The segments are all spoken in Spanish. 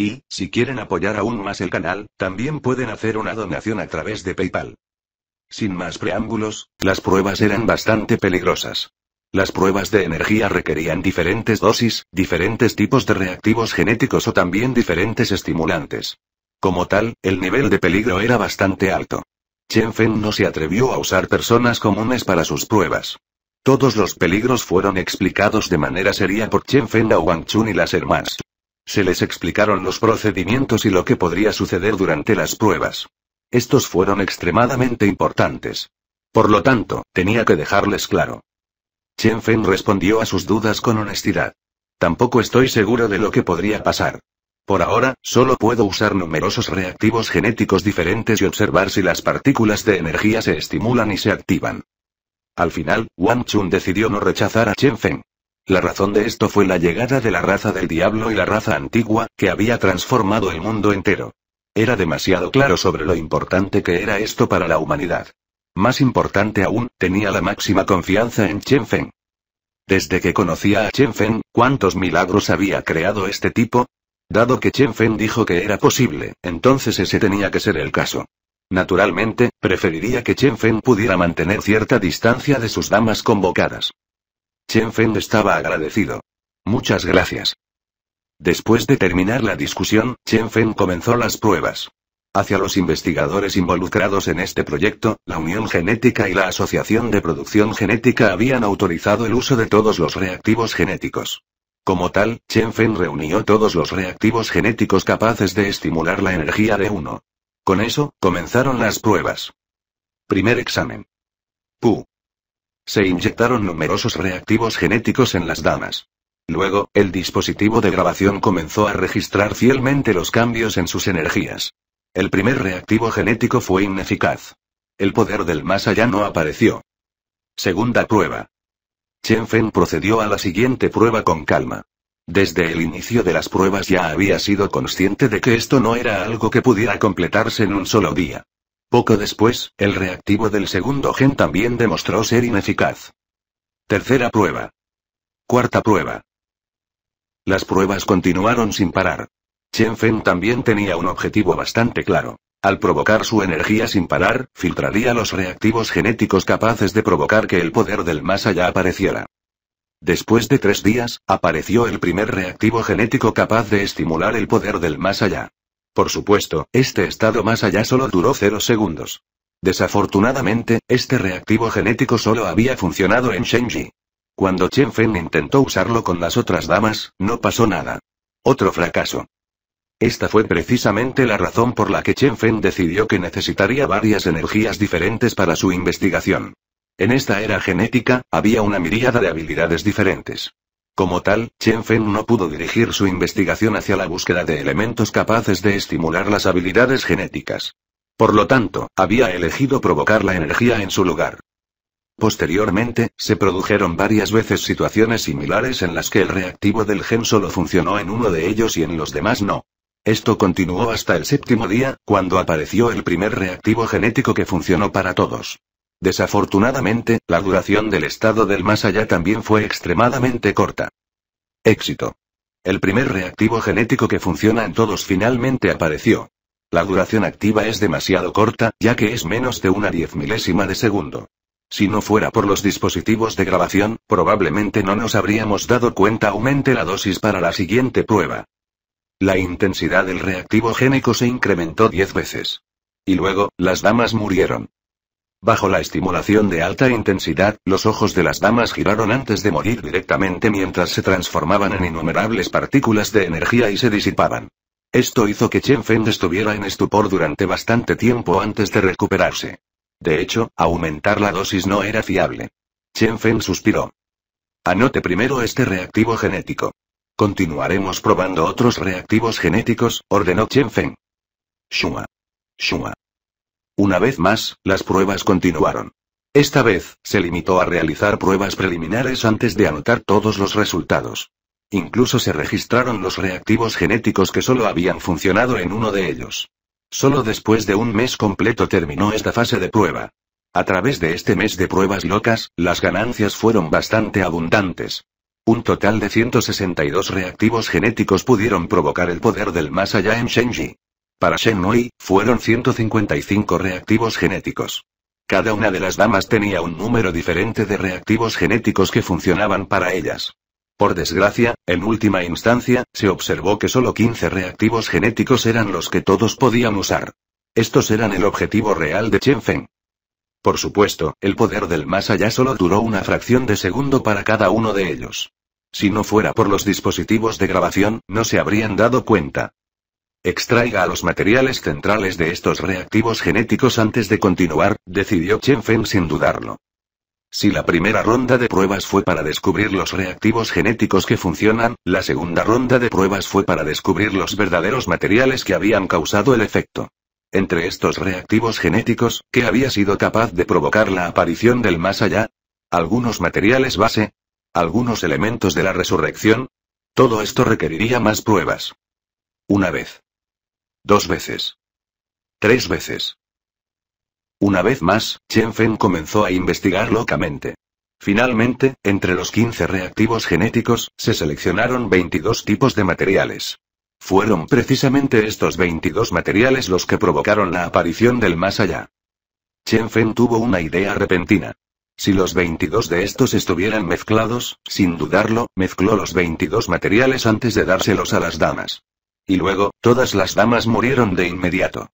Y, si quieren apoyar aún más el canal, también pueden hacer una donación a través de PayPal. Sin más preámbulos, las pruebas eran bastante peligrosas. Las pruebas de energía requerían diferentes dosis, diferentes tipos de reactivos genéticos o también diferentes estimulantes. Como tal, el nivel de peligro era bastante alto. Chen Feng no se atrevió a usar personas comunes para sus pruebas. Todos los peligros fueron explicados de manera seria por Chen Feng, a Wang Chun y las hermanas se les explicaron los procedimientos y lo que podría suceder durante las pruebas. Estos fueron extremadamente importantes. Por lo tanto, tenía que dejarles claro. Chen Feng respondió a sus dudas con honestidad. Tampoco estoy seguro de lo que podría pasar. Por ahora, solo puedo usar numerosos reactivos genéticos diferentes y observar si las partículas de energía se estimulan y se activan. Al final, Wang Chun decidió no rechazar a Chen Feng. La razón de esto fue la llegada de la raza del diablo y la raza antigua, que había transformado el mundo entero. Era demasiado claro sobre lo importante que era esto para la humanidad. Más importante aún, tenía la máxima confianza en Chen Feng. Desde que conocía a Chen Feng, ¿cuántos milagros había creado este tipo? Dado que Chen Feng dijo que era posible, entonces ese tenía que ser el caso. Naturalmente, preferiría que Chen Feng pudiera mantener cierta distancia de sus damas convocadas. Chen Feng estaba agradecido. Muchas gracias. Después de terminar la discusión, Chen Feng comenzó las pruebas. Hacia los investigadores involucrados en este proyecto, la Unión Genética y la Asociación de Producción Genética habían autorizado el uso de todos los reactivos genéticos. Como tal, Chen Feng reunió todos los reactivos genéticos capaces de estimular la energía de uno. Con eso, comenzaron las pruebas. Primer examen. Pu. Se inyectaron numerosos reactivos genéticos en las damas. Luego, el dispositivo de grabación comenzó a registrar fielmente los cambios en sus energías. El primer reactivo genético fue ineficaz. El poder del más allá no apareció. Segunda prueba. Chen Fen procedió a la siguiente prueba con calma. Desde el inicio de las pruebas ya había sido consciente de que esto no era algo que pudiera completarse en un solo día. Poco después, el reactivo del segundo gen también demostró ser ineficaz. Tercera prueba. Cuarta prueba. Las pruebas continuaron sin parar. Chen Fen también tenía un objetivo bastante claro. Al provocar su energía sin parar, filtraría los reactivos genéticos capaces de provocar que el poder del más allá apareciera. Después de tres días, apareció el primer reactivo genético capaz de estimular el poder del más allá. Por supuesto, este estado más allá solo duró 0 segundos. Desafortunadamente, este reactivo genético solo había funcionado en Shenji. Cuando Chen Feng intentó usarlo con las otras damas, no pasó nada. Otro fracaso. Esta fue precisamente la razón por la que Chen Feng decidió que necesitaría varias energías diferentes para su investigación. En esta era genética, había una miríada de habilidades diferentes. Como tal, Chen Feng no pudo dirigir su investigación hacia la búsqueda de elementos capaces de estimular las habilidades genéticas. Por lo tanto, había elegido provocar la energía en su lugar. Posteriormente, se produjeron varias veces situaciones similares en las que el reactivo del gen solo funcionó en uno de ellos y en los demás no. Esto continuó hasta el séptimo día, cuando apareció el primer reactivo genético que funcionó para todos. Desafortunadamente, la duración del estado del más allá también fue extremadamente corta. Éxito. El primer reactivo genético que funciona en todos finalmente apareció. La duración activa es demasiado corta, ya que es menos de una diez milésima de segundo. Si no fuera por los dispositivos de grabación, probablemente no nos habríamos dado cuenta aumente la dosis para la siguiente prueba. La intensidad del reactivo génico se incrementó 10 veces. Y luego, las damas murieron. Bajo la estimulación de alta intensidad, los ojos de las damas giraron antes de morir directamente mientras se transformaban en innumerables partículas de energía y se disipaban. Esto hizo que Chen Feng estuviera en estupor durante bastante tiempo antes de recuperarse. De hecho, aumentar la dosis no era fiable. Chen Feng suspiró. Anote primero este reactivo genético. Continuaremos probando otros reactivos genéticos, ordenó Chen Feng. Shuma. Shuma. Una vez más, las pruebas continuaron. Esta vez, se limitó a realizar pruebas preliminares antes de anotar todos los resultados. Incluso se registraron los reactivos genéticos que solo habían funcionado en uno de ellos. Solo después de un mes completo terminó esta fase de prueba. A través de este mes de pruebas locas, las ganancias fueron bastante abundantes. Un total de 162 reactivos genéticos pudieron provocar el poder del más allá en Shenji. Para Shen Nui, fueron 155 reactivos genéticos. Cada una de las damas tenía un número diferente de reactivos genéticos que funcionaban para ellas. Por desgracia, en última instancia, se observó que solo 15 reactivos genéticos eran los que todos podían usar. Estos eran el objetivo real de Chen Feng. Por supuesto, el poder del más allá solo duró una fracción de segundo para cada uno de ellos. Si no fuera por los dispositivos de grabación, no se habrían dado cuenta. Extraiga a los materiales centrales de estos reactivos genéticos antes de continuar, decidió Chen Feng sin dudarlo. Si la primera ronda de pruebas fue para descubrir los reactivos genéticos que funcionan, la segunda ronda de pruebas fue para descubrir los verdaderos materiales que habían causado el efecto. Entre estos reactivos genéticos, ¿qué había sido capaz de provocar la aparición del más allá? ¿Algunos materiales base? ¿Algunos elementos de la resurrección? Todo esto requeriría más pruebas. Una vez Dos veces. Tres veces. Una vez más, Chen Fen comenzó a investigar locamente. Finalmente, entre los 15 reactivos genéticos, se seleccionaron 22 tipos de materiales. Fueron precisamente estos 22 materiales los que provocaron la aparición del más allá. Chen Fen tuvo una idea repentina. Si los 22 de estos estuvieran mezclados, sin dudarlo, mezcló los 22 materiales antes de dárselos a las damas. Y luego, todas las damas murieron de inmediato.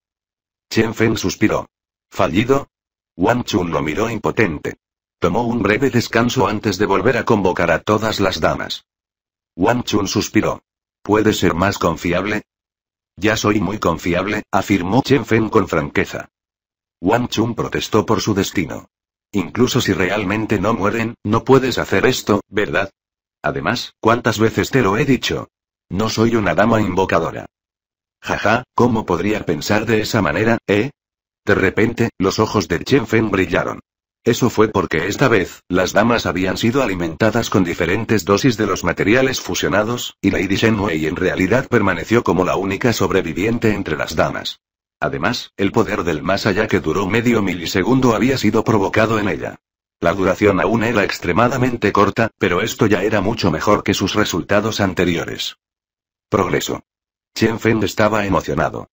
Chen Feng suspiró. ¿Fallido? Wang Chun lo miró impotente. Tomó un breve descanso antes de volver a convocar a todas las damas. Wang Chun suspiró. ¿Puede ser más confiable? Ya soy muy confiable, afirmó Chen Feng con franqueza. Wang Chun protestó por su destino. Incluso si realmente no mueren, no puedes hacer esto, ¿verdad? Además, ¿cuántas veces te lo he dicho? No soy una dama invocadora. Jaja, ¿cómo podría pensar de esa manera, eh? De repente, los ojos de Chen Feng brillaron. Eso fue porque esta vez, las damas habían sido alimentadas con diferentes dosis de los materiales fusionados, y Lady Shenwei en realidad permaneció como la única sobreviviente entre las damas. Además, el poder del más allá que duró medio milisegundo había sido provocado en ella. La duración aún era extremadamente corta, pero esto ya era mucho mejor que sus resultados anteriores. Progreso. Chen Feng estaba emocionado.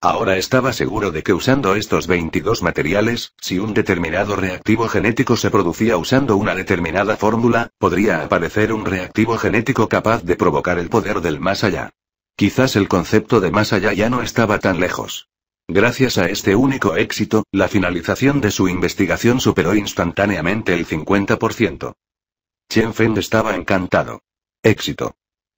Ahora estaba seguro de que usando estos 22 materiales, si un determinado reactivo genético se producía usando una determinada fórmula, podría aparecer un reactivo genético capaz de provocar el poder del más allá. Quizás el concepto de más allá ya no estaba tan lejos. Gracias a este único éxito, la finalización de su investigación superó instantáneamente el 50%. Chen Feng estaba encantado. Éxito.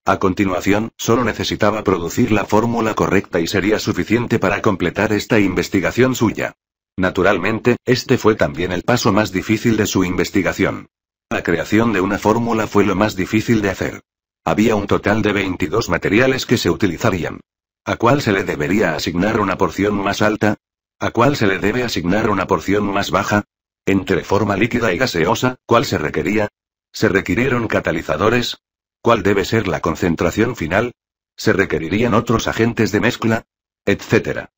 A continuación, solo necesitaba producir la fórmula correcta y sería suficiente para completar esta investigación suya. Naturalmente, este fue también el paso más difícil de su investigación. La creación de una fórmula fue lo más difícil de hacer. Había un total de 22 materiales que se utilizarían. ¿A cuál se le debería asignar una porción más alta? ¿A cuál se le debe asignar una porción más baja? Entre forma líquida y gaseosa, ¿cuál se requería? Se requirieron catalizadores, ¿Cuál debe ser la concentración final? ¿Se requerirían otros agentes de mezcla? Etcétera.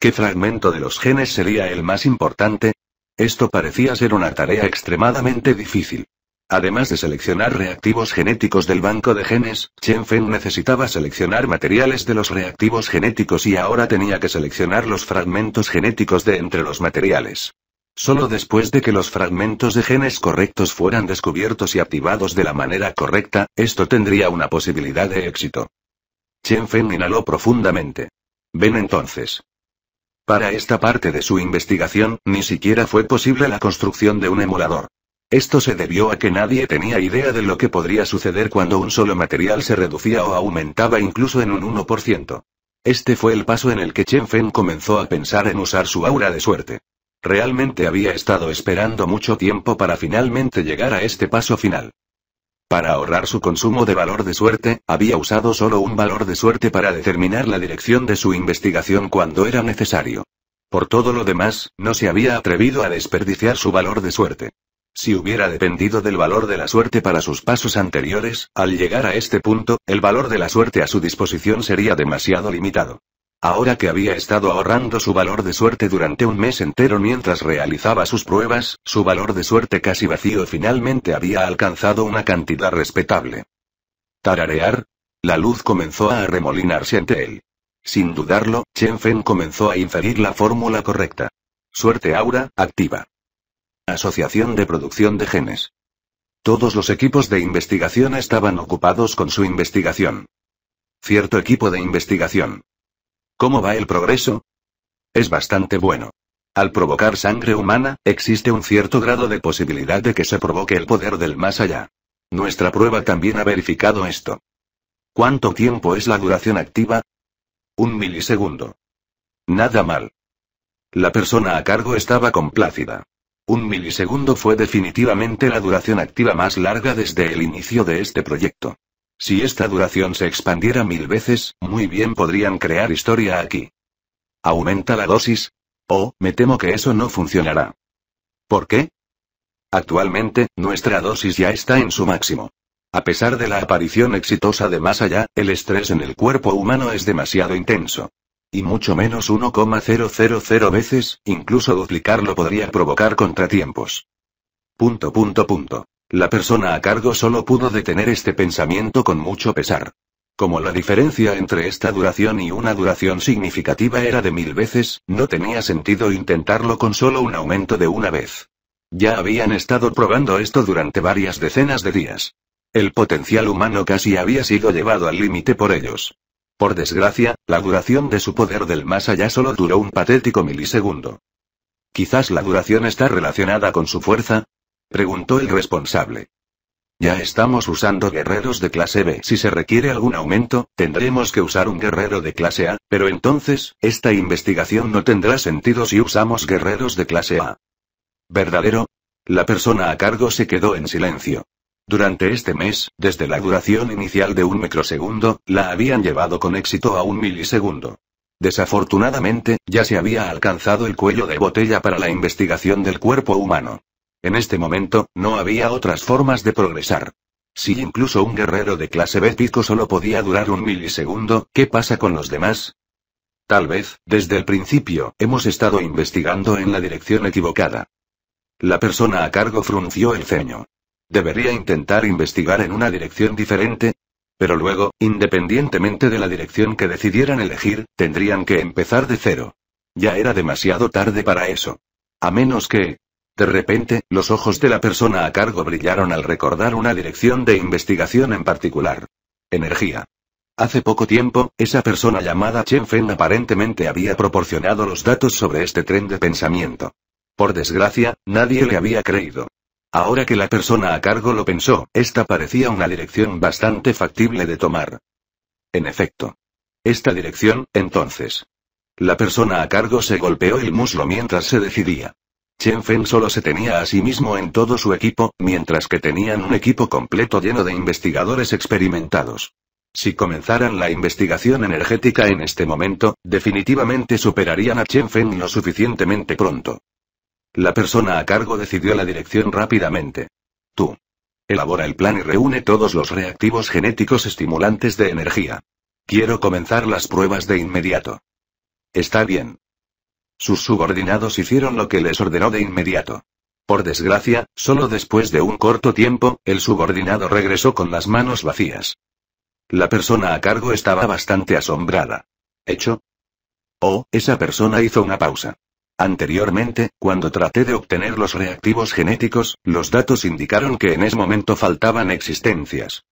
¿Qué fragmento de los genes sería el más importante? Esto parecía ser una tarea extremadamente difícil. Además de seleccionar reactivos genéticos del banco de genes, Chen Feng necesitaba seleccionar materiales de los reactivos genéticos y ahora tenía que seleccionar los fragmentos genéticos de entre los materiales. Solo después de que los fragmentos de genes correctos fueran descubiertos y activados de la manera correcta, esto tendría una posibilidad de éxito. Chen Feng inhaló profundamente. Ven entonces. Para esta parte de su investigación, ni siquiera fue posible la construcción de un emulador. Esto se debió a que nadie tenía idea de lo que podría suceder cuando un solo material se reducía o aumentaba incluso en un 1%. Este fue el paso en el que Chen Feng comenzó a pensar en usar su aura de suerte. Realmente había estado esperando mucho tiempo para finalmente llegar a este paso final. Para ahorrar su consumo de valor de suerte, había usado solo un valor de suerte para determinar la dirección de su investigación cuando era necesario. Por todo lo demás, no se había atrevido a desperdiciar su valor de suerte. Si hubiera dependido del valor de la suerte para sus pasos anteriores, al llegar a este punto, el valor de la suerte a su disposición sería demasiado limitado. Ahora que había estado ahorrando su valor de suerte durante un mes entero mientras realizaba sus pruebas, su valor de suerte casi vacío finalmente había alcanzado una cantidad respetable. Tararear. La luz comenzó a arremolinarse ante él. Sin dudarlo, Chen Fen comenzó a inferir la fórmula correcta. Suerte aura, activa. Asociación de producción de genes. Todos los equipos de investigación estaban ocupados con su investigación. Cierto equipo de investigación, ¿Cómo va el progreso? Es bastante bueno. Al provocar sangre humana, existe un cierto grado de posibilidad de que se provoque el poder del más allá. Nuestra prueba también ha verificado esto. ¿Cuánto tiempo es la duración activa? Un milisegundo. Nada mal. La persona a cargo estaba complácida. Un milisegundo fue definitivamente la duración activa más larga desde el inicio de este proyecto. Si esta duración se expandiera mil veces, muy bien podrían crear historia aquí. ¿Aumenta la dosis? Oh, me temo que eso no funcionará. ¿Por qué? Actualmente, nuestra dosis ya está en su máximo. A pesar de la aparición exitosa de más allá, el estrés en el cuerpo humano es demasiado intenso. Y mucho menos 1,000 veces, incluso duplicarlo podría provocar contratiempos. Punto punto punto. La persona a cargo solo pudo detener este pensamiento con mucho pesar. Como la diferencia entre esta duración y una duración significativa era de mil veces, no tenía sentido intentarlo con solo un aumento de una vez. Ya habían estado probando esto durante varias decenas de días. El potencial humano casi había sido llevado al límite por ellos. Por desgracia, la duración de su poder del más allá solo duró un patético milisegundo. Quizás la duración está relacionada con su fuerza, Preguntó el responsable. Ya estamos usando guerreros de clase B. Si se requiere algún aumento, tendremos que usar un guerrero de clase A, pero entonces, esta investigación no tendrá sentido si usamos guerreros de clase A. ¿Verdadero? La persona a cargo se quedó en silencio. Durante este mes, desde la duración inicial de un microsegundo, la habían llevado con éxito a un milisegundo. Desafortunadamente, ya se había alcanzado el cuello de botella para la investigación del cuerpo humano. En este momento, no había otras formas de progresar. Si incluso un guerrero de clase B pico solo podía durar un milisegundo, ¿qué pasa con los demás? Tal vez, desde el principio, hemos estado investigando en la dirección equivocada. La persona a cargo frunció el ceño. ¿Debería intentar investigar en una dirección diferente? Pero luego, independientemente de la dirección que decidieran elegir, tendrían que empezar de cero. Ya era demasiado tarde para eso. A menos que, de repente, los ojos de la persona a cargo brillaron al recordar una dirección de investigación en particular. Energía. Hace poco tiempo, esa persona llamada Chen Feng aparentemente había proporcionado los datos sobre este tren de pensamiento. Por desgracia, nadie le había creído. Ahora que la persona a cargo lo pensó, esta parecía una dirección bastante factible de tomar. En efecto. Esta dirección, entonces. La persona a cargo se golpeó el muslo mientras se decidía. Chen Feng solo se tenía a sí mismo en todo su equipo, mientras que tenían un equipo completo lleno de investigadores experimentados. Si comenzaran la investigación energética en este momento, definitivamente superarían a Chen Feng lo suficientemente pronto. La persona a cargo decidió la dirección rápidamente. Tú. Elabora el plan y reúne todos los reactivos genéticos estimulantes de energía. Quiero comenzar las pruebas de inmediato. Está bien. Sus subordinados hicieron lo que les ordenó de inmediato. Por desgracia, solo después de un corto tiempo, el subordinado regresó con las manos vacías. La persona a cargo estaba bastante asombrada. ¿Hecho? Oh, esa persona hizo una pausa. Anteriormente, cuando traté de obtener los reactivos genéticos, los datos indicaron que en ese momento faltaban existencias.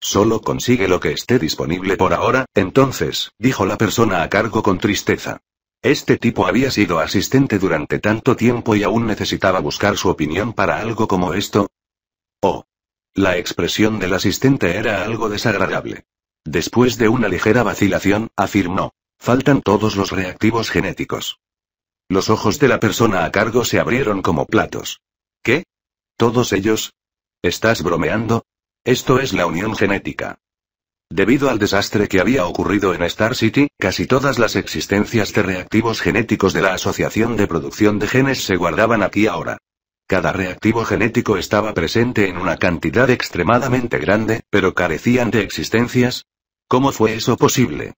Solo consigue lo que esté disponible por ahora, entonces, dijo la persona a cargo con tristeza. Este tipo había sido asistente durante tanto tiempo y aún necesitaba buscar su opinión para algo como esto. Oh. La expresión del asistente era algo desagradable. Después de una ligera vacilación, afirmó. Faltan todos los reactivos genéticos. Los ojos de la persona a cargo se abrieron como platos. ¿Qué? ¿Todos ellos? ¿Estás bromeando? Esto es la unión genética. Debido al desastre que había ocurrido en Star City, casi todas las existencias de reactivos genéticos de la Asociación de Producción de Genes se guardaban aquí ahora. Cada reactivo genético estaba presente en una cantidad extremadamente grande, pero carecían de existencias. ¿Cómo fue eso posible?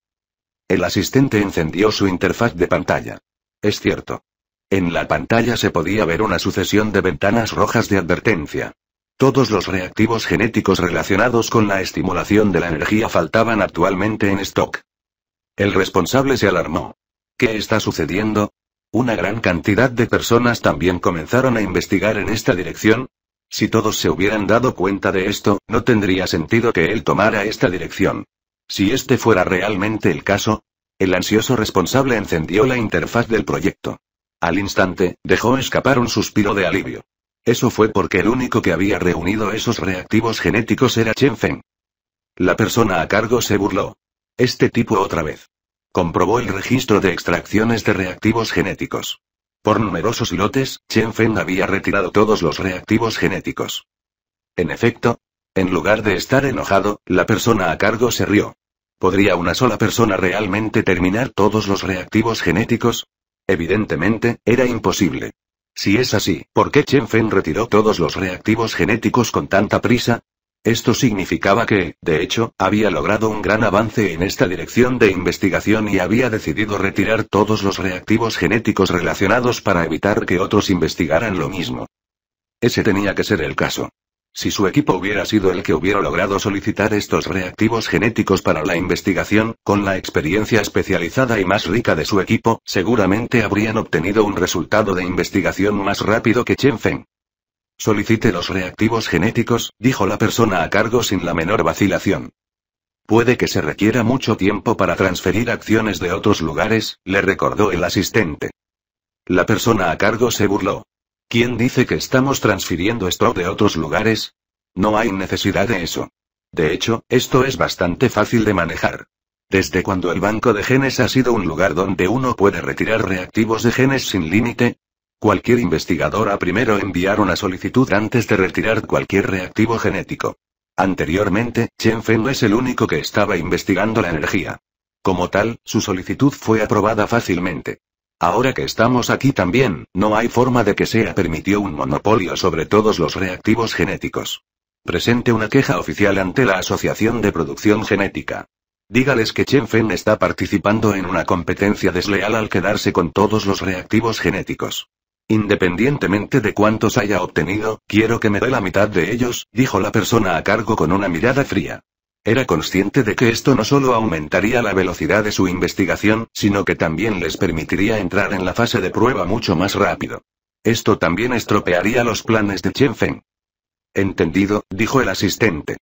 El asistente encendió su interfaz de pantalla. Es cierto. En la pantalla se podía ver una sucesión de ventanas rojas de advertencia. Todos los reactivos genéticos relacionados con la estimulación de la energía faltaban actualmente en stock. El responsable se alarmó. ¿Qué está sucediendo? Una gran cantidad de personas también comenzaron a investigar en esta dirección. Si todos se hubieran dado cuenta de esto, no tendría sentido que él tomara esta dirección. Si este fuera realmente el caso, el ansioso responsable encendió la interfaz del proyecto. Al instante, dejó escapar un suspiro de alivio. Eso fue porque el único que había reunido esos reactivos genéticos era Chen Feng. La persona a cargo se burló. Este tipo otra vez. Comprobó el registro de extracciones de reactivos genéticos. Por numerosos lotes, Chen Feng había retirado todos los reactivos genéticos. En efecto, en lugar de estar enojado, la persona a cargo se rió. ¿Podría una sola persona realmente terminar todos los reactivos genéticos? Evidentemente, era imposible. Si es así, ¿por qué Chen Fen retiró todos los reactivos genéticos con tanta prisa? Esto significaba que, de hecho, había logrado un gran avance en esta dirección de investigación y había decidido retirar todos los reactivos genéticos relacionados para evitar que otros investigaran lo mismo. Ese tenía que ser el caso. Si su equipo hubiera sido el que hubiera logrado solicitar estos reactivos genéticos para la investigación, con la experiencia especializada y más rica de su equipo, seguramente habrían obtenido un resultado de investigación más rápido que Chen Feng. Solicite los reactivos genéticos, dijo la persona a cargo sin la menor vacilación. Puede que se requiera mucho tiempo para transferir acciones de otros lugares, le recordó el asistente. La persona a cargo se burló. ¿Quién dice que estamos transfiriendo esto de otros lugares? No hay necesidad de eso. De hecho, esto es bastante fácil de manejar. Desde cuando el banco de genes ha sido un lugar donde uno puede retirar reactivos de genes sin límite, cualquier investigador ha primero enviado una solicitud antes de retirar cualquier reactivo genético. Anteriormente, Fen no es el único que estaba investigando la energía. Como tal, su solicitud fue aprobada fácilmente. Ahora que estamos aquí también, no hay forma de que SEA permitió un monopolio sobre todos los reactivos genéticos. Presente una queja oficial ante la Asociación de Producción Genética. Dígales que Chen Fen está participando en una competencia desleal al quedarse con todos los reactivos genéticos. Independientemente de cuántos haya obtenido, quiero que me dé la mitad de ellos, dijo la persona a cargo con una mirada fría. Era consciente de que esto no solo aumentaría la velocidad de su investigación, sino que también les permitiría entrar en la fase de prueba mucho más rápido. Esto también estropearía los planes de Chen Feng. Entendido, dijo el asistente.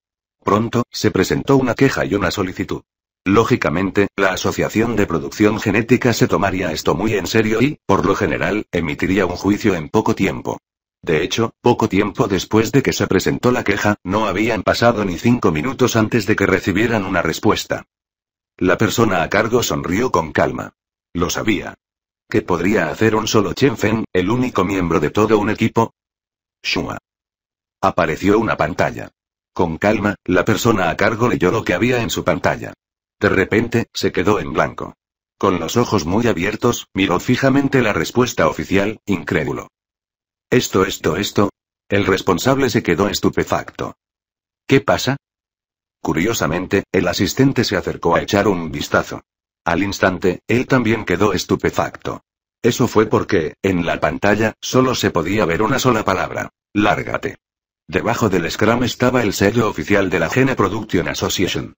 Pronto, se presentó una queja y una solicitud. Lógicamente, la Asociación de Producción Genética se tomaría esto muy en serio y, por lo general, emitiría un juicio en poco tiempo. De hecho, poco tiempo después de que se presentó la queja, no habían pasado ni cinco minutos antes de que recibieran una respuesta. La persona a cargo sonrió con calma. Lo sabía. ¿Qué podría hacer un solo Chen Feng, el único miembro de todo un equipo? Shua. Apareció una pantalla. Con calma, la persona a cargo leyó lo que había en su pantalla. De repente, se quedó en blanco. Con los ojos muy abiertos, miró fijamente la respuesta oficial, incrédulo. Esto, esto, esto. El responsable se quedó estupefacto. ¿Qué pasa? Curiosamente, el asistente se acercó a echar un vistazo. Al instante, él también quedó estupefacto. Eso fue porque, en la pantalla, solo se podía ver una sola palabra. Lárgate. Debajo del Scrum estaba el sello oficial de la Gene Production Association.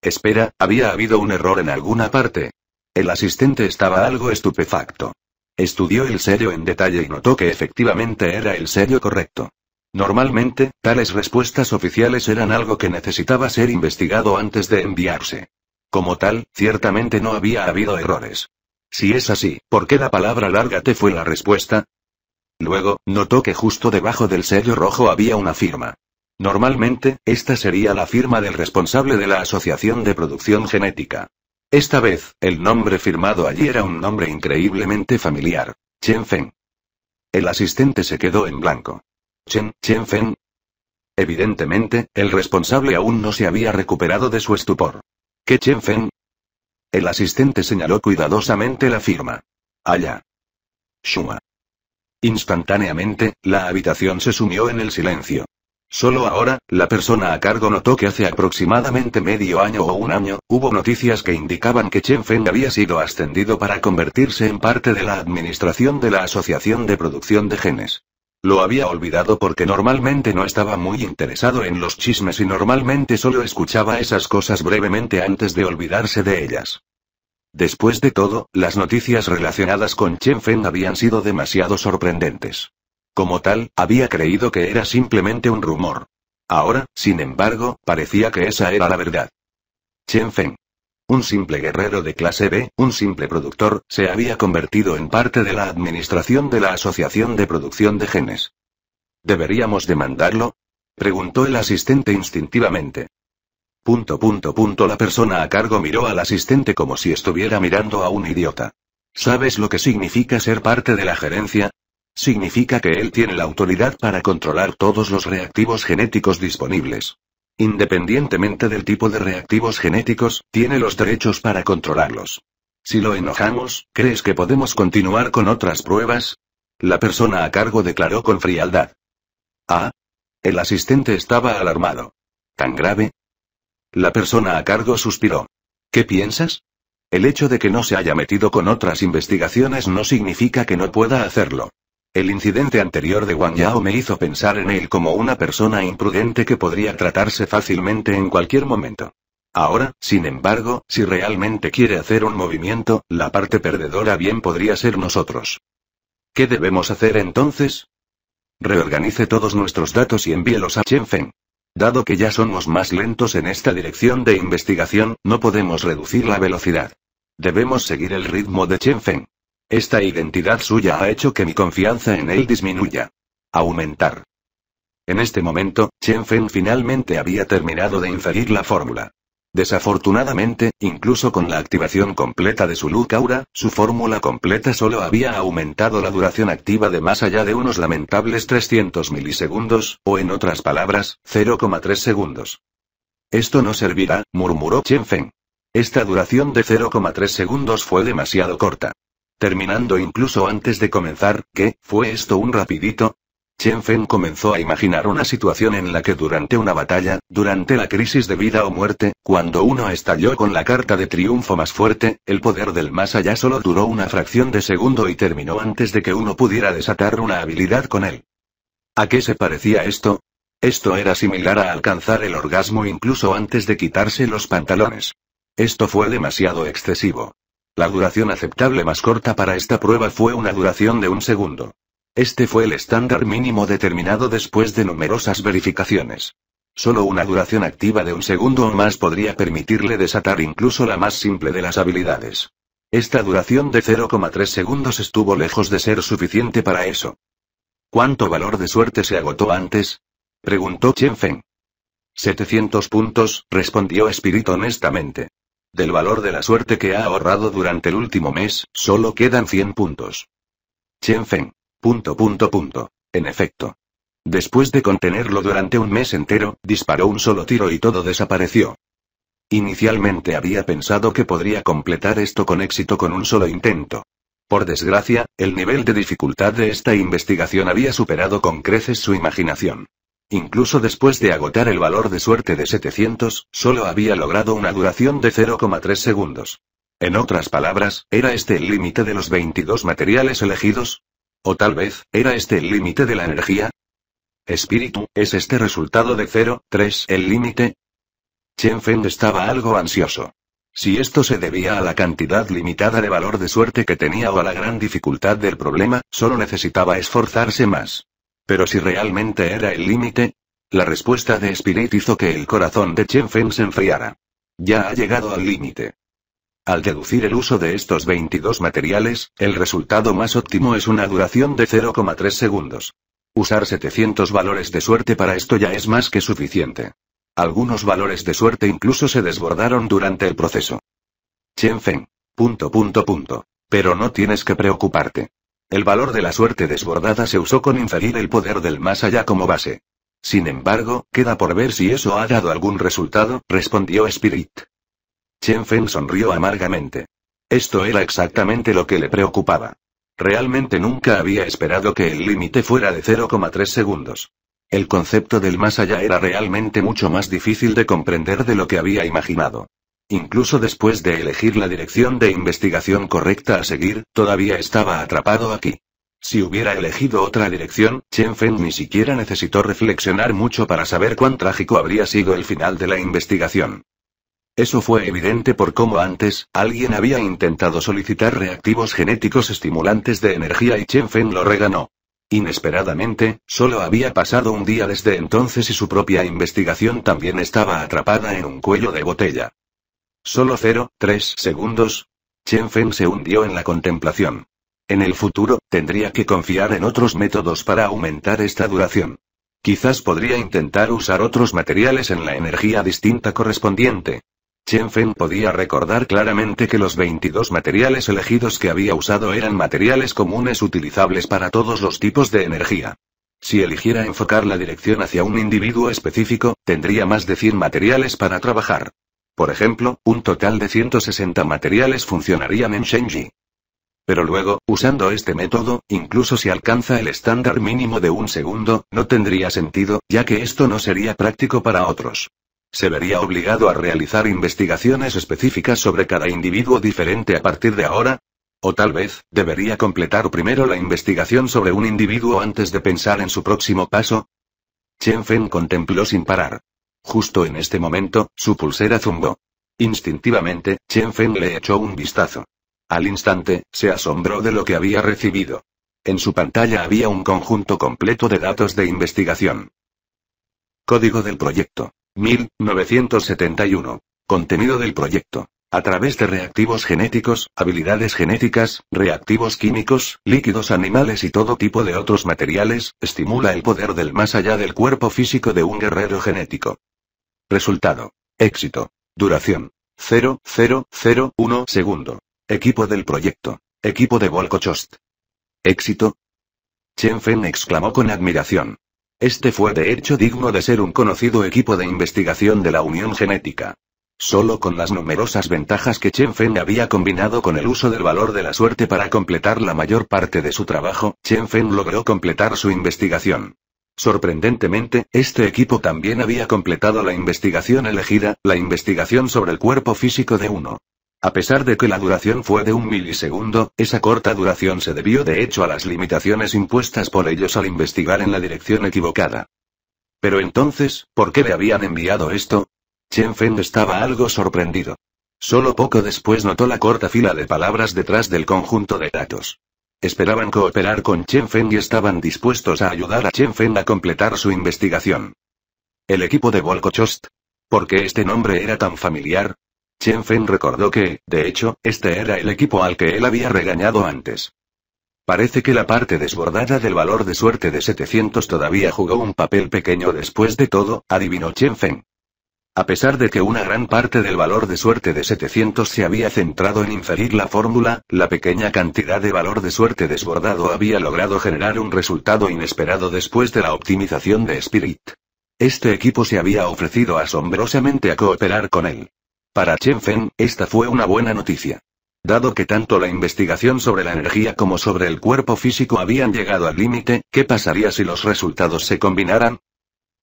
Espera, había habido un error en alguna parte. El asistente estaba algo estupefacto. Estudió el sello en detalle y notó que efectivamente era el sello correcto. Normalmente, tales respuestas oficiales eran algo que necesitaba ser investigado antes de enviarse. Como tal, ciertamente no había habido errores. Si es así, ¿por qué la palabra lárgate fue la respuesta? Luego, notó que justo debajo del sello rojo había una firma. Normalmente, esta sería la firma del responsable de la Asociación de Producción Genética. Esta vez, el nombre firmado allí era un nombre increíblemente familiar. Chen Feng. El asistente se quedó en blanco. Chen, Chen Feng. Evidentemente, el responsable aún no se había recuperado de su estupor. ¿Qué Chen Feng? El asistente señaló cuidadosamente la firma. Allá. Shuma. Instantáneamente, la habitación se sumió en el silencio. Solo ahora, la persona a cargo notó que hace aproximadamente medio año o un año, hubo noticias que indicaban que Chen Feng había sido ascendido para convertirse en parte de la administración de la Asociación de Producción de Genes. Lo había olvidado porque normalmente no estaba muy interesado en los chismes y normalmente solo escuchaba esas cosas brevemente antes de olvidarse de ellas. Después de todo, las noticias relacionadas con Chen Feng habían sido demasiado sorprendentes. Como tal, había creído que era simplemente un rumor. Ahora, sin embargo, parecía que esa era la verdad. Chen Feng. Un simple guerrero de clase B, un simple productor, se había convertido en parte de la administración de la Asociación de Producción de Genes. ¿Deberíamos demandarlo? preguntó el asistente instintivamente. Punto punto punto la persona a cargo miró al asistente como si estuviera mirando a un idiota. ¿Sabes lo que significa ser parte de la gerencia? Significa que él tiene la autoridad para controlar todos los reactivos genéticos disponibles. Independientemente del tipo de reactivos genéticos, tiene los derechos para controlarlos. Si lo enojamos, ¿crees que podemos continuar con otras pruebas? La persona a cargo declaró con frialdad. Ah. El asistente estaba alarmado. ¿Tan grave? La persona a cargo suspiró. ¿Qué piensas? El hecho de que no se haya metido con otras investigaciones no significa que no pueda hacerlo. El incidente anterior de Wang Yao me hizo pensar en él como una persona imprudente que podría tratarse fácilmente en cualquier momento. Ahora, sin embargo, si realmente quiere hacer un movimiento, la parte perdedora bien podría ser nosotros. ¿Qué debemos hacer entonces? Reorganice todos nuestros datos y envíelos a Feng. Dado que ya somos más lentos en esta dirección de investigación, no podemos reducir la velocidad. Debemos seguir el ritmo de Feng. Esta identidad suya ha hecho que mi confianza en él disminuya. Aumentar. En este momento, Chen Feng finalmente había terminado de inferir la fórmula. Desafortunadamente, incluso con la activación completa de su luz aura, su fórmula completa solo había aumentado la duración activa de más allá de unos lamentables 300 milisegundos, o en otras palabras, 0,3 segundos. Esto no servirá, murmuró Chen Feng. Esta duración de 0,3 segundos fue demasiado corta. Terminando incluso antes de comenzar, ¿qué fue esto un rapidito? Chen Feng comenzó a imaginar una situación en la que durante una batalla, durante la crisis de vida o muerte, cuando uno estalló con la carta de triunfo más fuerte, el poder del más allá solo duró una fracción de segundo y terminó antes de que uno pudiera desatar una habilidad con él. ¿A qué se parecía esto? Esto era similar a alcanzar el orgasmo incluso antes de quitarse los pantalones. Esto fue demasiado excesivo. La duración aceptable más corta para esta prueba fue una duración de un segundo. Este fue el estándar mínimo determinado después de numerosas verificaciones. Solo una duración activa de un segundo o más podría permitirle desatar incluso la más simple de las habilidades. Esta duración de 0,3 segundos estuvo lejos de ser suficiente para eso. ¿Cuánto valor de suerte se agotó antes? preguntó Chen Feng. 700 puntos, respondió Espíritu honestamente. Del valor de la suerte que ha ahorrado durante el último mes, solo quedan 100 puntos. Chen Feng. Punto punto punto. En efecto. Después de contenerlo durante un mes entero, disparó un solo tiro y todo desapareció. Inicialmente había pensado que podría completar esto con éxito con un solo intento. Por desgracia, el nivel de dificultad de esta investigación había superado con creces su imaginación. Incluso después de agotar el valor de suerte de 700, solo había logrado una duración de 0,3 segundos. En otras palabras, ¿era este el límite de los 22 materiales elegidos? ¿O tal vez, era este el límite de la energía? Espíritu, ¿es este resultado de 0,3 el límite? Chen Feng estaba algo ansioso. Si esto se debía a la cantidad limitada de valor de suerte que tenía o a la gran dificultad del problema, solo necesitaba esforzarse más. Pero si realmente era el límite, la respuesta de Spirit hizo que el corazón de Chen Feng se enfriara. Ya ha llegado al límite. Al deducir el uso de estos 22 materiales, el resultado más óptimo es una duración de 0,3 segundos. Usar 700 valores de suerte para esto ya es más que suficiente. Algunos valores de suerte incluso se desbordaron durante el proceso. Chen Feng. Pero no tienes que preocuparte. El valor de la suerte desbordada se usó con inferir el poder del más allá como base. Sin embargo, queda por ver si eso ha dado algún resultado, respondió Spirit. Chen Feng sonrió amargamente. Esto era exactamente lo que le preocupaba. Realmente nunca había esperado que el límite fuera de 0,3 segundos. El concepto del más allá era realmente mucho más difícil de comprender de lo que había imaginado. Incluso después de elegir la dirección de investigación correcta a seguir, todavía estaba atrapado aquí. Si hubiera elegido otra dirección, Chen Feng ni siquiera necesitó reflexionar mucho para saber cuán trágico habría sido el final de la investigación. Eso fue evidente por cómo antes, alguien había intentado solicitar reactivos genéticos estimulantes de energía y Chen Feng lo reganó. Inesperadamente, solo había pasado un día desde entonces y su propia investigación también estaba atrapada en un cuello de botella. Solo 0,3 segundos. Chen Feng se hundió en la contemplación. En el futuro, tendría que confiar en otros métodos para aumentar esta duración. Quizás podría intentar usar otros materiales en la energía distinta correspondiente. Chen Feng podía recordar claramente que los 22 materiales elegidos que había usado eran materiales comunes utilizables para todos los tipos de energía. Si eligiera enfocar la dirección hacia un individuo específico, tendría más de 100 materiales para trabajar. Por ejemplo, un total de 160 materiales funcionarían en Shenji. Pero luego, usando este método, incluso si alcanza el estándar mínimo de un segundo, no tendría sentido, ya que esto no sería práctico para otros. Se vería obligado a realizar investigaciones específicas sobre cada individuo diferente a partir de ahora. O tal vez, debería completar primero la investigación sobre un individuo antes de pensar en su próximo paso. Chen Fen contempló sin parar. Justo en este momento, su pulsera zumbó. Instintivamente, Chen Feng le echó un vistazo. Al instante, se asombró de lo que había recibido. En su pantalla había un conjunto completo de datos de investigación. Código del proyecto. 1971. Contenido del proyecto. A través de reactivos genéticos, habilidades genéticas, reactivos químicos, líquidos animales y todo tipo de otros materiales, estimula el poder del más allá del cuerpo físico de un guerrero genético. Resultado. Éxito. Duración. 0001 segundo. Equipo del proyecto. Equipo de Volkochost. Éxito. Chen Fen exclamó con admiración. Este fue de hecho digno de ser un conocido equipo de investigación de la unión genética. Solo con las numerosas ventajas que Chen Fen había combinado con el uso del valor de la suerte para completar la mayor parte de su trabajo, Chen Fen logró completar su investigación. Sorprendentemente, este equipo también había completado la investigación elegida, la investigación sobre el cuerpo físico de uno. A pesar de que la duración fue de un milisegundo, esa corta duración se debió de hecho a las limitaciones impuestas por ellos al investigar en la dirección equivocada. Pero entonces, ¿por qué le habían enviado esto? Chen Feng estaba algo sorprendido. Solo poco después notó la corta fila de palabras detrás del conjunto de datos. Esperaban cooperar con Chen Feng y estaban dispuestos a ayudar a Chen Feng a completar su investigación. El equipo de Volkochost. ¿Por qué este nombre era tan familiar? Chen Feng recordó que, de hecho, este era el equipo al que él había regañado antes. Parece que la parte desbordada del valor de suerte de 700 todavía jugó un papel pequeño después de todo, adivinó Chen Feng. A pesar de que una gran parte del valor de suerte de 700 se había centrado en inferir la fórmula, la pequeña cantidad de valor de suerte desbordado había logrado generar un resultado inesperado después de la optimización de Spirit. Este equipo se había ofrecido asombrosamente a cooperar con él. Para Chen Feng, esta fue una buena noticia. Dado que tanto la investigación sobre la energía como sobre el cuerpo físico habían llegado al límite, ¿qué pasaría si los resultados se combinaran?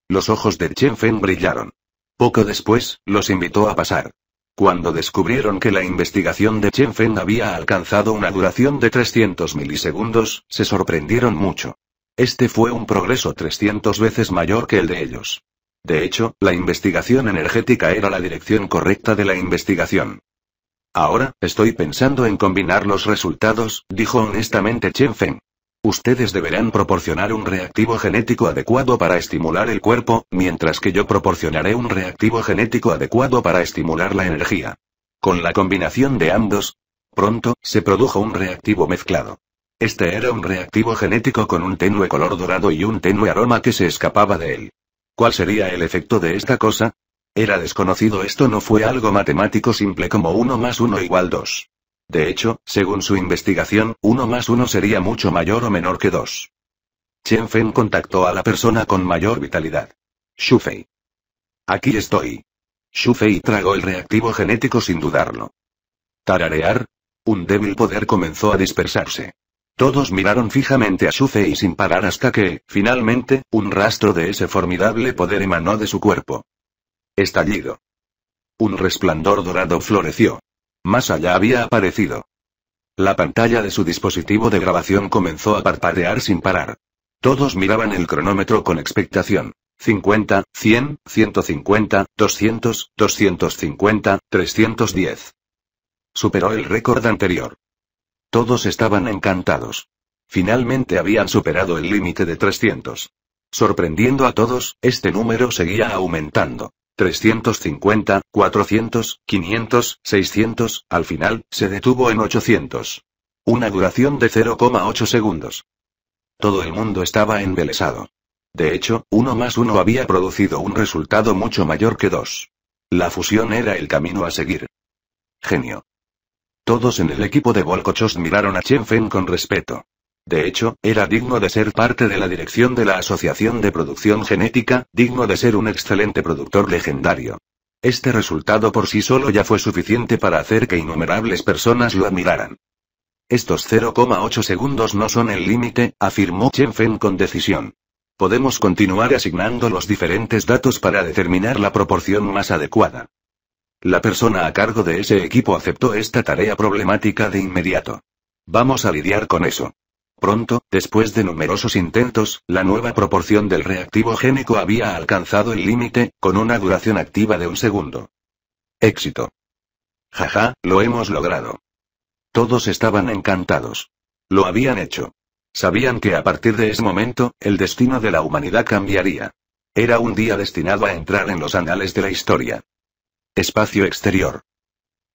Los ojos de Chen Feng brillaron. Poco después, los invitó a pasar. Cuando descubrieron que la investigación de Chen Feng había alcanzado una duración de 300 milisegundos, se sorprendieron mucho. Este fue un progreso 300 veces mayor que el de ellos. De hecho, la investigación energética era la dirección correcta de la investigación. Ahora, estoy pensando en combinar los resultados, dijo honestamente Chen Feng. Ustedes deberán proporcionar un reactivo genético adecuado para estimular el cuerpo, mientras que yo proporcionaré un reactivo genético adecuado para estimular la energía. Con la combinación de ambos, pronto, se produjo un reactivo mezclado. Este era un reactivo genético con un tenue color dorado y un tenue aroma que se escapaba de él. ¿Cuál sería el efecto de esta cosa? Era desconocido, esto no fue algo matemático simple como 1 más 1 igual 2. De hecho, según su investigación, uno más uno sería mucho mayor o menor que dos. Chen Fen contactó a la persona con mayor vitalidad. Shufei. Aquí estoy. Shufei tragó el reactivo genético sin dudarlo. Tararear. Un débil poder comenzó a dispersarse. Todos miraron fijamente a Shufei sin parar hasta que, finalmente, un rastro de ese formidable poder emanó de su cuerpo. Estallido. Un resplandor dorado floreció. Más allá había aparecido. La pantalla de su dispositivo de grabación comenzó a parpadear sin parar. Todos miraban el cronómetro con expectación. 50, 100, 150, 200, 250, 310. Superó el récord anterior. Todos estaban encantados. Finalmente habían superado el límite de 300. Sorprendiendo a todos, este número seguía aumentando. 350, 400, 500, 600, al final, se detuvo en 800. Una duración de 0,8 segundos. Todo el mundo estaba embelesado. De hecho, uno más uno había producido un resultado mucho mayor que dos. La fusión era el camino a seguir. Genio. Todos en el equipo de Volkochos miraron a Chen Feng con respeto. De hecho, era digno de ser parte de la dirección de la Asociación de Producción Genética, digno de ser un excelente productor legendario. Este resultado por sí solo ya fue suficiente para hacer que innumerables personas lo admiraran. Estos 0,8 segundos no son el límite, afirmó Chen Feng con decisión. Podemos continuar asignando los diferentes datos para determinar la proporción más adecuada. La persona a cargo de ese equipo aceptó esta tarea problemática de inmediato. Vamos a lidiar con eso. Pronto, después de numerosos intentos, la nueva proporción del reactivo génico había alcanzado el límite, con una duración activa de un segundo. Éxito. Jaja, lo hemos logrado. Todos estaban encantados. Lo habían hecho. Sabían que a partir de ese momento, el destino de la humanidad cambiaría. Era un día destinado a entrar en los anales de la historia. Espacio exterior.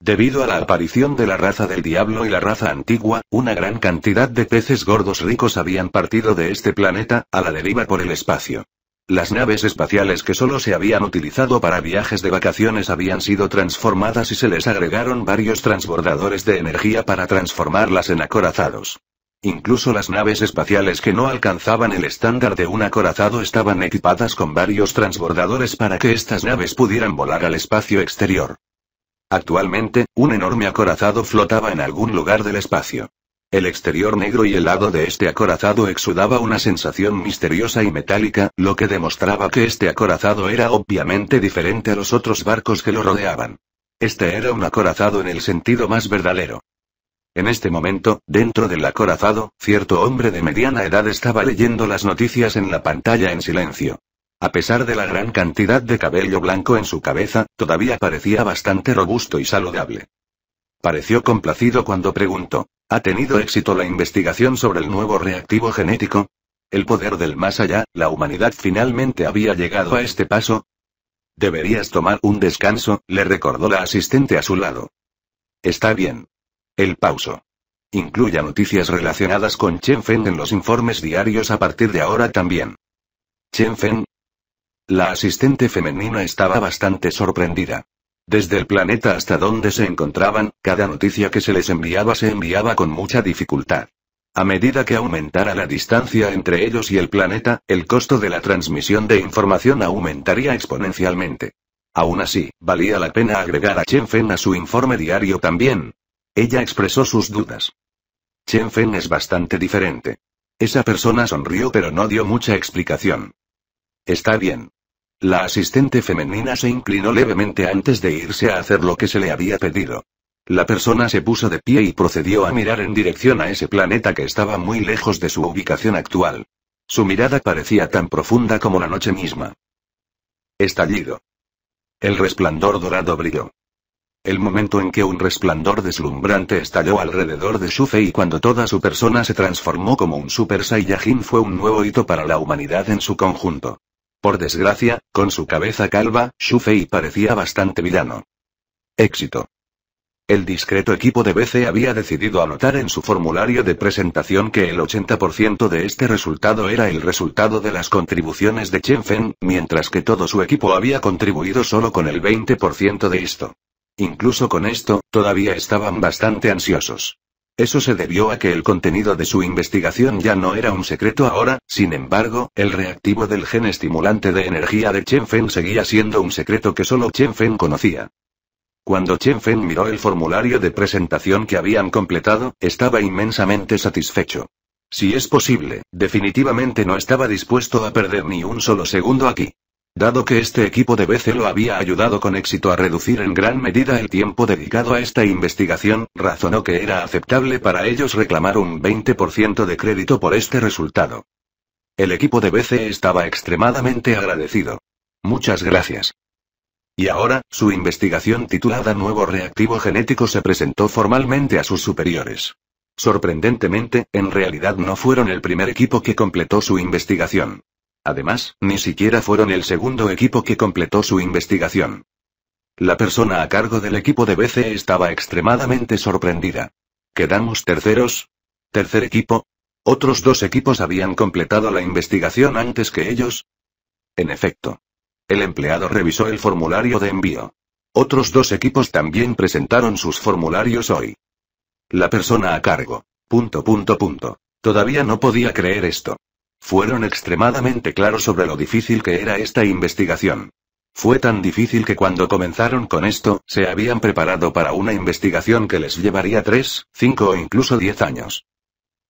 Debido a la aparición de la raza del diablo y la raza antigua, una gran cantidad de peces gordos ricos habían partido de este planeta, a la deriva por el espacio. Las naves espaciales que solo se habían utilizado para viajes de vacaciones habían sido transformadas y se les agregaron varios transbordadores de energía para transformarlas en acorazados. Incluso las naves espaciales que no alcanzaban el estándar de un acorazado estaban equipadas con varios transbordadores para que estas naves pudieran volar al espacio exterior. Actualmente, un enorme acorazado flotaba en algún lugar del espacio. El exterior negro y helado de este acorazado exudaba una sensación misteriosa y metálica, lo que demostraba que este acorazado era obviamente diferente a los otros barcos que lo rodeaban. Este era un acorazado en el sentido más verdadero. En este momento, dentro del acorazado, cierto hombre de mediana edad estaba leyendo las noticias en la pantalla en silencio. A pesar de la gran cantidad de cabello blanco en su cabeza, todavía parecía bastante robusto y saludable. Pareció complacido cuando preguntó, ¿ha tenido éxito la investigación sobre el nuevo reactivo genético? ¿El poder del más allá, la humanidad finalmente había llegado a este paso? Deberías tomar un descanso, le recordó la asistente a su lado. Está bien. El pauso. Incluya noticias relacionadas con Chen Feng en los informes diarios a partir de ahora también. Chen Feng, la asistente femenina estaba bastante sorprendida. Desde el planeta hasta donde se encontraban, cada noticia que se les enviaba se enviaba con mucha dificultad. A medida que aumentara la distancia entre ellos y el planeta, el costo de la transmisión de información aumentaría exponencialmente. Aún así, valía la pena agregar a Chen Fen a su informe diario también. Ella expresó sus dudas. Chen Fen es bastante diferente. Esa persona sonrió pero no dio mucha explicación. Está bien. La asistente femenina se inclinó levemente antes de irse a hacer lo que se le había pedido. La persona se puso de pie y procedió a mirar en dirección a ese planeta que estaba muy lejos de su ubicación actual. Su mirada parecía tan profunda como la noche misma. Estallido. El resplandor dorado brilló. El momento en que un resplandor deslumbrante estalló alrededor de Shufei y cuando toda su persona se transformó como un Super Saiyajin fue un nuevo hito para la humanidad en su conjunto. Por desgracia, con su cabeza calva, Shufei parecía bastante villano. Éxito. El discreto equipo de BC había decidido anotar en su formulario de presentación que el 80% de este resultado era el resultado de las contribuciones de Chen Fen, mientras que todo su equipo había contribuido solo con el 20% de esto. Incluso con esto, todavía estaban bastante ansiosos. Eso se debió a que el contenido de su investigación ya no era un secreto ahora, sin embargo, el reactivo del gen estimulante de energía de Chen Feng seguía siendo un secreto que solo Feng conocía. Cuando Chen Feng miró el formulario de presentación que habían completado, estaba inmensamente satisfecho. Si es posible, definitivamente no estaba dispuesto a perder ni un solo segundo aquí. Dado que este equipo de BC lo había ayudado con éxito a reducir en gran medida el tiempo dedicado a esta investigación, razonó que era aceptable para ellos reclamar un 20% de crédito por este resultado. El equipo de BC estaba extremadamente agradecido. Muchas gracias. Y ahora, su investigación titulada Nuevo Reactivo Genético se presentó formalmente a sus superiores. Sorprendentemente, en realidad no fueron el primer equipo que completó su investigación. Además, ni siquiera fueron el segundo equipo que completó su investigación. La persona a cargo del equipo de BC estaba extremadamente sorprendida. ¿Quedamos terceros? ¿Tercer equipo? ¿Otros dos equipos habían completado la investigación antes que ellos? En efecto. El empleado revisó el formulario de envío. Otros dos equipos también presentaron sus formularios hoy. La persona a cargo. punto, punto. Todavía no podía creer esto. Fueron extremadamente claros sobre lo difícil que era esta investigación. Fue tan difícil que cuando comenzaron con esto, se habían preparado para una investigación que les llevaría tres, cinco o incluso diez años.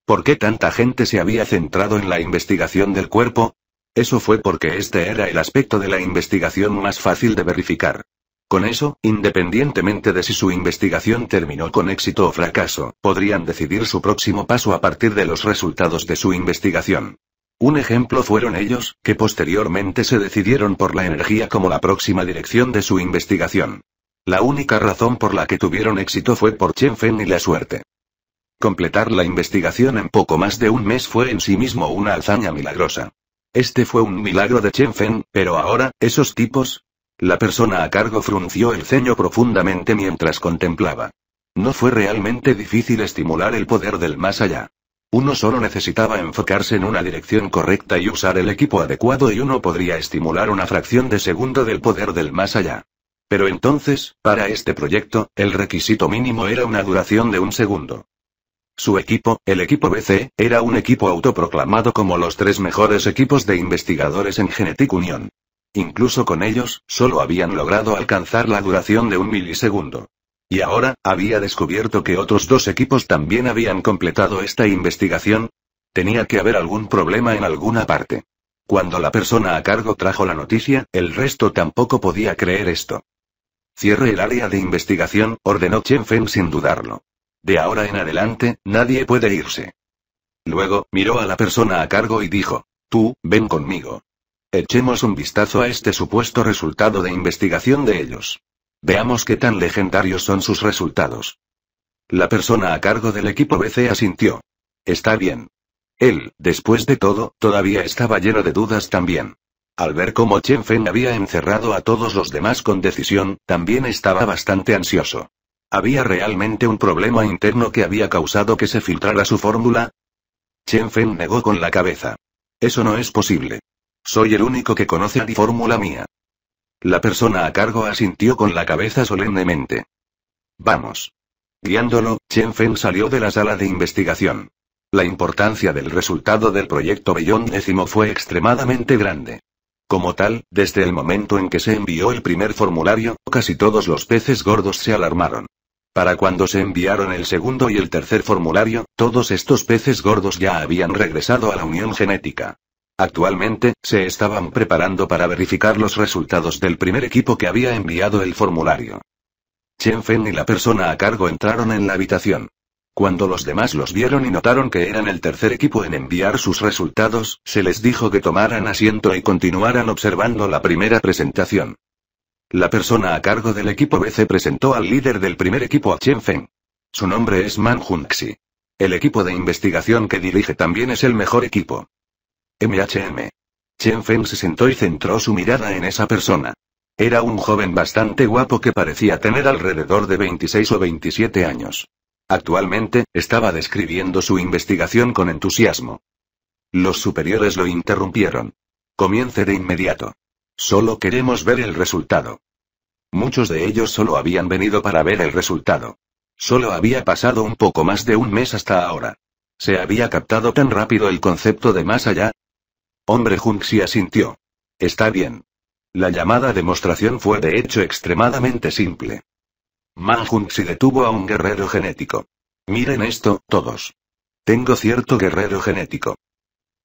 ¿Por qué tanta gente se había centrado en la investigación del cuerpo? Eso fue porque este era el aspecto de la investigación más fácil de verificar. Con eso, independientemente de si su investigación terminó con éxito o fracaso, podrían decidir su próximo paso a partir de los resultados de su investigación. Un ejemplo fueron ellos, que posteriormente se decidieron por la energía como la próxima dirección de su investigación. La única razón por la que tuvieron éxito fue por Chen y la suerte. Completar la investigación en poco más de un mes fue en sí mismo una hazaña milagrosa. Este fue un milagro de Chen pero ahora, esos tipos... La persona a cargo frunció el ceño profundamente mientras contemplaba. No fue realmente difícil estimular el poder del más allá. Uno solo necesitaba enfocarse en una dirección correcta y usar el equipo adecuado y uno podría estimular una fracción de segundo del poder del más allá. Pero entonces, para este proyecto, el requisito mínimo era una duración de un segundo. Su equipo, el equipo BC, era un equipo autoproclamado como los tres mejores equipos de investigadores en Genetic Union. Incluso con ellos, solo habían logrado alcanzar la duración de un milisegundo. Y ahora, había descubierto que otros dos equipos también habían completado esta investigación. Tenía que haber algún problema en alguna parte. Cuando la persona a cargo trajo la noticia, el resto tampoco podía creer esto. Cierre el área de investigación, ordenó Chen Feng sin dudarlo. De ahora en adelante, nadie puede irse. Luego, miró a la persona a cargo y dijo, tú, ven conmigo. Echemos un vistazo a este supuesto resultado de investigación de ellos. Veamos qué tan legendarios son sus resultados. La persona a cargo del equipo BC asintió. Está bien. Él, después de todo, todavía estaba lleno de dudas también. Al ver cómo Chen Feng había encerrado a todos los demás con decisión, también estaba bastante ansioso. ¿Había realmente un problema interno que había causado que se filtrara su fórmula? Chen Feng negó con la cabeza. Eso no es posible. Soy el único que conoce mi fórmula mía. La persona a cargo asintió con la cabeza solemnemente. Vamos. Guiándolo, Chen Feng salió de la sala de investigación. La importancia del resultado del proyecto Bellón décimo fue extremadamente grande. Como tal, desde el momento en que se envió el primer formulario, casi todos los peces gordos se alarmaron. Para cuando se enviaron el segundo y el tercer formulario, todos estos peces gordos ya habían regresado a la unión genética. Actualmente, se estaban preparando para verificar los resultados del primer equipo que había enviado el formulario. Chen Feng y la persona a cargo entraron en la habitación. Cuando los demás los vieron y notaron que eran el tercer equipo en enviar sus resultados, se les dijo que tomaran asiento y continuaran observando la primera presentación. La persona a cargo del equipo BC presentó al líder del primer equipo a Chen Feng. Su nombre es Man Junxi. El equipo de investigación que dirige también es el mejor equipo. MHM. Chen Feng se sentó y centró su mirada en esa persona. Era un joven bastante guapo que parecía tener alrededor de 26 o 27 años. Actualmente, estaba describiendo su investigación con entusiasmo. Los superiores lo interrumpieron. Comience de inmediato. Solo queremos ver el resultado. Muchos de ellos solo habían venido para ver el resultado. Solo había pasado un poco más de un mes hasta ahora. Se había captado tan rápido el concepto de más allá, Hombre Junxi asintió. Está bien. La llamada demostración fue de hecho extremadamente simple. Man Junxi detuvo a un guerrero genético. Miren esto, todos. Tengo cierto guerrero genético.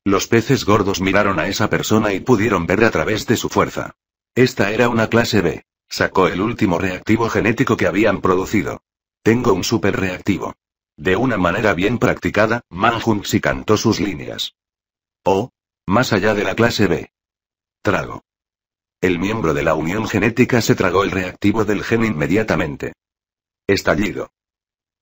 Los peces gordos miraron a esa persona y pudieron ver a través de su fuerza. Esta era una clase B. Sacó el último reactivo genético que habían producido. Tengo un superreactivo. De una manera bien practicada, Man Junxi cantó sus líneas. Oh, más allá de la clase B. Trago. El miembro de la unión genética se tragó el reactivo del gen inmediatamente. Estallido.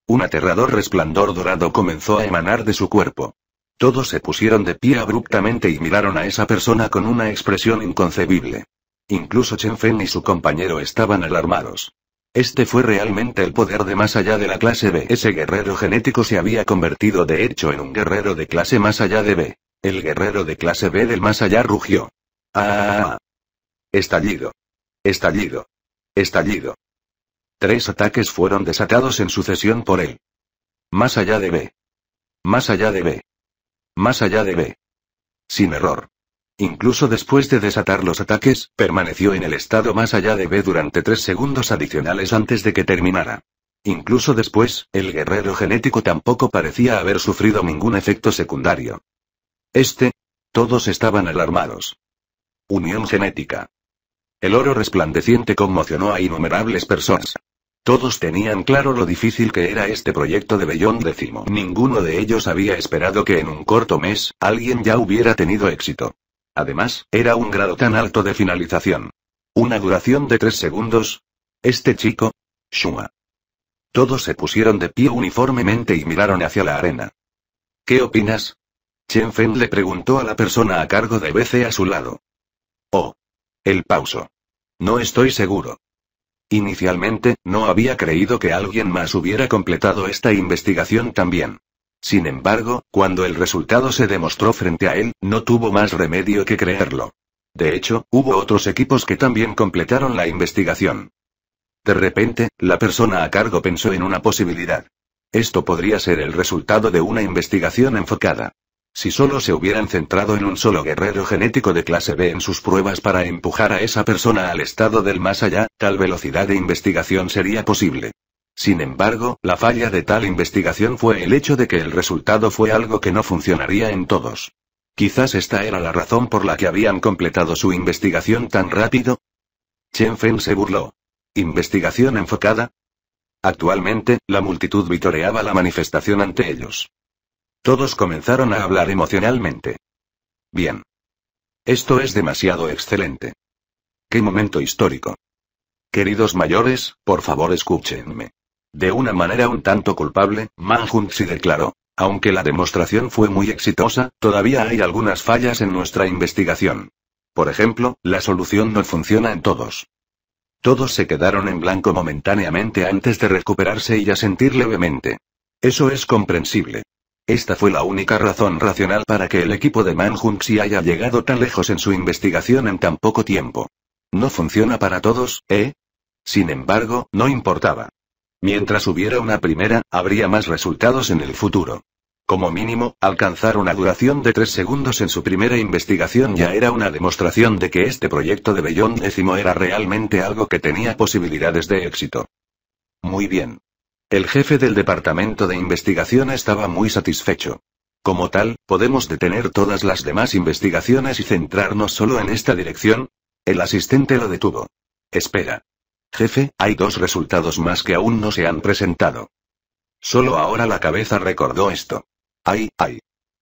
Un aterrador resplandor dorado comenzó a emanar de su cuerpo. Todos se pusieron de pie abruptamente y miraron a esa persona con una expresión inconcebible. Incluso Chen Feng y su compañero estaban alarmados. Este fue realmente el poder de más allá de la clase B. Ese guerrero genético se había convertido de hecho en un guerrero de clase más allá de B. El guerrero de clase B del más allá rugió. ¡Ah! Estallido. Estallido. Estallido. Tres ataques fueron desatados en sucesión por él. Más allá de B. Más allá de B. Más allá de B. Sin error. Incluso después de desatar los ataques, permaneció en el estado más allá de B durante tres segundos adicionales antes de que terminara. Incluso después, el guerrero genético tampoco parecía haber sufrido ningún efecto secundario. Este. Todos estaban alarmados. Unión genética. El oro resplandeciente conmocionó a innumerables personas. Todos tenían claro lo difícil que era este proyecto de Bellón décimo. Ninguno de ellos había esperado que en un corto mes, alguien ya hubiera tenido éxito. Además, era un grado tan alto de finalización. Una duración de tres segundos. Este chico. Shuma. Todos se pusieron de pie uniformemente y miraron hacia la arena. ¿Qué opinas? Chen Feng le preguntó a la persona a cargo de BC a su lado. Oh. El pauso. No estoy seguro. Inicialmente, no había creído que alguien más hubiera completado esta investigación también. Sin embargo, cuando el resultado se demostró frente a él, no tuvo más remedio que creerlo. De hecho, hubo otros equipos que también completaron la investigación. De repente, la persona a cargo pensó en una posibilidad. Esto podría ser el resultado de una investigación enfocada. Si solo se hubieran centrado en un solo guerrero genético de clase B en sus pruebas para empujar a esa persona al estado del más allá, tal velocidad de investigación sería posible. Sin embargo, la falla de tal investigación fue el hecho de que el resultado fue algo que no funcionaría en todos. Quizás esta era la razón por la que habían completado su investigación tan rápido. Chen Feng se burló. ¿Investigación enfocada? Actualmente, la multitud vitoreaba la manifestación ante ellos. Todos comenzaron a hablar emocionalmente. Bien. Esto es demasiado excelente. Qué momento histórico. Queridos mayores, por favor escúchenme. De una manera un tanto culpable, se declaró. Aunque la demostración fue muy exitosa, todavía hay algunas fallas en nuestra investigación. Por ejemplo, la solución no funciona en todos. Todos se quedaron en blanco momentáneamente antes de recuperarse y asentir levemente. Eso es comprensible. Esta fue la única razón racional para que el equipo de si haya llegado tan lejos en su investigación en tan poco tiempo. No funciona para todos, ¿eh? Sin embargo, no importaba. Mientras hubiera una primera, habría más resultados en el futuro. Como mínimo, alcanzar una duración de 3 segundos en su primera investigación ya era una demostración de que este proyecto de Bellón Décimo era realmente algo que tenía posibilidades de éxito. Muy bien. El jefe del departamento de investigación estaba muy satisfecho. Como tal, podemos detener todas las demás investigaciones y centrarnos solo en esta dirección. El asistente lo detuvo. Espera. Jefe, hay dos resultados más que aún no se han presentado. Solo ahora la cabeza recordó esto. Ay, ay.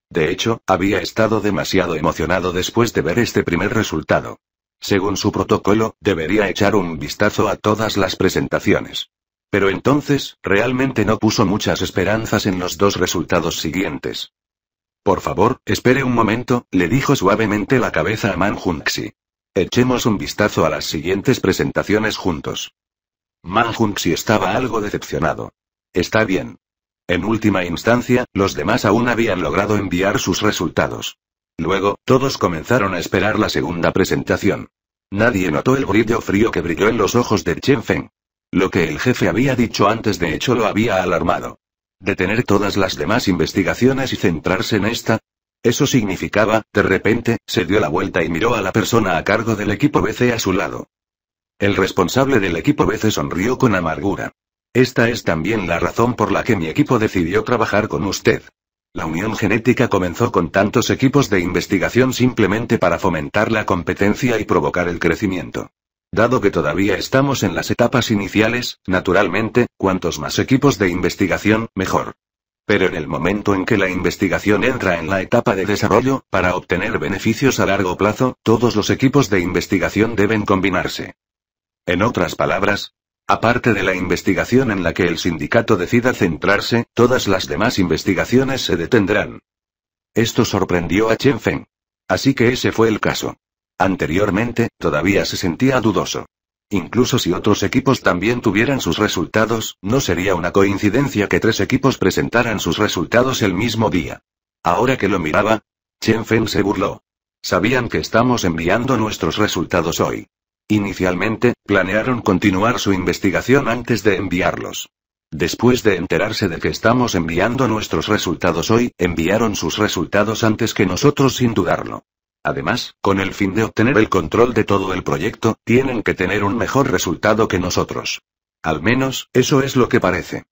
De hecho, había estado demasiado emocionado después de ver este primer resultado. Según su protocolo, debería echar un vistazo a todas las presentaciones. Pero entonces, realmente no puso muchas esperanzas en los dos resultados siguientes. Por favor, espere un momento, le dijo suavemente la cabeza a Man Junxi. Echemos un vistazo a las siguientes presentaciones juntos. Man Junxi estaba algo decepcionado. Está bien. En última instancia, los demás aún habían logrado enviar sus resultados. Luego, todos comenzaron a esperar la segunda presentación. Nadie notó el brillo frío que brilló en los ojos de Chen Feng. Lo que el jefe había dicho antes de hecho lo había alarmado. Detener todas las demás investigaciones y centrarse en esta. Eso significaba, de repente, se dio la vuelta y miró a la persona a cargo del equipo BC a su lado. El responsable del equipo BC sonrió con amargura. Esta es también la razón por la que mi equipo decidió trabajar con usted. La unión genética comenzó con tantos equipos de investigación simplemente para fomentar la competencia y provocar el crecimiento. Dado que todavía estamos en las etapas iniciales, naturalmente, cuantos más equipos de investigación, mejor. Pero en el momento en que la investigación entra en la etapa de desarrollo, para obtener beneficios a largo plazo, todos los equipos de investigación deben combinarse. En otras palabras, aparte de la investigación en la que el sindicato decida centrarse, todas las demás investigaciones se detendrán. Esto sorprendió a Chen Feng. Así que ese fue el caso. Anteriormente, todavía se sentía dudoso. Incluso si otros equipos también tuvieran sus resultados, no sería una coincidencia que tres equipos presentaran sus resultados el mismo día. Ahora que lo miraba, Chen Fen se burló. Sabían que estamos enviando nuestros resultados hoy. Inicialmente, planearon continuar su investigación antes de enviarlos. Después de enterarse de que estamos enviando nuestros resultados hoy, enviaron sus resultados antes que nosotros sin dudarlo. Además, con el fin de obtener el control de todo el proyecto, tienen que tener un mejor resultado que nosotros. Al menos, eso es lo que parece.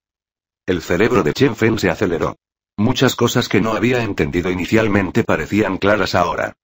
El cerebro de Chen Feng se aceleró. Muchas cosas que no había entendido inicialmente parecían claras ahora.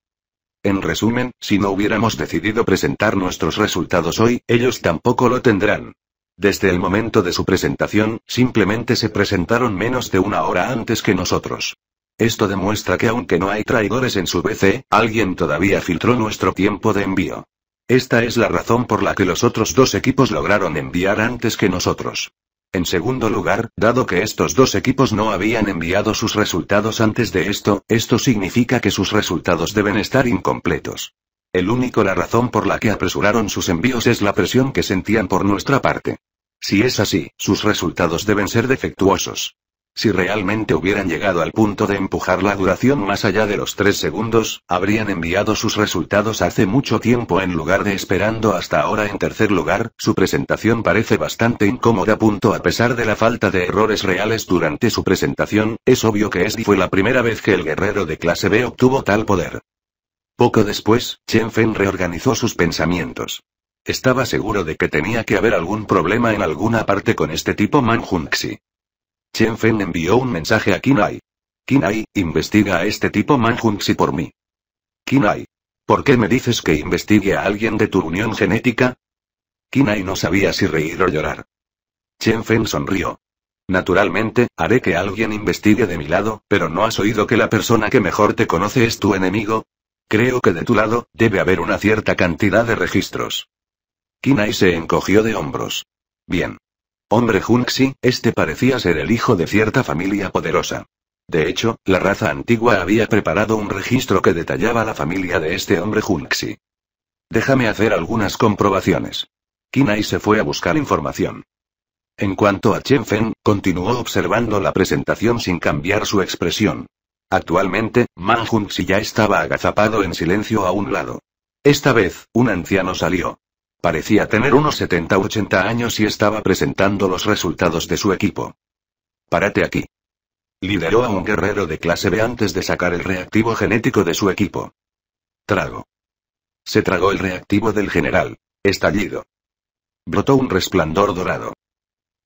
En resumen, si no hubiéramos decidido presentar nuestros resultados hoy, ellos tampoco lo tendrán. Desde el momento de su presentación, simplemente se presentaron menos de una hora antes que nosotros. Esto demuestra que aunque no hay traidores en su BC, alguien todavía filtró nuestro tiempo de envío. Esta es la razón por la que los otros dos equipos lograron enviar antes que nosotros. En segundo lugar, dado que estos dos equipos no habían enviado sus resultados antes de esto, esto significa que sus resultados deben estar incompletos. El único la razón por la que apresuraron sus envíos es la presión que sentían por nuestra parte. Si es así, sus resultados deben ser defectuosos. Si realmente hubieran llegado al punto de empujar la duración más allá de los 3 segundos, habrían enviado sus resultados hace mucho tiempo en lugar de esperando hasta ahora en tercer lugar, su presentación parece bastante incómoda. Punto a pesar de la falta de errores reales durante su presentación, es obvio que es fue la primera vez que el guerrero de clase B obtuvo tal poder. Poco después, Chen Fen reorganizó sus pensamientos. Estaba seguro de que tenía que haber algún problema en alguna parte con este tipo Man Chen Fen envió un mensaje a Kinai. Kinai, investiga a este tipo Manjunxi por mí. Kinai. ¿Por qué me dices que investigue a alguien de tu unión genética? Kinai no sabía si reír o llorar. Chen Fen sonrió. Naturalmente, haré que alguien investigue de mi lado, pero ¿no has oído que la persona que mejor te conoce es tu enemigo? Creo que de tu lado, debe haber una cierta cantidad de registros. Kinai se encogió de hombros. Bien. Hombre Junxi, este parecía ser el hijo de cierta familia poderosa. De hecho, la raza antigua había preparado un registro que detallaba la familia de este hombre Junxi. Déjame hacer algunas comprobaciones. Kinai se fue a buscar información. En cuanto a Chen Feng, continuó observando la presentación sin cambiar su expresión. Actualmente, Man Junxi ya estaba agazapado en silencio a un lado. Esta vez, un anciano salió. Parecía tener unos 70-80 años y estaba presentando los resultados de su equipo. Párate aquí. Lideró a un guerrero de clase B antes de sacar el reactivo genético de su equipo. Trago. Se tragó el reactivo del general. Estallido. Brotó un resplandor dorado.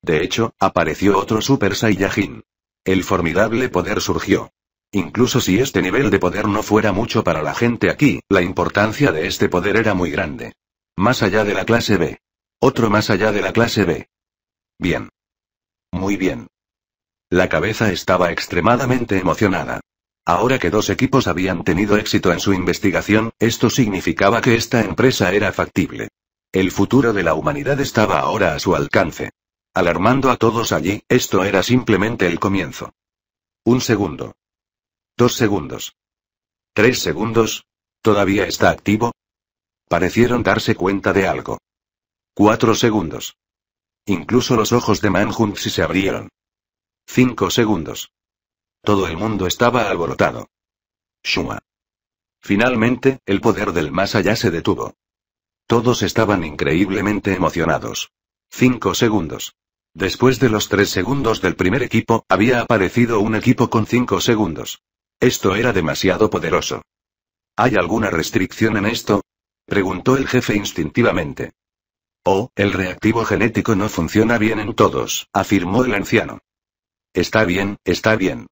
De hecho, apareció otro Super Saiyajin. El formidable poder surgió. Incluso si este nivel de poder no fuera mucho para la gente aquí, la importancia de este poder era muy grande. Más allá de la clase B. Otro más allá de la clase B. Bien. Muy bien. La cabeza estaba extremadamente emocionada. Ahora que dos equipos habían tenido éxito en su investigación, esto significaba que esta empresa era factible. El futuro de la humanidad estaba ahora a su alcance. Alarmando a todos allí, esto era simplemente el comienzo. Un segundo. Dos segundos. Tres segundos. ¿Todavía está activo? Parecieron darse cuenta de algo. Cuatro segundos. Incluso los ojos de si se abrieron. Cinco segundos. Todo el mundo estaba alborotado. Shuma. Finalmente, el poder del más allá se detuvo. Todos estaban increíblemente emocionados. Cinco segundos. Después de los tres segundos del primer equipo, había aparecido un equipo con cinco segundos. Esto era demasiado poderoso. ¿Hay alguna restricción en esto? preguntó el jefe instintivamente. Oh, el reactivo genético no funciona bien en todos, afirmó el anciano. Está bien, está bien.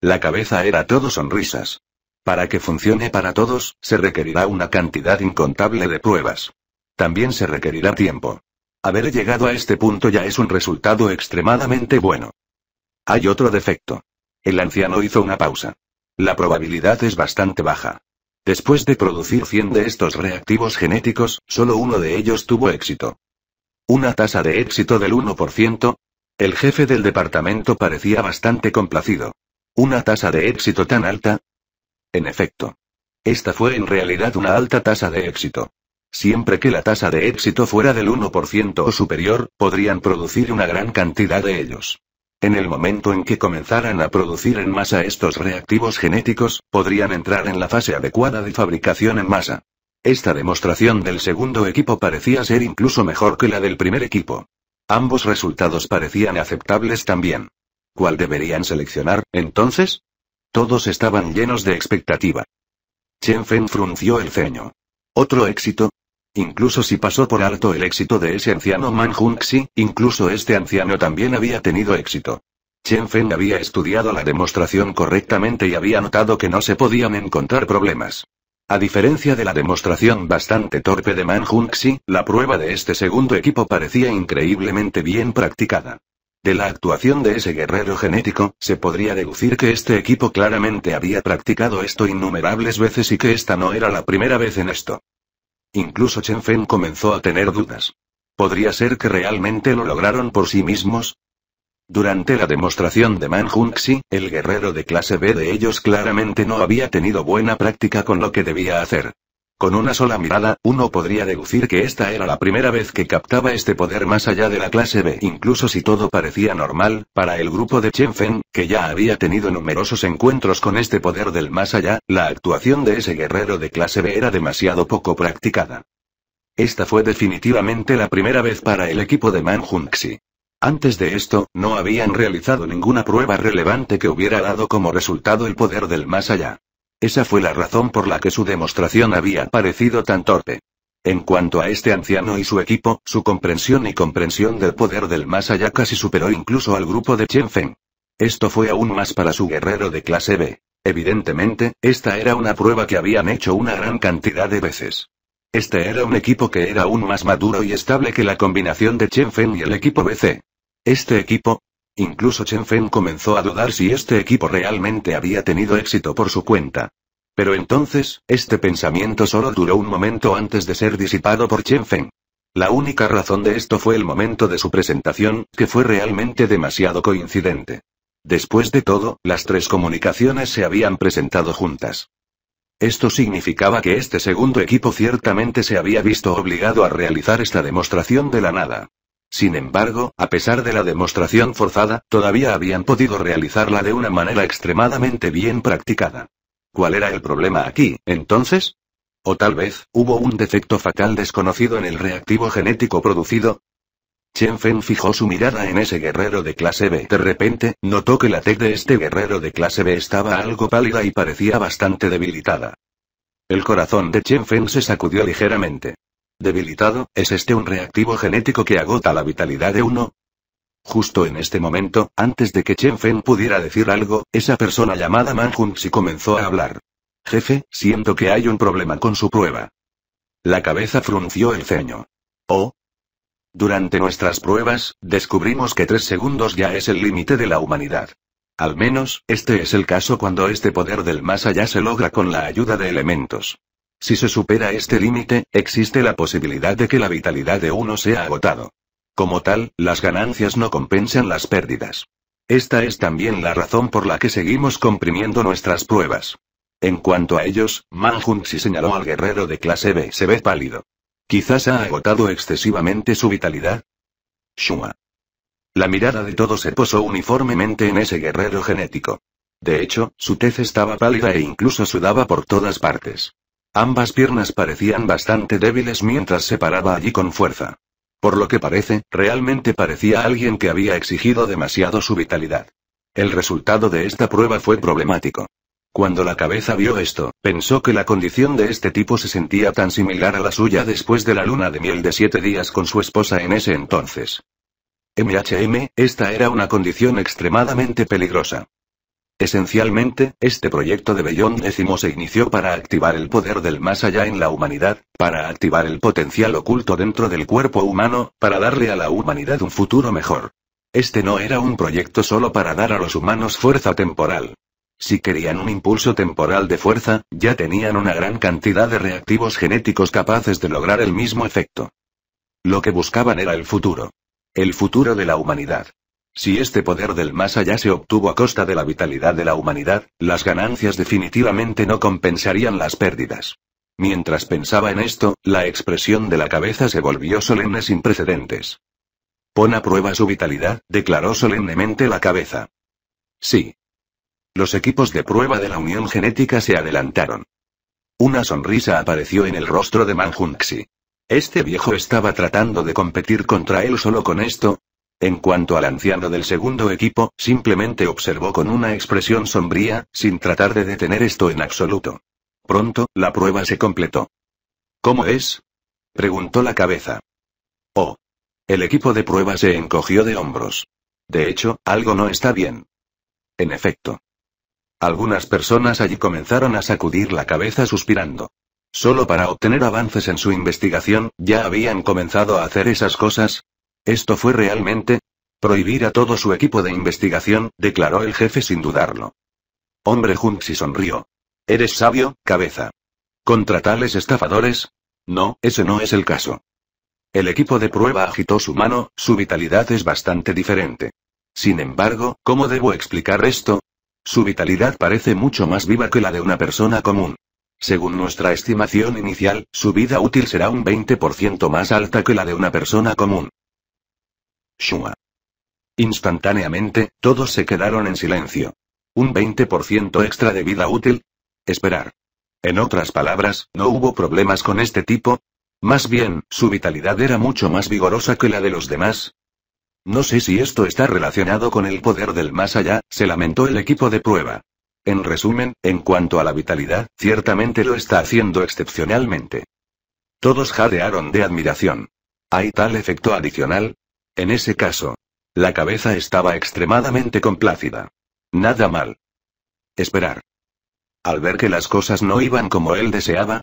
La cabeza era todo sonrisas. Para que funcione para todos, se requerirá una cantidad incontable de pruebas. También se requerirá tiempo. Haber llegado a este punto ya es un resultado extremadamente bueno. Hay otro defecto. El anciano hizo una pausa. La probabilidad es bastante baja. Después de producir 100 de estos reactivos genéticos, solo uno de ellos tuvo éxito. Una tasa de éxito del 1%. El jefe del departamento parecía bastante complacido. ¿Una tasa de éxito tan alta? En efecto. Esta fue en realidad una alta tasa de éxito. Siempre que la tasa de éxito fuera del 1% o superior, podrían producir una gran cantidad de ellos. En el momento en que comenzaran a producir en masa estos reactivos genéticos, podrían entrar en la fase adecuada de fabricación en masa. Esta demostración del segundo equipo parecía ser incluso mejor que la del primer equipo. Ambos resultados parecían aceptables también. ¿Cuál deberían seleccionar, entonces? Todos estaban llenos de expectativa. Chen Feng frunció el ceño. ¿Otro éxito? Incluso si pasó por alto el éxito de ese anciano Man Junxi, incluso este anciano también había tenido éxito. Chen Feng había estudiado la demostración correctamente y había notado que no se podían encontrar problemas. A diferencia de la demostración bastante torpe de Man Junxi, la prueba de este segundo equipo parecía increíblemente bien practicada. De la actuación de ese guerrero genético, se podría deducir que este equipo claramente había practicado esto innumerables veces y que esta no era la primera vez en esto. Incluso Chen Feng comenzó a tener dudas. ¿Podría ser que realmente lo lograron por sí mismos? Durante la demostración de Man Junxi, el guerrero de clase B de ellos claramente no había tenido buena práctica con lo que debía hacer. Con una sola mirada, uno podría deducir que esta era la primera vez que captaba este poder más allá de la clase B. Incluso si todo parecía normal, para el grupo de Chen Feng, que ya había tenido numerosos encuentros con este poder del más allá, la actuación de ese guerrero de clase B era demasiado poco practicada. Esta fue definitivamente la primera vez para el equipo de Man Junxi. Antes de esto, no habían realizado ninguna prueba relevante que hubiera dado como resultado el poder del más allá. Esa fue la razón por la que su demostración había parecido tan torpe. En cuanto a este anciano y su equipo, su comprensión y comprensión del poder del más allá casi superó incluso al grupo de Chen Feng. Esto fue aún más para su guerrero de clase B. Evidentemente, esta era una prueba que habían hecho una gran cantidad de veces. Este era un equipo que era aún más maduro y estable que la combinación de Chen Feng y el equipo BC. Este equipo, Incluso Chen Feng comenzó a dudar si este equipo realmente había tenido éxito por su cuenta. Pero entonces, este pensamiento solo duró un momento antes de ser disipado por Chen Feng. La única razón de esto fue el momento de su presentación, que fue realmente demasiado coincidente. Después de todo, las tres comunicaciones se habían presentado juntas. Esto significaba que este segundo equipo ciertamente se había visto obligado a realizar esta demostración de la nada. Sin embargo, a pesar de la demostración forzada, todavía habían podido realizarla de una manera extremadamente bien practicada. ¿Cuál era el problema aquí, entonces? O tal vez, hubo un defecto fatal desconocido en el reactivo genético producido. Chen Fen fijó su mirada en ese guerrero de clase B. De repente, notó que la tez de este guerrero de clase B estaba algo pálida y parecía bastante debilitada. El corazón de Chen Fen se sacudió ligeramente. Debilitado, ¿es este un reactivo genético que agota la vitalidad de uno? Justo en este momento, antes de que Chen Fen pudiera decir algo, esa persona llamada Man si comenzó a hablar. Jefe, siento que hay un problema con su prueba. La cabeza frunció el ceño. ¿Oh? Durante nuestras pruebas, descubrimos que tres segundos ya es el límite de la humanidad. Al menos, este es el caso cuando este poder del más allá se logra con la ayuda de elementos. Si se supera este límite, existe la posibilidad de que la vitalidad de uno sea agotado. Como tal, las ganancias no compensan las pérdidas. Esta es también la razón por la que seguimos comprimiendo nuestras pruebas. En cuanto a ellos, si señaló al guerrero de clase B. Se ve pálido. Quizás ha agotado excesivamente su vitalidad. Shuma. La mirada de todos se posó uniformemente en ese guerrero genético. De hecho, su tez estaba pálida e incluso sudaba por todas partes. Ambas piernas parecían bastante débiles mientras se paraba allí con fuerza. Por lo que parece, realmente parecía alguien que había exigido demasiado su vitalidad. El resultado de esta prueba fue problemático. Cuando la cabeza vio esto, pensó que la condición de este tipo se sentía tan similar a la suya después de la luna de miel de siete días con su esposa en ese entonces. MHM, esta era una condición extremadamente peligrosa. Esencialmente, este proyecto de Bellón X se inició para activar el poder del más allá en la humanidad, para activar el potencial oculto dentro del cuerpo humano, para darle a la humanidad un futuro mejor. Este no era un proyecto solo para dar a los humanos fuerza temporal. Si querían un impulso temporal de fuerza, ya tenían una gran cantidad de reactivos genéticos capaces de lograr el mismo efecto. Lo que buscaban era el futuro. El futuro de la humanidad. Si este poder del más allá se obtuvo a costa de la vitalidad de la humanidad, las ganancias definitivamente no compensarían las pérdidas. Mientras pensaba en esto, la expresión de la cabeza se volvió solemne sin precedentes. Pon a prueba su vitalidad, declaró solemnemente la cabeza. Sí. Los equipos de prueba de la unión genética se adelantaron. Una sonrisa apareció en el rostro de Manjunxi. Este viejo estaba tratando de competir contra él solo con esto, en cuanto al anciano del segundo equipo, simplemente observó con una expresión sombría, sin tratar de detener esto en absoluto. Pronto, la prueba se completó. ¿Cómo es? preguntó la cabeza. Oh. El equipo de prueba se encogió de hombros. De hecho, algo no está bien. En efecto. Algunas personas allí comenzaron a sacudir la cabeza suspirando. Solo para obtener avances en su investigación, ya habían comenzado a hacer esas cosas, esto fue realmente... Prohibir a todo su equipo de investigación, declaró el jefe sin dudarlo. Hombre Junxi sonrió. Eres sabio, cabeza. ¿Contra tales estafadores? No, ese no es el caso. El equipo de prueba agitó su mano, su vitalidad es bastante diferente. Sin embargo, ¿cómo debo explicar esto? Su vitalidad parece mucho más viva que la de una persona común. Según nuestra estimación inicial, su vida útil será un 20% más alta que la de una persona común. Instantáneamente, todos se quedaron en silencio. ¿Un 20% extra de vida útil? Esperar. En otras palabras, no hubo problemas con este tipo. Más bien, su vitalidad era mucho más vigorosa que la de los demás. No sé si esto está relacionado con el poder del más allá, se lamentó el equipo de prueba. En resumen, en cuanto a la vitalidad, ciertamente lo está haciendo excepcionalmente. Todos jadearon de admiración. ¿Hay tal efecto adicional? En ese caso. La cabeza estaba extremadamente complácida. Nada mal. Esperar. Al ver que las cosas no iban como él deseaba,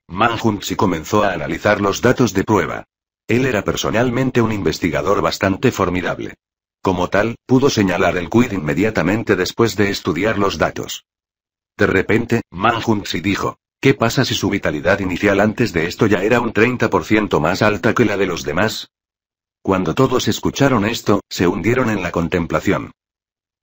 si comenzó a analizar los datos de prueba. Él era personalmente un investigador bastante formidable. Como tal, pudo señalar el quid inmediatamente después de estudiar los datos. De repente, si dijo, ¿qué pasa si su vitalidad inicial antes de esto ya era un 30% más alta que la de los demás? Cuando todos escucharon esto, se hundieron en la contemplación.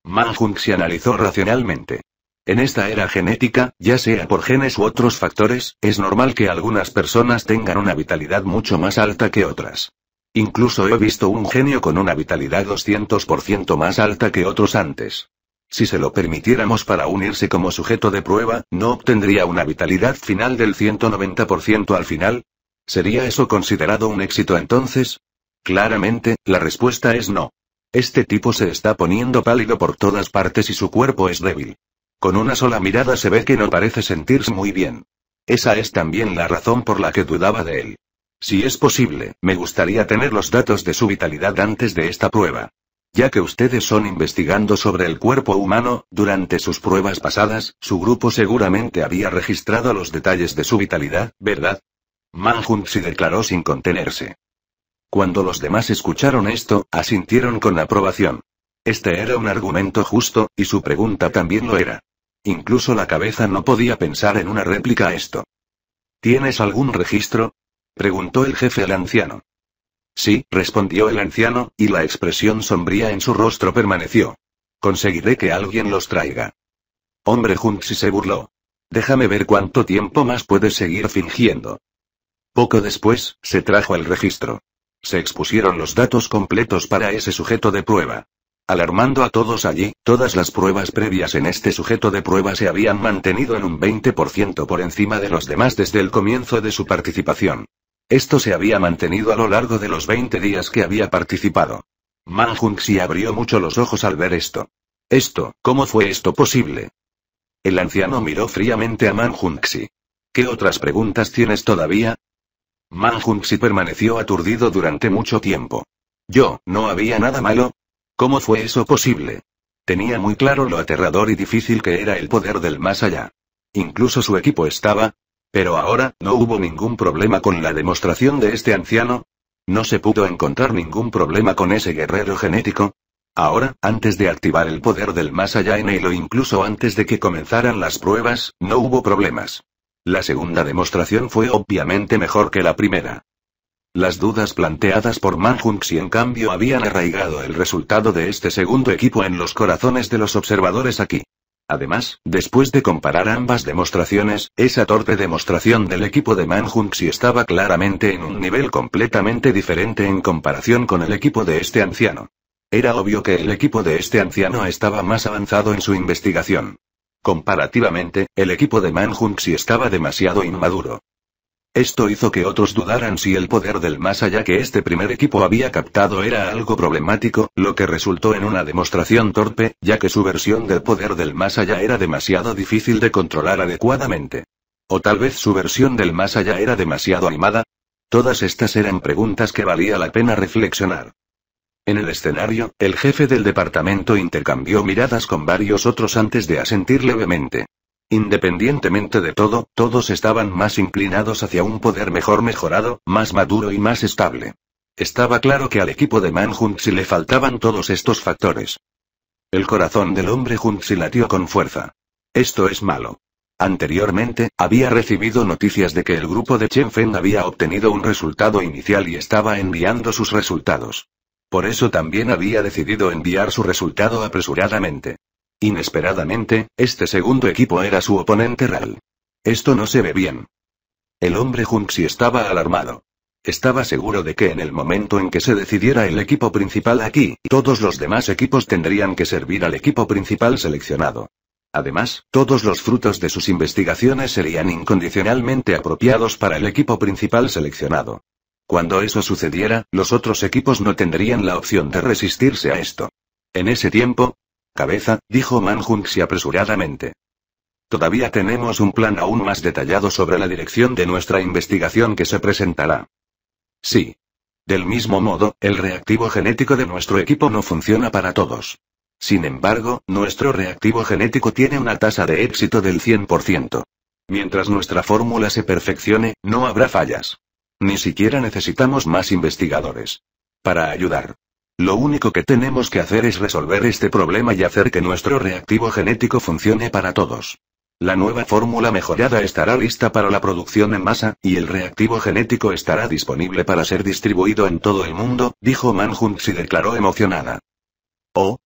Manjung se analizó racionalmente. En esta era genética, ya sea por genes u otros factores, es normal que algunas personas tengan una vitalidad mucho más alta que otras. Incluso he visto un genio con una vitalidad 200% más alta que otros antes. Si se lo permitiéramos para unirse como sujeto de prueba, ¿no obtendría una vitalidad final del 190% al final? ¿Sería eso considerado un éxito entonces? Claramente, la respuesta es no. Este tipo se está poniendo pálido por todas partes y su cuerpo es débil. Con una sola mirada se ve que no parece sentirse muy bien. Esa es también la razón por la que dudaba de él. Si es posible, me gustaría tener los datos de su vitalidad antes de esta prueba. Ya que ustedes son investigando sobre el cuerpo humano, durante sus pruebas pasadas, su grupo seguramente había registrado los detalles de su vitalidad, ¿verdad? Manhunt se declaró sin contenerse. Cuando los demás escucharon esto, asintieron con aprobación. Este era un argumento justo, y su pregunta también lo era. Incluso la cabeza no podía pensar en una réplica a esto. ¿Tienes algún registro? preguntó el jefe al anciano. Sí, respondió el anciano, y la expresión sombría en su rostro permaneció. Conseguiré que alguien los traiga. Hombre si se burló. Déjame ver cuánto tiempo más puedes seguir fingiendo. Poco después, se trajo el registro. Se expusieron los datos completos para ese sujeto de prueba. Alarmando a todos allí, todas las pruebas previas en este sujeto de prueba se habían mantenido en un 20% por encima de los demás desde el comienzo de su participación. Esto se había mantenido a lo largo de los 20 días que había participado. Junxi abrió mucho los ojos al ver esto. Esto, ¿cómo fue esto posible? El anciano miró fríamente a Manjunxi. ¿Qué otras preguntas tienes todavía? si permaneció aturdido durante mucho tiempo. Yo, no había nada malo. ¿Cómo fue eso posible? Tenía muy claro lo aterrador y difícil que era el poder del más allá. Incluso su equipo estaba. Pero ahora, no hubo ningún problema con la demostración de este anciano. No se pudo encontrar ningún problema con ese guerrero genético. Ahora, antes de activar el poder del más allá en él o incluso antes de que comenzaran las pruebas, no hubo problemas. La segunda demostración fue obviamente mejor que la primera. Las dudas planteadas por Manhunxi en cambio habían arraigado el resultado de este segundo equipo en los corazones de los observadores aquí. Además, después de comparar ambas demostraciones, esa torpe demostración del equipo de Manjunxi estaba claramente en un nivel completamente diferente en comparación con el equipo de este anciano. Era obvio que el equipo de este anciano estaba más avanzado en su investigación. Comparativamente, el equipo de si estaba demasiado inmaduro. Esto hizo que otros dudaran si el poder del más allá que este primer equipo había captado era algo problemático, lo que resultó en una demostración torpe, ya que su versión del poder del más allá era demasiado difícil de controlar adecuadamente. O tal vez su versión del más allá era demasiado animada. Todas estas eran preguntas que valía la pena reflexionar. En el escenario, el jefe del departamento intercambió miradas con varios otros antes de asentir levemente. Independientemente de todo, todos estaban más inclinados hacia un poder mejor mejorado, más maduro y más estable. Estaba claro que al equipo de si le faltaban todos estos factores. El corazón del hombre Junxi latió con fuerza. Esto es malo. Anteriormente, había recibido noticias de que el grupo de Chen Fen había obtenido un resultado inicial y estaba enviando sus resultados. Por eso también había decidido enviar su resultado apresuradamente. Inesperadamente, este segundo equipo era su oponente real. Esto no se ve bien. El hombre Junxi estaba alarmado. Estaba seguro de que en el momento en que se decidiera el equipo principal aquí, todos los demás equipos tendrían que servir al equipo principal seleccionado. Además, todos los frutos de sus investigaciones serían incondicionalmente apropiados para el equipo principal seleccionado. Cuando eso sucediera, los otros equipos no tendrían la opción de resistirse a esto. En ese tiempo, cabeza, dijo Manjunxi apresuradamente. Todavía tenemos un plan aún más detallado sobre la dirección de nuestra investigación que se presentará. Sí. Del mismo modo, el reactivo genético de nuestro equipo no funciona para todos. Sin embargo, nuestro reactivo genético tiene una tasa de éxito del 100%. Mientras nuestra fórmula se perfeccione, no habrá fallas. Ni siquiera necesitamos más investigadores. Para ayudar. Lo único que tenemos que hacer es resolver este problema y hacer que nuestro reactivo genético funcione para todos. La nueva fórmula mejorada estará lista para la producción en masa, y el reactivo genético estará disponible para ser distribuido en todo el mundo, dijo Manhunt y declaró emocionada. Oh.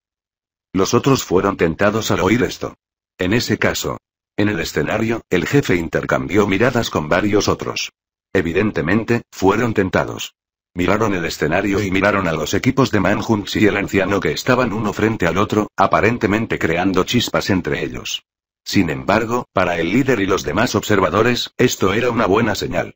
Los otros fueron tentados al oír esto. En ese caso. En el escenario, el jefe intercambió miradas con varios otros. Evidentemente, fueron tentados. Miraron el escenario y miraron a los equipos de Manhunt y el anciano que estaban uno frente al otro, aparentemente creando chispas entre ellos. Sin embargo, para el líder y los demás observadores, esto era una buena señal.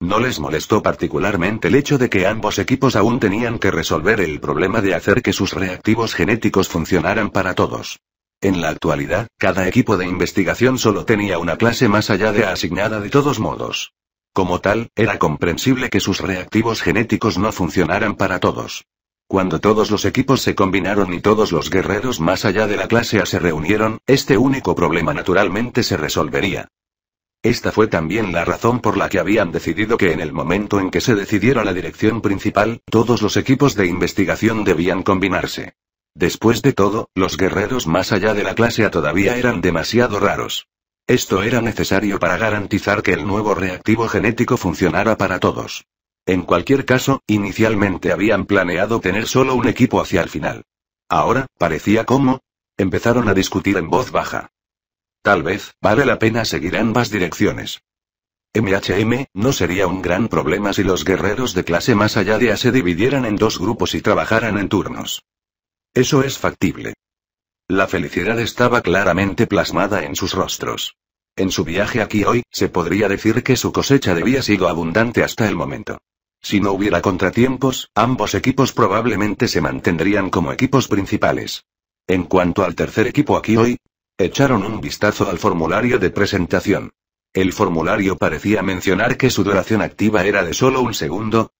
No les molestó particularmente el hecho de que ambos equipos aún tenían que resolver el problema de hacer que sus reactivos genéticos funcionaran para todos. En la actualidad, cada equipo de investigación solo tenía una clase más allá de asignada de todos modos. Como tal, era comprensible que sus reactivos genéticos no funcionaran para todos. Cuando todos los equipos se combinaron y todos los guerreros más allá de la clase A se reunieron, este único problema naturalmente se resolvería. Esta fue también la razón por la que habían decidido que en el momento en que se decidiera la dirección principal, todos los equipos de investigación debían combinarse. Después de todo, los guerreros más allá de la clase A todavía eran demasiado raros. Esto era necesario para garantizar que el nuevo reactivo genético funcionara para todos. En cualquier caso, inicialmente habían planeado tener solo un equipo hacia el final. Ahora, parecía como... Empezaron a discutir en voz baja. Tal vez, vale la pena seguir ambas direcciones. MHM, no sería un gran problema si los guerreros de clase más allá de A se dividieran en dos grupos y trabajaran en turnos. Eso es factible. La felicidad estaba claramente plasmada en sus rostros. En su viaje aquí hoy, se podría decir que su cosecha debía sido abundante hasta el momento. Si no hubiera contratiempos, ambos equipos probablemente se mantendrían como equipos principales. En cuanto al tercer equipo aquí hoy, echaron un vistazo al formulario de presentación. El formulario parecía mencionar que su duración activa era de solo un segundo,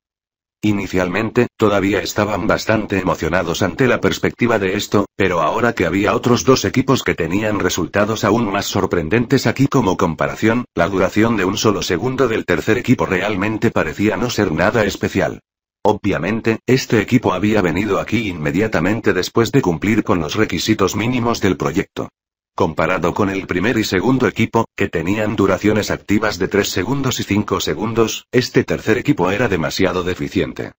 Inicialmente, todavía estaban bastante emocionados ante la perspectiva de esto, pero ahora que había otros dos equipos que tenían resultados aún más sorprendentes aquí como comparación, la duración de un solo segundo del tercer equipo realmente parecía no ser nada especial. Obviamente, este equipo había venido aquí inmediatamente después de cumplir con los requisitos mínimos del proyecto. Comparado con el primer y segundo equipo, que tenían duraciones activas de 3 segundos y 5 segundos, este tercer equipo era demasiado deficiente.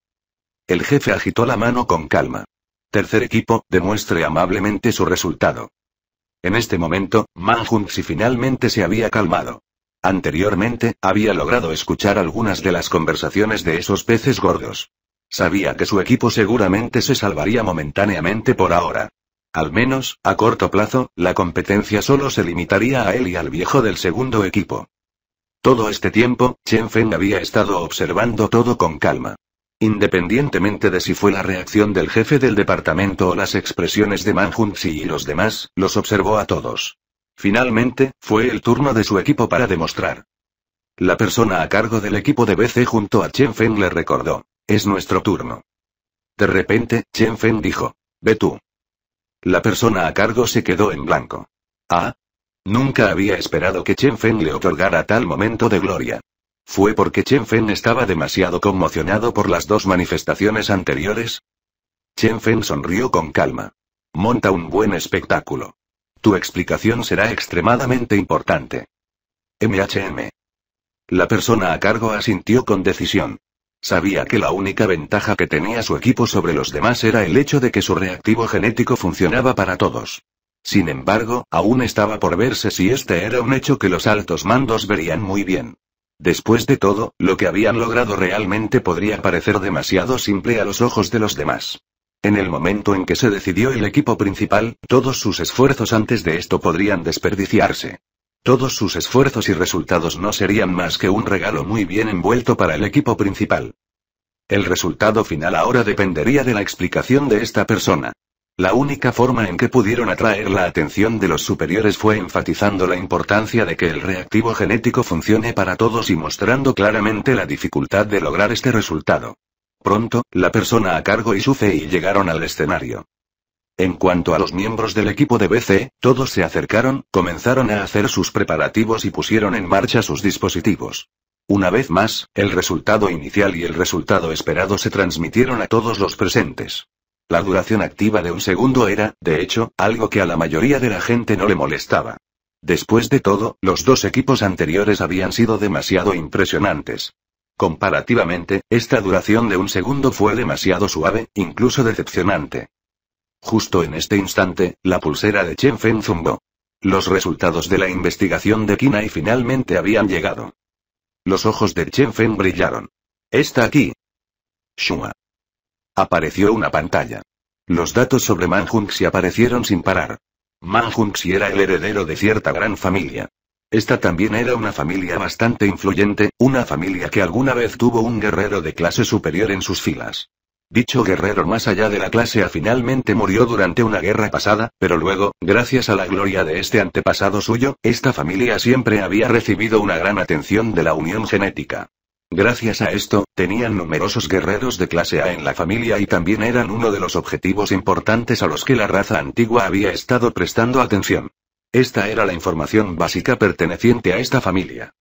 El jefe agitó la mano con calma. Tercer equipo, demuestre amablemente su resultado. En este momento, si finalmente se había calmado. Anteriormente, había logrado escuchar algunas de las conversaciones de esos peces gordos. Sabía que su equipo seguramente se salvaría momentáneamente por ahora. Al menos, a corto plazo, la competencia solo se limitaría a él y al viejo del segundo equipo. Todo este tiempo, Chen Feng había estado observando todo con calma. Independientemente de si fue la reacción del jefe del departamento o las expresiones de Man Junxi y los demás, los observó a todos. Finalmente, fue el turno de su equipo para demostrar. La persona a cargo del equipo de BC junto a Chen Feng le recordó. Es nuestro turno. De repente, Chen Feng dijo. Ve tú. La persona a cargo se quedó en blanco. Ah. Nunca había esperado que Chen Fen le otorgara tal momento de gloria. ¿Fue porque Chen Fen estaba demasiado conmocionado por las dos manifestaciones anteriores? Chen Fen sonrió con calma. Monta un buen espectáculo. Tu explicación será extremadamente importante. MHM. La persona a cargo asintió con decisión. Sabía que la única ventaja que tenía su equipo sobre los demás era el hecho de que su reactivo genético funcionaba para todos. Sin embargo, aún estaba por verse si este era un hecho que los altos mandos verían muy bien. Después de todo, lo que habían logrado realmente podría parecer demasiado simple a los ojos de los demás. En el momento en que se decidió el equipo principal, todos sus esfuerzos antes de esto podrían desperdiciarse. Todos sus esfuerzos y resultados no serían más que un regalo muy bien envuelto para el equipo principal. El resultado final ahora dependería de la explicación de esta persona. La única forma en que pudieron atraer la atención de los superiores fue enfatizando la importancia de que el reactivo genético funcione para todos y mostrando claramente la dificultad de lograr este resultado. Pronto, la persona a cargo y su y llegaron al escenario. En cuanto a los miembros del equipo de BC, todos se acercaron, comenzaron a hacer sus preparativos y pusieron en marcha sus dispositivos. Una vez más, el resultado inicial y el resultado esperado se transmitieron a todos los presentes. La duración activa de un segundo era, de hecho, algo que a la mayoría de la gente no le molestaba. Después de todo, los dos equipos anteriores habían sido demasiado impresionantes. Comparativamente, esta duración de un segundo fue demasiado suave, incluso decepcionante. Justo en este instante, la pulsera de Chen Fen zumbó. Los resultados de la investigación de Kinai finalmente habían llegado. Los ojos de Chen Fen brillaron. Está aquí. Shua. Apareció una pantalla. Los datos sobre Manhunxi aparecieron sin parar. Junxi era el heredero de cierta gran familia. Esta también era una familia bastante influyente, una familia que alguna vez tuvo un guerrero de clase superior en sus filas. Dicho guerrero más allá de la clase A finalmente murió durante una guerra pasada, pero luego, gracias a la gloria de este antepasado suyo, esta familia siempre había recibido una gran atención de la unión genética. Gracias a esto, tenían numerosos guerreros de clase A en la familia y también eran uno de los objetivos importantes a los que la raza antigua había estado prestando atención. Esta era la información básica perteneciente a esta familia.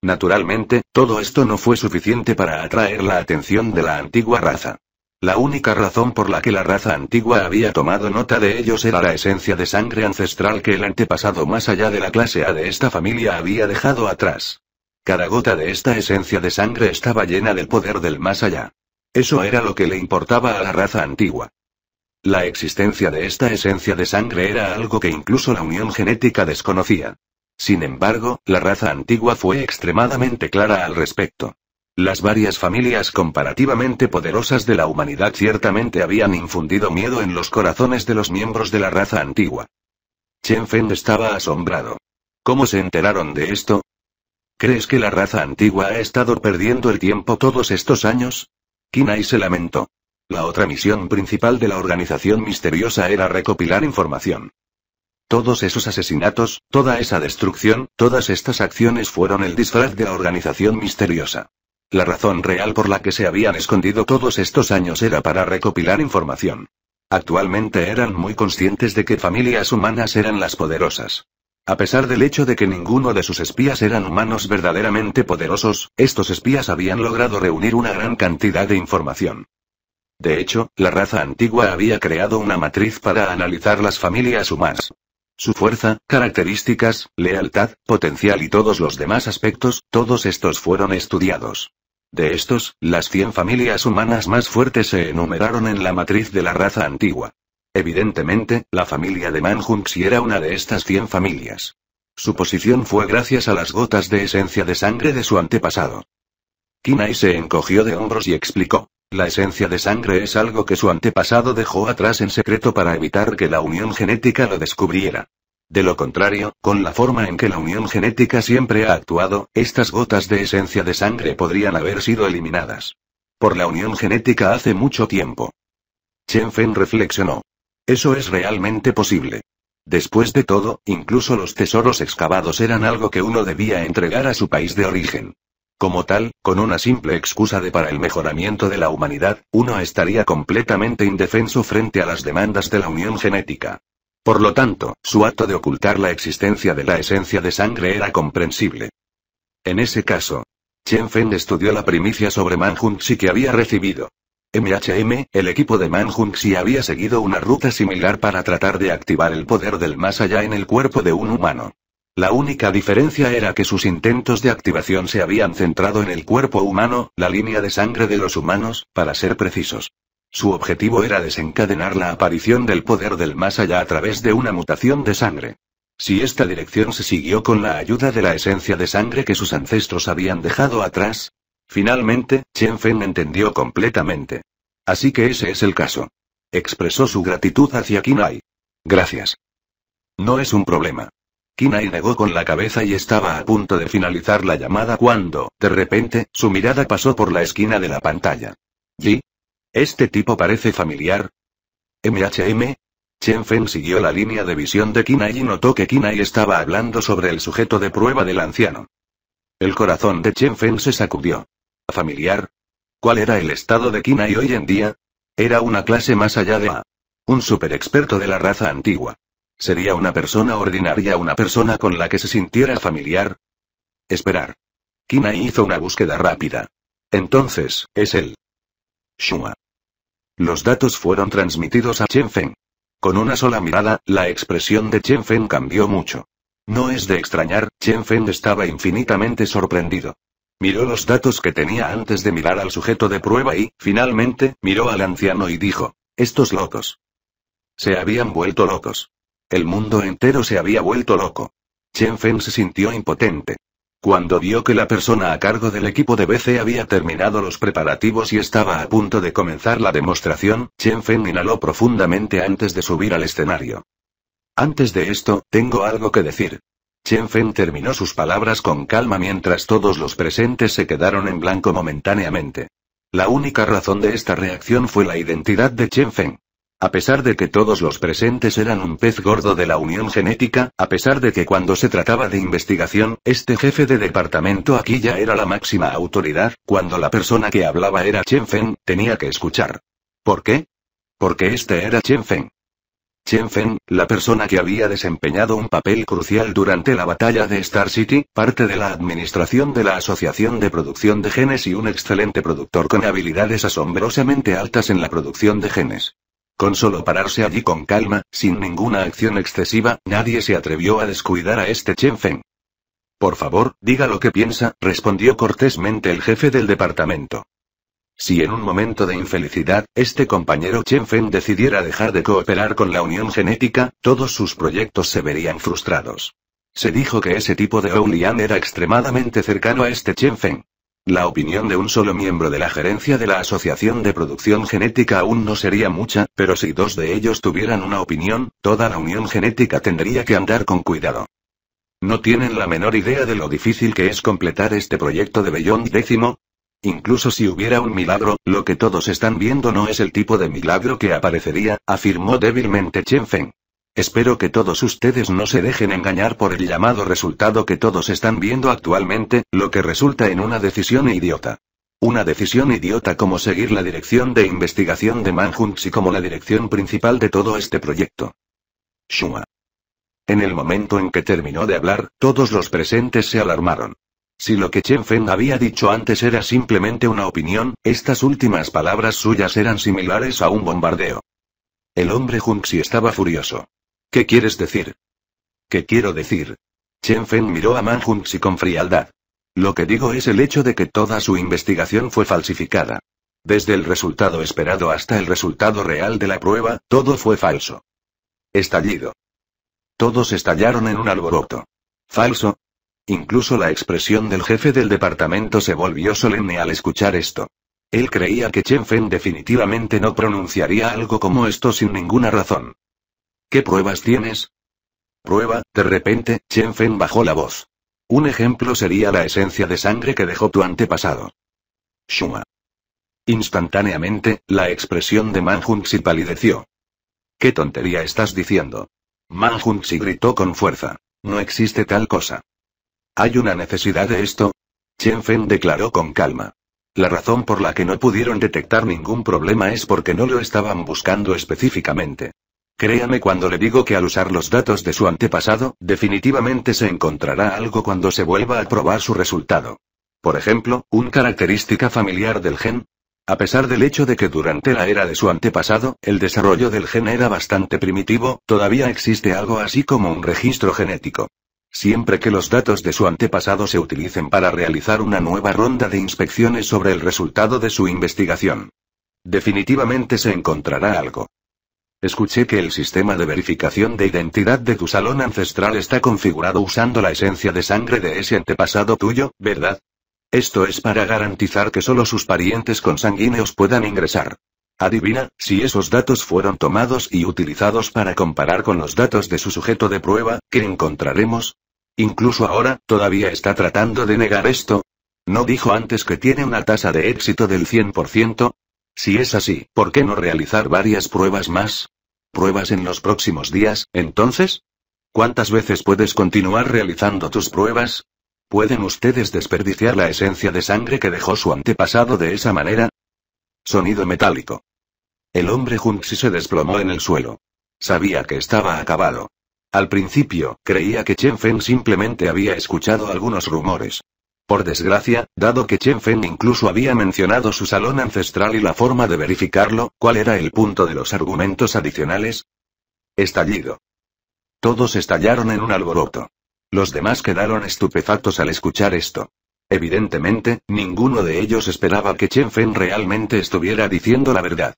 Naturalmente, todo esto no fue suficiente para atraer la atención de la antigua raza. La única razón por la que la raza antigua había tomado nota de ellos era la esencia de sangre ancestral que el antepasado más allá de la clase A de esta familia había dejado atrás. Cada gota de esta esencia de sangre estaba llena del poder del más allá. Eso era lo que le importaba a la raza antigua. La existencia de esta esencia de sangre era algo que incluso la unión genética desconocía. Sin embargo, la raza antigua fue extremadamente clara al respecto. Las varias familias comparativamente poderosas de la humanidad ciertamente habían infundido miedo en los corazones de los miembros de la raza antigua. Chen Feng estaba asombrado. ¿Cómo se enteraron de esto? ¿Crees que la raza antigua ha estado perdiendo el tiempo todos estos años? Kinai se lamentó. La otra misión principal de la organización misteriosa era recopilar información. Todos esos asesinatos, toda esa destrucción, todas estas acciones fueron el disfraz de la organización misteriosa. La razón real por la que se habían escondido todos estos años era para recopilar información. Actualmente eran muy conscientes de que familias humanas eran las poderosas. A pesar del hecho de que ninguno de sus espías eran humanos verdaderamente poderosos, estos espías habían logrado reunir una gran cantidad de información. De hecho, la raza antigua había creado una matriz para analizar las familias humanas. Su fuerza, características, lealtad, potencial y todos los demás aspectos, todos estos fueron estudiados. De estos, las 100 familias humanas más fuertes se enumeraron en la matriz de la raza antigua. Evidentemente, la familia de Manjunxi era una de estas 100 familias. Su posición fue gracias a las gotas de esencia de sangre de su antepasado. Kinai se encogió de hombros y explicó. La esencia de sangre es algo que su antepasado dejó atrás en secreto para evitar que la unión genética lo descubriera. De lo contrario, con la forma en que la unión genética siempre ha actuado, estas gotas de esencia de sangre podrían haber sido eliminadas. Por la unión genética hace mucho tiempo. Chen Fen reflexionó. Eso es realmente posible. Después de todo, incluso los tesoros excavados eran algo que uno debía entregar a su país de origen. Como tal, con una simple excusa de para el mejoramiento de la humanidad, uno estaría completamente indefenso frente a las demandas de la unión genética. Por lo tanto, su acto de ocultar la existencia de la esencia de sangre era comprensible. En ese caso, Chen Feng estudió la primicia sobre Manjunxi que había recibido. MHM, el equipo de Manjunxi había seguido una ruta similar para tratar de activar el poder del más allá en el cuerpo de un humano. La única diferencia era que sus intentos de activación se habían centrado en el cuerpo humano, la línea de sangre de los humanos, para ser precisos. Su objetivo era desencadenar la aparición del poder del más allá a través de una mutación de sangre. Si esta dirección se siguió con la ayuda de la esencia de sangre que sus ancestros habían dejado atrás, finalmente, Chen Feng entendió completamente. Así que ese es el caso. Expresó su gratitud hacia Kinai. Gracias. No es un problema. Kinai negó con la cabeza y estaba a punto de finalizar la llamada cuando, de repente, su mirada pasó por la esquina de la pantalla. Yi, este tipo parece familiar. MHM. Chen Fen siguió la línea de visión de Kinai y notó que Kinai estaba hablando sobre el sujeto de prueba del anciano. El corazón de Chen Fen se sacudió. ¿Familiar? ¿Cuál era el estado de Kinai hoy en día? Era una clase más allá de A. Un experto de la raza antigua. ¿Sería una persona ordinaria una persona con la que se sintiera familiar? Esperar. Kinai hizo una búsqueda rápida. Entonces, es él. Shua. Los datos fueron transmitidos a Chen Feng. Con una sola mirada, la expresión de Chen Feng cambió mucho. No es de extrañar, Chen Feng estaba infinitamente sorprendido. Miró los datos que tenía antes de mirar al sujeto de prueba y, finalmente, miró al anciano y dijo, estos locos. Se habían vuelto locos. El mundo entero se había vuelto loco. Chen Feng se sintió impotente. Cuando vio que la persona a cargo del equipo de BC había terminado los preparativos y estaba a punto de comenzar la demostración, Chen Feng inhaló profundamente antes de subir al escenario. Antes de esto, tengo algo que decir. Chen Feng terminó sus palabras con calma mientras todos los presentes se quedaron en blanco momentáneamente. La única razón de esta reacción fue la identidad de Chen Feng. A pesar de que todos los presentes eran un pez gordo de la unión genética, a pesar de que cuando se trataba de investigación, este jefe de departamento aquí ya era la máxima autoridad, cuando la persona que hablaba era Chen Feng, tenía que escuchar. ¿Por qué? Porque este era Chen Feng. Chen Feng, la persona que había desempeñado un papel crucial durante la batalla de Star City, parte de la administración de la Asociación de Producción de Genes y un excelente productor con habilidades asombrosamente altas en la producción de genes. Con solo pararse allí con calma, sin ninguna acción excesiva, nadie se atrevió a descuidar a este Chen Feng. Por favor, diga lo que piensa, respondió cortésmente el jefe del departamento. Si en un momento de infelicidad, este compañero Chen Feng decidiera dejar de cooperar con la unión genética, todos sus proyectos se verían frustrados. Se dijo que ese tipo de Oulian era extremadamente cercano a este Chen Feng. La opinión de un solo miembro de la gerencia de la Asociación de Producción Genética aún no sería mucha, pero si dos de ellos tuvieran una opinión, toda la unión genética tendría que andar con cuidado. No tienen la menor idea de lo difícil que es completar este proyecto de Bellón décimo. Incluso si hubiera un milagro, lo que todos están viendo no es el tipo de milagro que aparecería, afirmó débilmente Chen Feng. Espero que todos ustedes no se dejen engañar por el llamado resultado que todos están viendo actualmente, lo que resulta en una decisión idiota. Una decisión idiota como seguir la dirección de investigación de Man y como la dirección principal de todo este proyecto. Shuma. En el momento en que terminó de hablar, todos los presentes se alarmaron. Si lo que Chen Feng había dicho antes era simplemente una opinión, estas últimas palabras suyas eran similares a un bombardeo. El hombre Junxi estaba furioso. ¿Qué quieres decir? ¿Qué quiero decir? Chen Feng miró a Manjunxi con frialdad. Lo que digo es el hecho de que toda su investigación fue falsificada. Desde el resultado esperado hasta el resultado real de la prueba, todo fue falso. Estallido. Todos estallaron en un alboroto. Falso. Incluso la expresión del jefe del departamento se volvió solemne al escuchar esto. Él creía que Chen Feng definitivamente no pronunciaría algo como esto sin ninguna razón. ¿Qué pruebas tienes? Prueba, de repente, Chen Fen bajó la voz. Un ejemplo sería la esencia de sangre que dejó tu antepasado. Shuma. Instantáneamente, la expresión de Junxi palideció. ¿Qué tontería estás diciendo? Junxi gritó con fuerza. No existe tal cosa. ¿Hay una necesidad de esto? Chen Fen declaró con calma. La razón por la que no pudieron detectar ningún problema es porque no lo estaban buscando específicamente. Créame cuando le digo que al usar los datos de su antepasado, definitivamente se encontrará algo cuando se vuelva a probar su resultado. Por ejemplo, una característica familiar del gen. A pesar del hecho de que durante la era de su antepasado, el desarrollo del gen era bastante primitivo, todavía existe algo así como un registro genético. Siempre que los datos de su antepasado se utilicen para realizar una nueva ronda de inspecciones sobre el resultado de su investigación. Definitivamente se encontrará algo. Escuché que el sistema de verificación de identidad de tu salón ancestral está configurado usando la esencia de sangre de ese antepasado tuyo, ¿verdad? Esto es para garantizar que solo sus parientes consanguíneos puedan ingresar. Adivina, si esos datos fueron tomados y utilizados para comparar con los datos de su sujeto de prueba, ¿qué encontraremos? Incluso ahora, todavía está tratando de negar esto. ¿No dijo antes que tiene una tasa de éxito del 100%? Si es así, ¿por qué no realizar varias pruebas más? ¿Pruebas en los próximos días, entonces? ¿Cuántas veces puedes continuar realizando tus pruebas? ¿Pueden ustedes desperdiciar la esencia de sangre que dejó su antepasado de esa manera? Sonido metálico. El hombre Junxi se desplomó en el suelo. Sabía que estaba acabado. Al principio, creía que Chen Feng simplemente había escuchado algunos rumores. Por desgracia, dado que Chen Fen incluso había mencionado su salón ancestral y la forma de verificarlo, ¿cuál era el punto de los argumentos adicionales? Estallido. Todos estallaron en un alboroto. Los demás quedaron estupefactos al escuchar esto. Evidentemente, ninguno de ellos esperaba que Chen Fen realmente estuviera diciendo la verdad.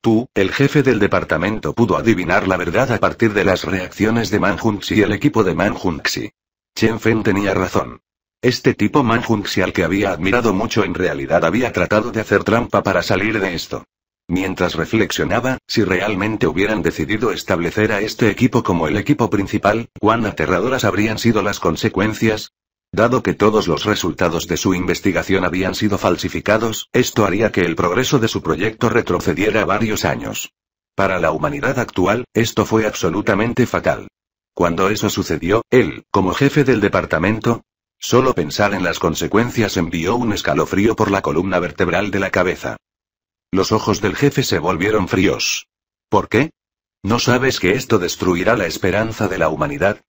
Tú, el jefe del departamento, pudo adivinar la verdad a partir de las reacciones de Man Junxi y el equipo de Man Junxi. Chen Fen tenía razón. Este tipo manjunxial que había admirado mucho en realidad había tratado de hacer trampa para salir de esto. Mientras reflexionaba, si realmente hubieran decidido establecer a este equipo como el equipo principal, cuán aterradoras habrían sido las consecuencias. Dado que todos los resultados de su investigación habían sido falsificados, esto haría que el progreso de su proyecto retrocediera varios años. Para la humanidad actual, esto fue absolutamente fatal. Cuando eso sucedió, él, como jefe del departamento, Solo pensar en las consecuencias envió un escalofrío por la columna vertebral de la cabeza. Los ojos del jefe se volvieron fríos. ¿Por qué? ¿No sabes que esto destruirá la esperanza de la humanidad?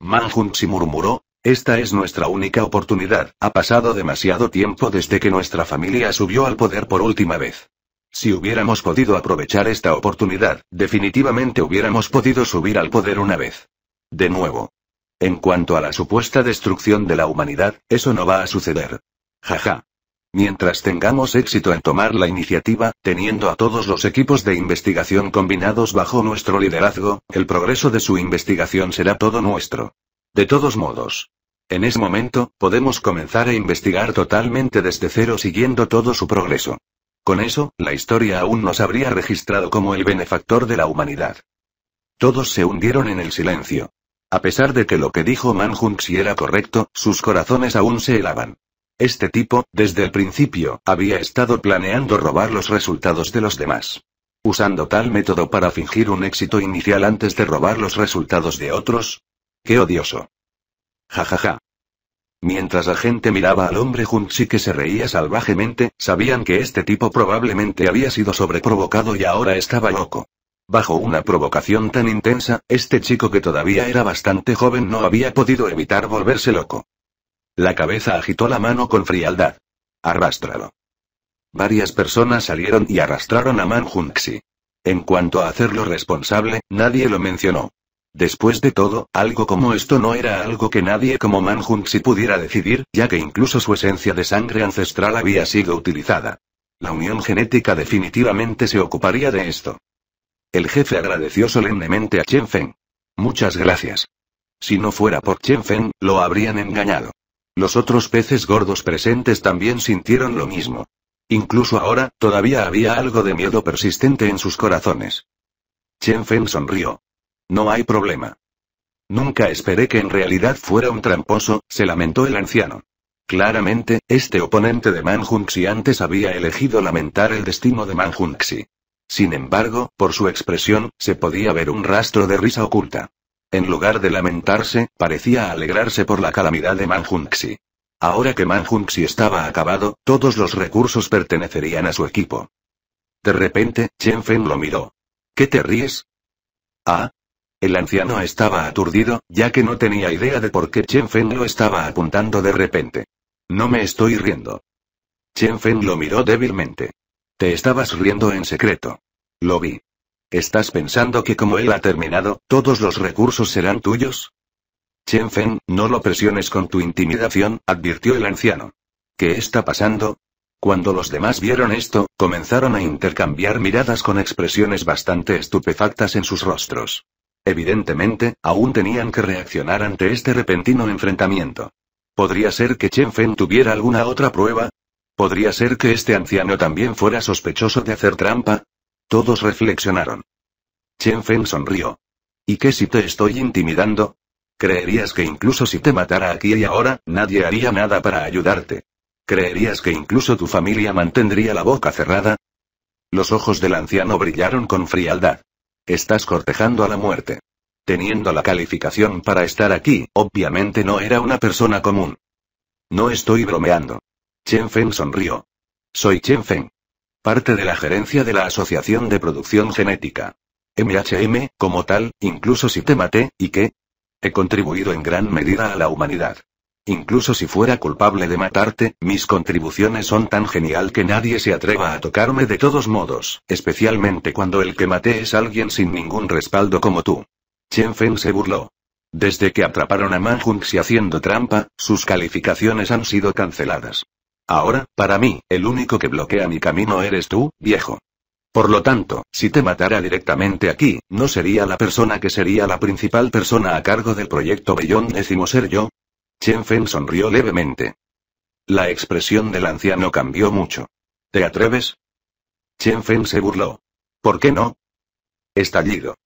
Manjunchi murmuró, esta es nuestra única oportunidad, ha pasado demasiado tiempo desde que nuestra familia subió al poder por última vez. Si hubiéramos podido aprovechar esta oportunidad, definitivamente hubiéramos podido subir al poder una vez. De nuevo. En cuanto a la supuesta destrucción de la humanidad, eso no va a suceder. Jaja. Mientras tengamos éxito en tomar la iniciativa, teniendo a todos los equipos de investigación combinados bajo nuestro liderazgo, el progreso de su investigación será todo nuestro. De todos modos. En ese momento, podemos comenzar a investigar totalmente desde cero siguiendo todo su progreso. Con eso, la historia aún nos habría registrado como el benefactor de la humanidad. Todos se hundieron en el silencio. A pesar de que lo que dijo Junxi era correcto, sus corazones aún se helaban. Este tipo, desde el principio, había estado planeando robar los resultados de los demás. Usando tal método para fingir un éxito inicial antes de robar los resultados de otros. ¡Qué odioso! Ja ja ja. Mientras la gente miraba al hombre Junxi que se reía salvajemente, sabían que este tipo probablemente había sido sobreprovocado y ahora estaba loco. Bajo una provocación tan intensa, este chico que todavía era bastante joven no había podido evitar volverse loco. La cabeza agitó la mano con frialdad. Arrástralo. Varias personas salieron y arrastraron a Manjunxi. En cuanto a hacerlo responsable, nadie lo mencionó. Después de todo, algo como esto no era algo que nadie como Manjunxi pudiera decidir, ya que incluso su esencia de sangre ancestral había sido utilizada. La unión genética definitivamente se ocuparía de esto. El jefe agradeció solemnemente a Chen Feng. Muchas gracias. Si no fuera por Chen Feng, lo habrían engañado. Los otros peces gordos presentes también sintieron lo mismo. Incluso ahora, todavía había algo de miedo persistente en sus corazones. Chen Feng sonrió. No hay problema. Nunca esperé que en realidad fuera un tramposo, se lamentó el anciano. Claramente, este oponente de Man Junxi antes había elegido lamentar el destino de Man Junxi. Sin embargo, por su expresión, se podía ver un rastro de risa oculta. En lugar de lamentarse, parecía alegrarse por la calamidad de Manjunxi. Ahora que Manjunxi estaba acabado, todos los recursos pertenecerían a su equipo. De repente, Chen Fen lo miró. ¿Qué te ríes? Ah. El anciano estaba aturdido, ya que no tenía idea de por qué Chen Fen lo estaba apuntando de repente. No me estoy riendo. Chen Fen lo miró débilmente. Te estabas riendo en secreto. Lo vi. ¿Estás pensando que como él ha terminado, todos los recursos serán tuyos? Chen Fen, no lo presiones con tu intimidación, advirtió el anciano. ¿Qué está pasando? Cuando los demás vieron esto, comenzaron a intercambiar miradas con expresiones bastante estupefactas en sus rostros. Evidentemente, aún tenían que reaccionar ante este repentino enfrentamiento. ¿Podría ser que Chen Fen tuviera alguna otra prueba? ¿Podría ser que este anciano también fuera sospechoso de hacer trampa? Todos reflexionaron. Chen Feng sonrió. ¿Y qué si te estoy intimidando? ¿Creerías que incluso si te matara aquí y ahora, nadie haría nada para ayudarte? ¿Creerías que incluso tu familia mantendría la boca cerrada? Los ojos del anciano brillaron con frialdad. Estás cortejando a la muerte. Teniendo la calificación para estar aquí, obviamente no era una persona común. No estoy bromeando. Chen Feng sonrió. Soy Chen Feng. Parte de la gerencia de la Asociación de Producción Genética. MHM, como tal, incluso si te maté, ¿y qué? He contribuido en gran medida a la humanidad. Incluso si fuera culpable de matarte, mis contribuciones son tan genial que nadie se atreva a tocarme de todos modos, especialmente cuando el que maté es alguien sin ningún respaldo como tú. Chen Feng se burló. Desde que atraparon a Junxi haciendo trampa, sus calificaciones han sido canceladas. Ahora, para mí, el único que bloquea mi camino eres tú, viejo. Por lo tanto, si te matara directamente aquí, no sería la persona que sería la principal persona a cargo del proyecto Bellón décimo ser yo. Chen Feng sonrió levemente. La expresión del anciano cambió mucho. ¿Te atreves? Chen Feng se burló. ¿Por qué no? Estallido.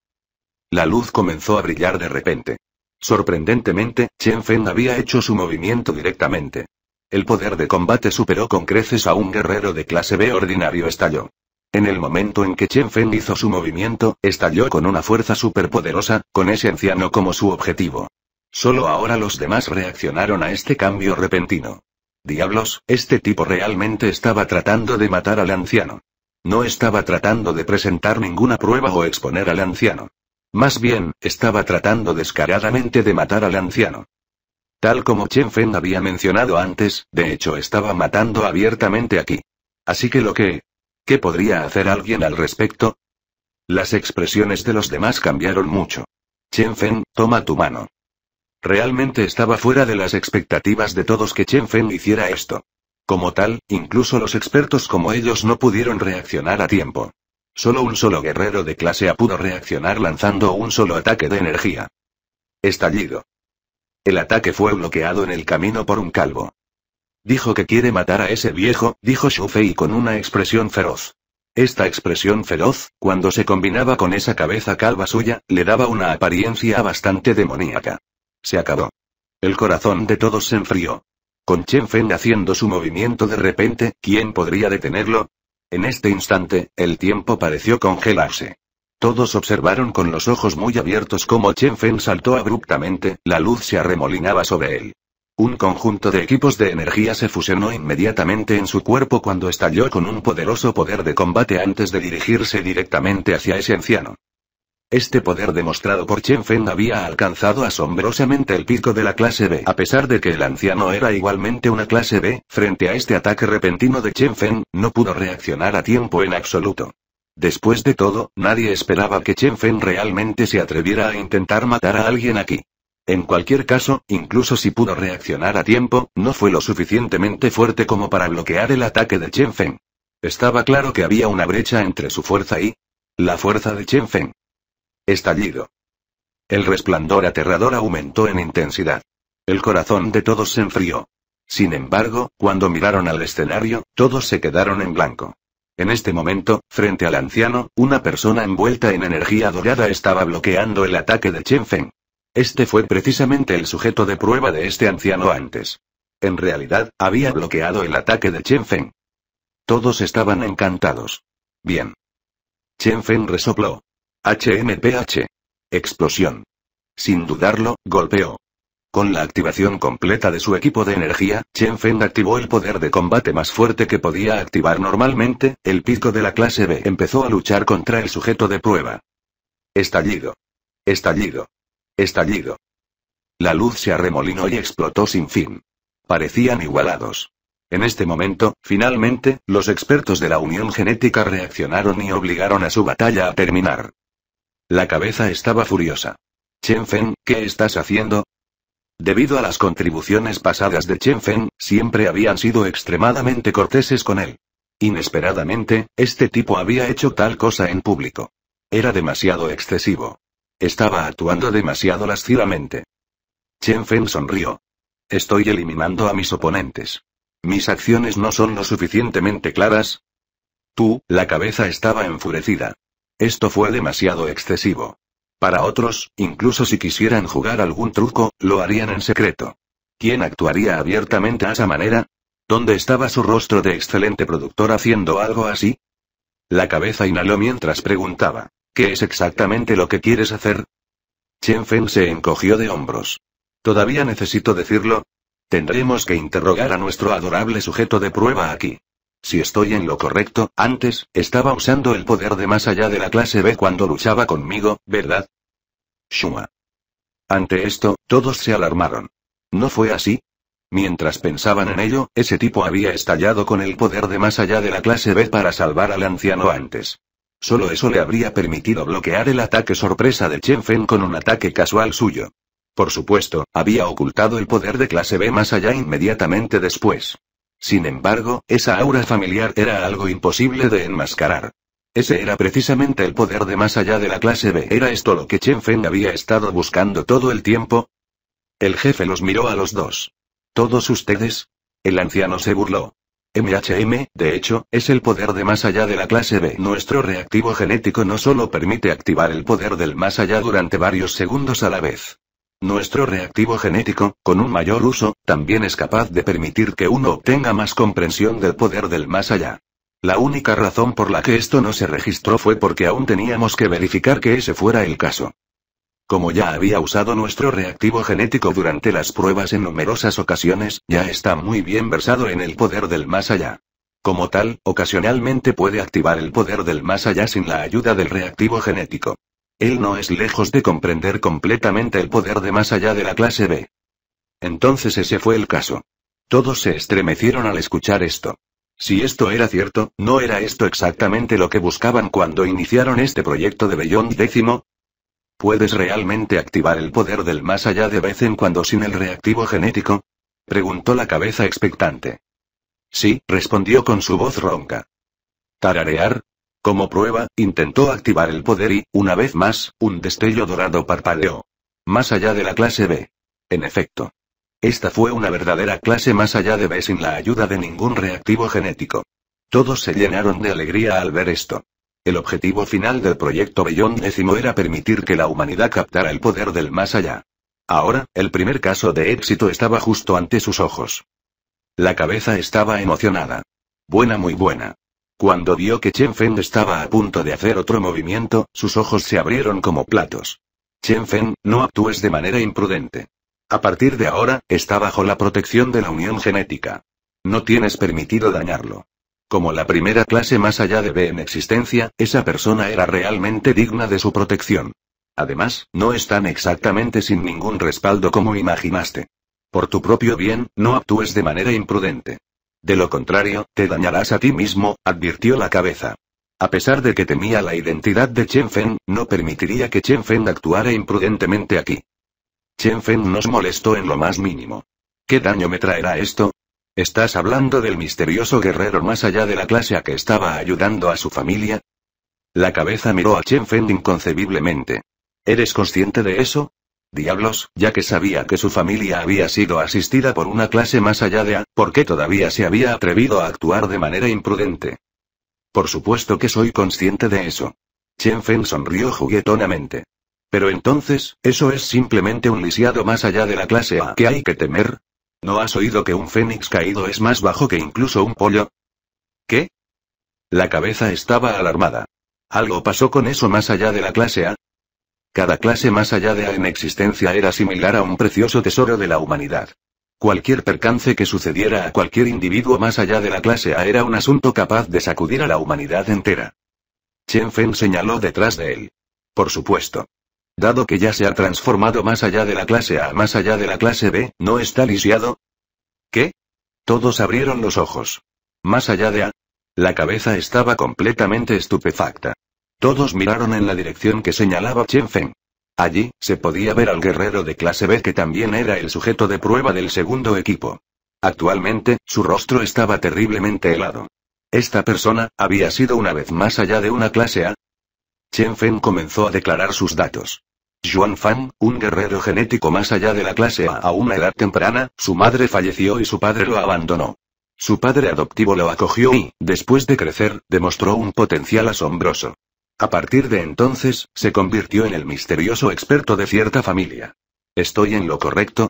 La luz comenzó a brillar de repente. Sorprendentemente, Chen Feng había hecho su movimiento directamente. El poder de combate superó con creces a un guerrero de clase B ordinario estalló. En el momento en que Chen Feng hizo su movimiento, estalló con una fuerza superpoderosa, con ese anciano como su objetivo. Solo ahora los demás reaccionaron a este cambio repentino. Diablos, este tipo realmente estaba tratando de matar al anciano. No estaba tratando de presentar ninguna prueba o exponer al anciano. Más bien, estaba tratando descaradamente de matar al anciano. Tal como Chen Fen había mencionado antes, de hecho estaba matando abiertamente aquí. Así que lo que... ¿Qué podría hacer alguien al respecto? Las expresiones de los demás cambiaron mucho. Chen Fen, toma tu mano. Realmente estaba fuera de las expectativas de todos que Chen Fen hiciera esto. Como tal, incluso los expertos como ellos no pudieron reaccionar a tiempo. Solo un solo guerrero de clase A pudo reaccionar lanzando un solo ataque de energía. Estallido. El ataque fue bloqueado en el camino por un calvo. Dijo que quiere matar a ese viejo, dijo Shufei con una expresión feroz. Esta expresión feroz, cuando se combinaba con esa cabeza calva suya, le daba una apariencia bastante demoníaca. Se acabó. El corazón de todos se enfrió. Con Chen Feng haciendo su movimiento de repente, ¿quién podría detenerlo? En este instante, el tiempo pareció congelarse. Todos observaron con los ojos muy abiertos cómo Chen Fen saltó abruptamente, la luz se arremolinaba sobre él. Un conjunto de equipos de energía se fusionó inmediatamente en su cuerpo cuando estalló con un poderoso poder de combate antes de dirigirse directamente hacia ese anciano. Este poder demostrado por Chen Fen había alcanzado asombrosamente el pico de la clase B. A pesar de que el anciano era igualmente una clase B, frente a este ataque repentino de Chen Fen, no pudo reaccionar a tiempo en absoluto. Después de todo, nadie esperaba que Chen Feng realmente se atreviera a intentar matar a alguien aquí. En cualquier caso, incluso si pudo reaccionar a tiempo, no fue lo suficientemente fuerte como para bloquear el ataque de Chen Feng. Estaba claro que había una brecha entre su fuerza y la fuerza de Chen Feng. Estallido. El resplandor aterrador aumentó en intensidad. El corazón de todos se enfrió. Sin embargo, cuando miraron al escenario, todos se quedaron en blanco. En este momento, frente al anciano, una persona envuelta en energía dorada estaba bloqueando el ataque de Chen Feng. Este fue precisamente el sujeto de prueba de este anciano antes. En realidad, había bloqueado el ataque de Chen Feng. Todos estaban encantados. Bien. Chen Feng resopló. HMPH. Explosión. Sin dudarlo, golpeó. Con la activación completa de su equipo de energía, Chen Feng activó el poder de combate más fuerte que podía activar normalmente, el pico de la clase B empezó a luchar contra el sujeto de prueba. Estallido. Estallido. Estallido. La luz se arremolinó y explotó sin fin. Parecían igualados. En este momento, finalmente, los expertos de la unión genética reaccionaron y obligaron a su batalla a terminar. La cabeza estaba furiosa. Chen Feng, ¿qué estás haciendo? Debido a las contribuciones pasadas de Chen Feng, siempre habían sido extremadamente corteses con él. Inesperadamente, este tipo había hecho tal cosa en público. Era demasiado excesivo. Estaba actuando demasiado lascivamente. Chen Feng sonrió. Estoy eliminando a mis oponentes. Mis acciones no son lo suficientemente claras. Tú, la cabeza estaba enfurecida. Esto fue demasiado excesivo. Para otros, incluso si quisieran jugar algún truco, lo harían en secreto. ¿Quién actuaría abiertamente a esa manera? ¿Dónde estaba su rostro de excelente productor haciendo algo así? La cabeza inhaló mientras preguntaba, ¿qué es exactamente lo que quieres hacer? Chen Feng se encogió de hombros. ¿Todavía necesito decirlo? Tendremos que interrogar a nuestro adorable sujeto de prueba aquí. Si estoy en lo correcto, antes, estaba usando el poder de más allá de la clase B cuando luchaba conmigo, ¿verdad? Shuma. Ante esto, todos se alarmaron. ¿No fue así? Mientras pensaban en ello, ese tipo había estallado con el poder de más allá de la clase B para salvar al anciano antes. Solo eso le habría permitido bloquear el ataque sorpresa de Chen Fen con un ataque casual suyo. Por supuesto, había ocultado el poder de clase B más allá inmediatamente después. Sin embargo, esa aura familiar era algo imposible de enmascarar. Ese era precisamente el poder de más allá de la clase B. ¿Era esto lo que Chen Feng había estado buscando todo el tiempo? El jefe los miró a los dos. ¿Todos ustedes? El anciano se burló. MHM, de hecho, es el poder de más allá de la clase B. Nuestro reactivo genético no solo permite activar el poder del más allá durante varios segundos a la vez. Nuestro reactivo genético, con un mayor uso, también es capaz de permitir que uno obtenga más comprensión del poder del más allá. La única razón por la que esto no se registró fue porque aún teníamos que verificar que ese fuera el caso. Como ya había usado nuestro reactivo genético durante las pruebas en numerosas ocasiones, ya está muy bien versado en el poder del más allá. Como tal, ocasionalmente puede activar el poder del más allá sin la ayuda del reactivo genético. Él no es lejos de comprender completamente el poder de más allá de la clase B. Entonces ese fue el caso. Todos se estremecieron al escuchar esto. Si esto era cierto, ¿no era esto exactamente lo que buscaban cuando iniciaron este proyecto de Beyond Décimo? ¿Puedes realmente activar el poder del más allá de vez en cuando sin el reactivo genético? preguntó la cabeza expectante. Sí, respondió con su voz ronca. ¿Tararear? Como prueba, intentó activar el poder y, una vez más, un destello dorado parpadeó. Más allá de la clase B. En efecto. Esta fue una verdadera clase más allá de B sin la ayuda de ningún reactivo genético. Todos se llenaron de alegría al ver esto. El objetivo final del proyecto Bellón X era permitir que la humanidad captara el poder del más allá. Ahora, el primer caso de éxito estaba justo ante sus ojos. La cabeza estaba emocionada. Buena, muy buena. Cuando vio que Chen Feng estaba a punto de hacer otro movimiento, sus ojos se abrieron como platos. Chen Feng, no actúes de manera imprudente. A partir de ahora, está bajo la protección de la unión genética. No tienes permitido dañarlo. Como la primera clase más allá de B en existencia, esa persona era realmente digna de su protección. Además, no están exactamente sin ningún respaldo como imaginaste. Por tu propio bien, no actúes de manera imprudente. De lo contrario, te dañarás a ti mismo, advirtió la cabeza. A pesar de que temía la identidad de Chen Feng, no permitiría que Chen Feng actuara imprudentemente aquí. Chen Feng nos molestó en lo más mínimo. ¿Qué daño me traerá esto? ¿Estás hablando del misterioso guerrero más allá de la clase a que estaba ayudando a su familia? La cabeza miró a Chen Feng inconcebiblemente. ¿Eres consciente de eso? Diablos, ya que sabía que su familia había sido asistida por una clase más allá de A, ¿por qué todavía se había atrevido a actuar de manera imprudente? Por supuesto que soy consciente de eso. Chen Feng sonrió juguetonamente. Pero entonces, ¿eso es simplemente un lisiado más allá de la clase A que hay que temer? ¿No has oído que un fénix caído es más bajo que incluso un pollo? ¿Qué? La cabeza estaba alarmada. Algo pasó con eso más allá de la clase A, cada clase más allá de A en existencia era similar a un precioso tesoro de la humanidad. Cualquier percance que sucediera a cualquier individuo más allá de la clase A era un asunto capaz de sacudir a la humanidad entera. Chen Feng señaló detrás de él. Por supuesto. Dado que ya se ha transformado más allá de la clase A más allá de la clase B, ¿no está lisiado? ¿Qué? Todos abrieron los ojos. Más allá de A. La cabeza estaba completamente estupefacta. Todos miraron en la dirección que señalaba Chen Feng. Allí, se podía ver al guerrero de clase B que también era el sujeto de prueba del segundo equipo. Actualmente, su rostro estaba terriblemente helado. Esta persona, había sido una vez más allá de una clase A. Chen Feng comenzó a declarar sus datos. Juan Fan, un guerrero genético más allá de la clase A a una edad temprana, su madre falleció y su padre lo abandonó. Su padre adoptivo lo acogió y, después de crecer, demostró un potencial asombroso. A partir de entonces, se convirtió en el misterioso experto de cierta familia. ¿Estoy en lo correcto?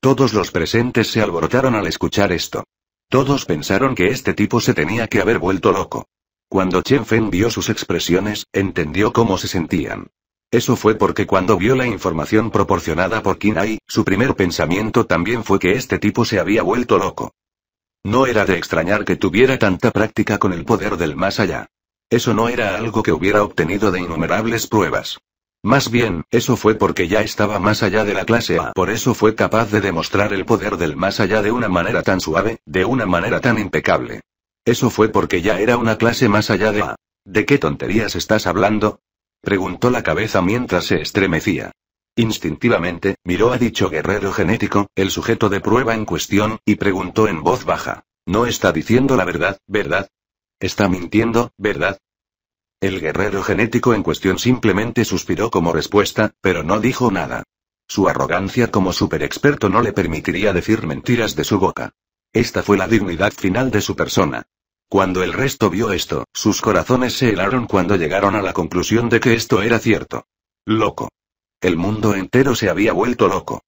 Todos los presentes se alborotaron al escuchar esto. Todos pensaron que este tipo se tenía que haber vuelto loco. Cuando Chen Feng vio sus expresiones, entendió cómo se sentían. Eso fue porque cuando vio la información proporcionada por Kinai, su primer pensamiento también fue que este tipo se había vuelto loco. No era de extrañar que tuviera tanta práctica con el poder del más allá. Eso no era algo que hubiera obtenido de innumerables pruebas. Más bien, eso fue porque ya estaba más allá de la clase A. Por eso fue capaz de demostrar el poder del más allá de una manera tan suave, de una manera tan impecable. Eso fue porque ya era una clase más allá de A. ¿De qué tonterías estás hablando? Preguntó la cabeza mientras se estremecía. Instintivamente, miró a dicho guerrero genético, el sujeto de prueba en cuestión, y preguntó en voz baja. No está diciendo la verdad, ¿verdad? Está mintiendo, ¿verdad? El guerrero genético en cuestión simplemente suspiró como respuesta, pero no dijo nada. Su arrogancia como superexperto no le permitiría decir mentiras de su boca. Esta fue la dignidad final de su persona. Cuando el resto vio esto, sus corazones se helaron cuando llegaron a la conclusión de que esto era cierto. Loco. El mundo entero se había vuelto loco.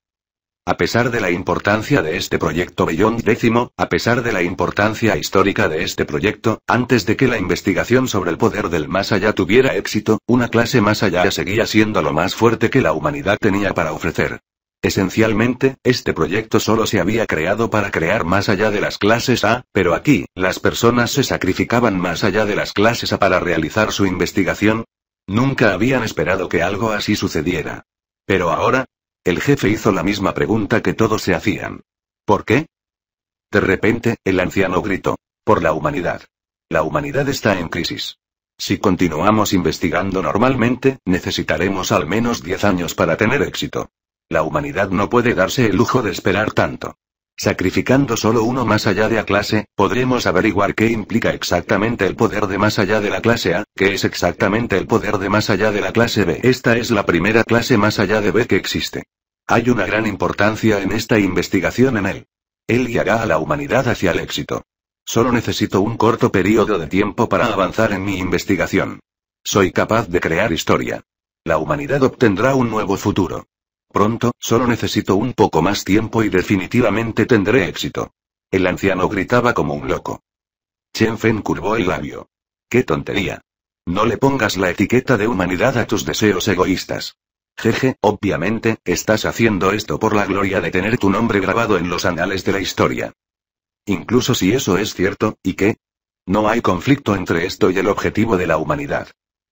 A pesar de la importancia de este proyecto Beyond X, a pesar de la importancia histórica de este proyecto, antes de que la investigación sobre el poder del más allá tuviera éxito, una clase más allá seguía siendo lo más fuerte que la humanidad tenía para ofrecer. Esencialmente, este proyecto solo se había creado para crear más allá de las clases A, pero aquí, las personas se sacrificaban más allá de las clases A para realizar su investigación. Nunca habían esperado que algo así sucediera. Pero ahora, el jefe hizo la misma pregunta que todos se hacían. ¿Por qué? De repente, el anciano gritó. Por la humanidad. La humanidad está en crisis. Si continuamos investigando normalmente, necesitaremos al menos 10 años para tener éxito. La humanidad no puede darse el lujo de esperar tanto. Sacrificando solo uno más allá de A clase, podremos averiguar qué implica exactamente el poder de más allá de la clase A, qué es exactamente el poder de más allá de la clase B. Esta es la primera clase más allá de B que existe. Hay una gran importancia en esta investigación en él. Él guiará a la humanidad hacia el éxito. Solo necesito un corto periodo de tiempo para avanzar en mi investigación. Soy capaz de crear historia. La humanidad obtendrá un nuevo futuro. Pronto, solo necesito un poco más tiempo y definitivamente tendré éxito. El anciano gritaba como un loco. Chen Fen curvó el labio. ¡Qué tontería! No le pongas la etiqueta de humanidad a tus deseos egoístas. Jeje, obviamente, estás haciendo esto por la gloria de tener tu nombre grabado en los anales de la historia. Incluso si eso es cierto, ¿y qué? No hay conflicto entre esto y el objetivo de la humanidad.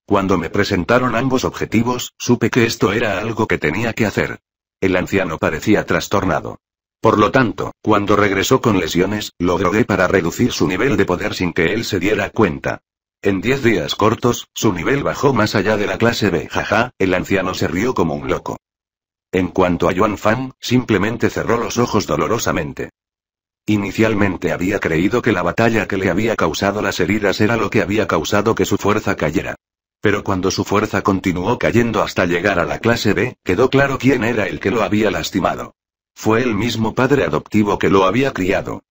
Cuando me presentaron ambos objetivos, supe que esto era algo que tenía que hacer. El anciano parecía trastornado. Por lo tanto, cuando regresó con lesiones, lo drogué para reducir su nivel de poder sin que él se diera cuenta. En diez días cortos, su nivel bajó más allá de la clase B. Jaja, el anciano se rió como un loco. En cuanto a Yuan Fan, simplemente cerró los ojos dolorosamente. Inicialmente había creído que la batalla que le había causado las heridas era lo que había causado que su fuerza cayera. Pero cuando su fuerza continuó cayendo hasta llegar a la clase B, quedó claro quién era el que lo había lastimado. Fue el mismo padre adoptivo que lo había criado.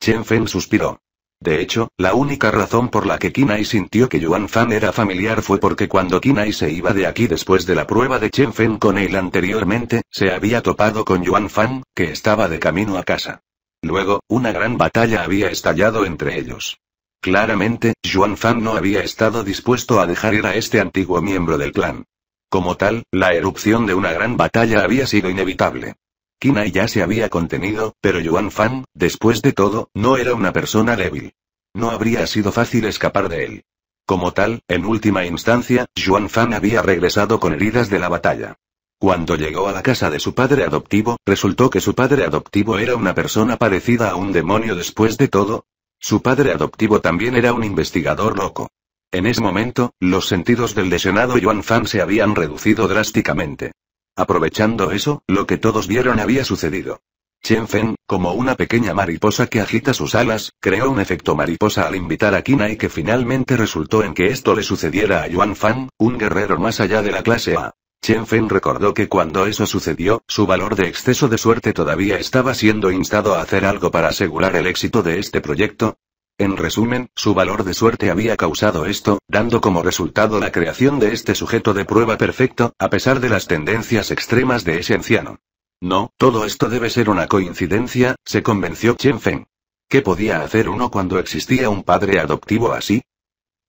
Chen Fen suspiró. De hecho, la única razón por la que Kinai sintió que Yuan Fan era familiar fue porque cuando Kinai se iba de aquí después de la prueba de Chen Feng con él anteriormente, se había topado con Yuan Fan, que estaba de camino a casa. Luego, una gran batalla había estallado entre ellos. Claramente, Yuan Fan no había estado dispuesto a dejar ir a este antiguo miembro del clan. Como tal, la erupción de una gran batalla había sido inevitable. Kinai ya se había contenido, pero Yuan Fan, después de todo, no era una persona débil. No habría sido fácil escapar de él. Como tal, en última instancia, Yuan Fan había regresado con heridas de la batalla. Cuando llegó a la casa de su padre adoptivo, resultó que su padre adoptivo era una persona parecida a un demonio después de todo, su padre adoptivo también era un investigador loco. En ese momento, los sentidos del lesionado Yuan Fan se habían reducido drásticamente. Aprovechando eso, lo que todos vieron había sucedido. Chen Fen, como una pequeña mariposa que agita sus alas, creó un efecto mariposa al invitar a Kina y que finalmente resultó en que esto le sucediera a Yuan Fan, un guerrero más allá de la clase A. Chen Feng recordó que cuando eso sucedió, su valor de exceso de suerte todavía estaba siendo instado a hacer algo para asegurar el éxito de este proyecto. En resumen, su valor de suerte había causado esto, dando como resultado la creación de este sujeto de prueba perfecto, a pesar de las tendencias extremas de ese anciano. No, todo esto debe ser una coincidencia, se convenció Chen Feng. ¿Qué podía hacer uno cuando existía un padre adoptivo así?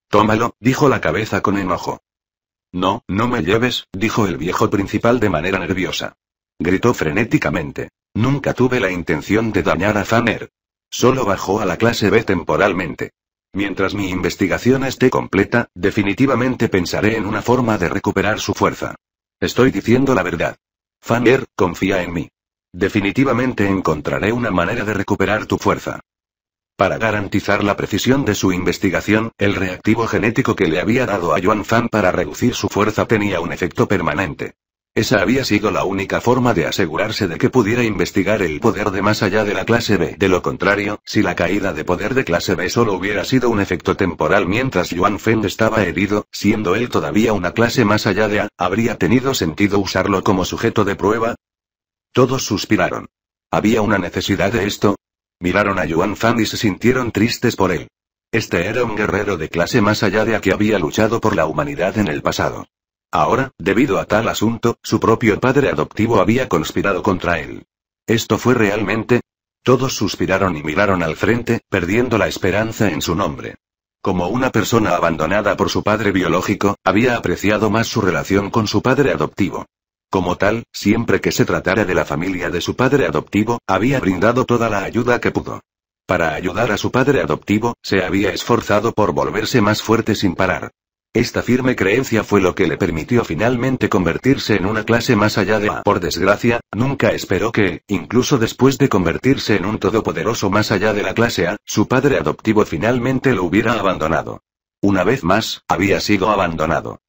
Tómalo, dijo la cabeza con enojo. No, no me lleves, dijo el viejo principal de manera nerviosa. Gritó frenéticamente. Nunca tuve la intención de dañar a Fanner. Solo bajó a la clase B temporalmente. Mientras mi investigación esté completa, definitivamente pensaré en una forma de recuperar su fuerza. Estoy diciendo la verdad. Fanner, confía en mí. Definitivamente encontraré una manera de recuperar tu fuerza. Para garantizar la precisión de su investigación, el reactivo genético que le había dado a Yuan Fan para reducir su fuerza tenía un efecto permanente. Esa había sido la única forma de asegurarse de que pudiera investigar el poder de más allá de la clase B. De lo contrario, si la caída de poder de clase B solo hubiera sido un efecto temporal mientras Yuan Feng estaba herido, siendo él todavía una clase más allá de A, ¿habría tenido sentido usarlo como sujeto de prueba? Todos suspiraron. Había una necesidad de esto, Miraron a Yuan Fan y se sintieron tristes por él. Este era un guerrero de clase más allá de a que había luchado por la humanidad en el pasado. Ahora, debido a tal asunto, su propio padre adoptivo había conspirado contra él. ¿Esto fue realmente? Todos suspiraron y miraron al frente, perdiendo la esperanza en su nombre. Como una persona abandonada por su padre biológico, había apreciado más su relación con su padre adoptivo. Como tal, siempre que se tratara de la familia de su padre adoptivo, había brindado toda la ayuda que pudo. Para ayudar a su padre adoptivo, se había esforzado por volverse más fuerte sin parar. Esta firme creencia fue lo que le permitió finalmente convertirse en una clase más allá de A. Por desgracia, nunca esperó que, incluso después de convertirse en un todopoderoso más allá de la clase A, su padre adoptivo finalmente lo hubiera abandonado. Una vez más, había sido abandonado.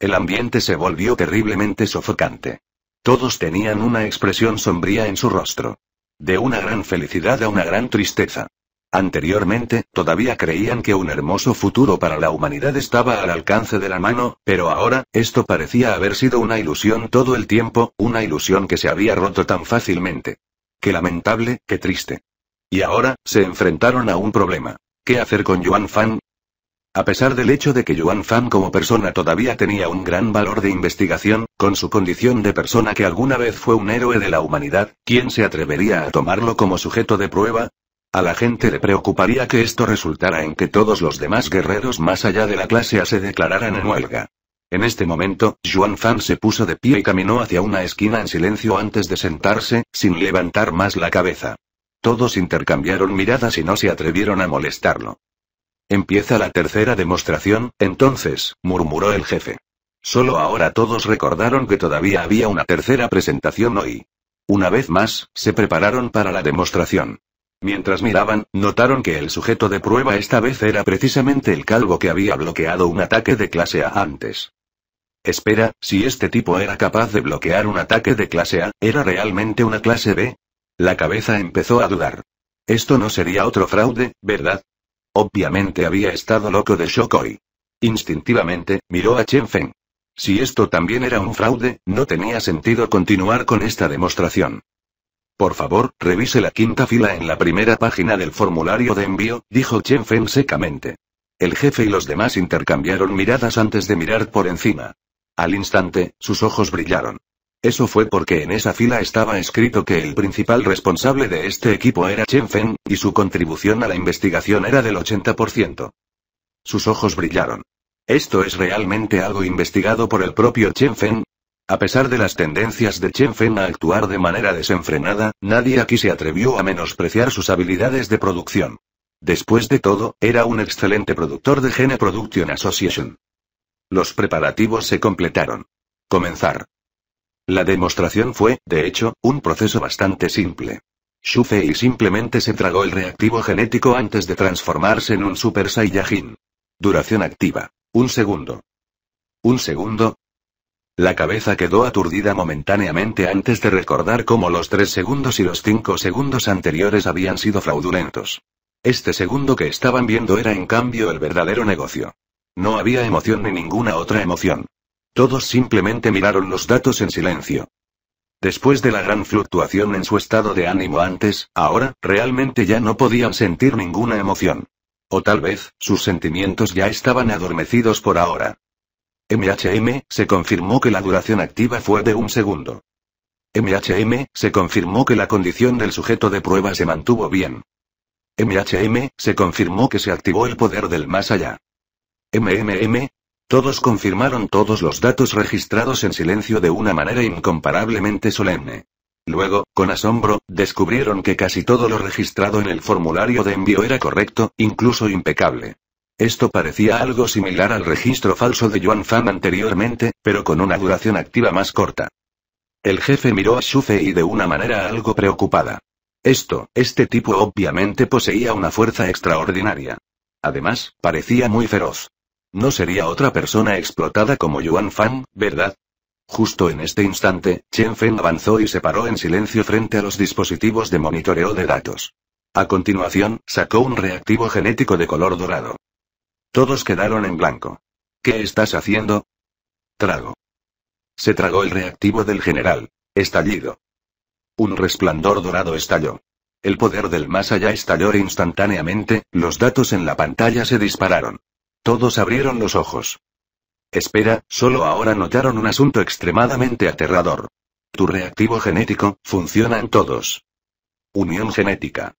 El ambiente se volvió terriblemente sofocante. Todos tenían una expresión sombría en su rostro. De una gran felicidad a una gran tristeza. Anteriormente, todavía creían que un hermoso futuro para la humanidad estaba al alcance de la mano, pero ahora, esto parecía haber sido una ilusión todo el tiempo, una ilusión que se había roto tan fácilmente. Qué lamentable, qué triste. Y ahora, se enfrentaron a un problema. ¿Qué hacer con Yuan Fan, a pesar del hecho de que Yuan Fan como persona todavía tenía un gran valor de investigación, con su condición de persona que alguna vez fue un héroe de la humanidad, ¿quién se atrevería a tomarlo como sujeto de prueba? A la gente le preocuparía que esto resultara en que todos los demás guerreros más allá de la clase A se declararan en huelga. En este momento, Yuan Fan se puso de pie y caminó hacia una esquina en silencio antes de sentarse, sin levantar más la cabeza. Todos intercambiaron miradas y no se atrevieron a molestarlo. Empieza la tercera demostración, entonces, murmuró el jefe. Solo ahora todos recordaron que todavía había una tercera presentación hoy. Una vez más, se prepararon para la demostración. Mientras miraban, notaron que el sujeto de prueba esta vez era precisamente el calvo que había bloqueado un ataque de clase A antes. Espera, si este tipo era capaz de bloquear un ataque de clase A, ¿era realmente una clase B? La cabeza empezó a dudar. Esto no sería otro fraude, ¿verdad? Obviamente había estado loco de shock hoy. Instintivamente, miró a Chen Feng. Si esto también era un fraude, no tenía sentido continuar con esta demostración. Por favor, revise la quinta fila en la primera página del formulario de envío, dijo Chen Feng secamente. El jefe y los demás intercambiaron miradas antes de mirar por encima. Al instante, sus ojos brillaron. Eso fue porque en esa fila estaba escrito que el principal responsable de este equipo era Chen Feng, y su contribución a la investigación era del 80%. Sus ojos brillaron. ¿Esto es realmente algo investigado por el propio Chen Feng? A pesar de las tendencias de Chen Feng a actuar de manera desenfrenada, nadie aquí se atrevió a menospreciar sus habilidades de producción. Después de todo, era un excelente productor de Gene Production Association. Los preparativos se completaron. Comenzar. La demostración fue, de hecho, un proceso bastante simple. Shufei simplemente se tragó el reactivo genético antes de transformarse en un Super Saiyajin. Duración activa. Un segundo. Un segundo. La cabeza quedó aturdida momentáneamente antes de recordar cómo los tres segundos y los cinco segundos anteriores habían sido fraudulentos. Este segundo que estaban viendo era en cambio el verdadero negocio. No había emoción ni ninguna otra emoción. Todos simplemente miraron los datos en silencio. Después de la gran fluctuación en su estado de ánimo antes, ahora, realmente ya no podían sentir ninguna emoción. O tal vez, sus sentimientos ya estaban adormecidos por ahora. MHM, se confirmó que la duración activa fue de un segundo. MHM, se confirmó que la condición del sujeto de prueba se mantuvo bien. MHM, se confirmó que se activó el poder del más allá. MMM, todos confirmaron todos los datos registrados en silencio de una manera incomparablemente solemne. Luego, con asombro, descubrieron que casi todo lo registrado en el formulario de envío era correcto, incluso impecable. Esto parecía algo similar al registro falso de Yuan Fan anteriormente, pero con una duración activa más corta. El jefe miró a y de una manera algo preocupada. Esto, este tipo obviamente poseía una fuerza extraordinaria. Además, parecía muy feroz. No sería otra persona explotada como Yuan Fan, ¿verdad? Justo en este instante, Chen Feng avanzó y se paró en silencio frente a los dispositivos de monitoreo de datos. A continuación, sacó un reactivo genético de color dorado. Todos quedaron en blanco. ¿Qué estás haciendo? Trago. Se tragó el reactivo del general. Estallido. Un resplandor dorado estalló. El poder del más allá estalló instantáneamente, los datos en la pantalla se dispararon. Todos abrieron los ojos. Espera, solo ahora notaron un asunto extremadamente aterrador. Tu reactivo genético, funciona en todos. Unión genética.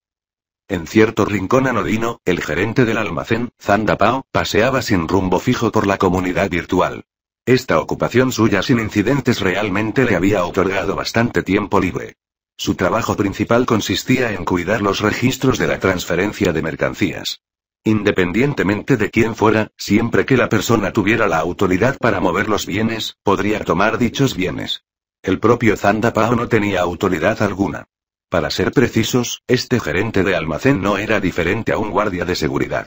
En cierto rincón anodino, el gerente del almacén, Zanda Pao, paseaba sin rumbo fijo por la comunidad virtual. Esta ocupación suya sin incidentes realmente le había otorgado bastante tiempo libre. Su trabajo principal consistía en cuidar los registros de la transferencia de mercancías. Independientemente de quién fuera, siempre que la persona tuviera la autoridad para mover los bienes, podría tomar dichos bienes. El propio Zandapao no tenía autoridad alguna. Para ser precisos, este gerente de almacén no era diferente a un guardia de seguridad.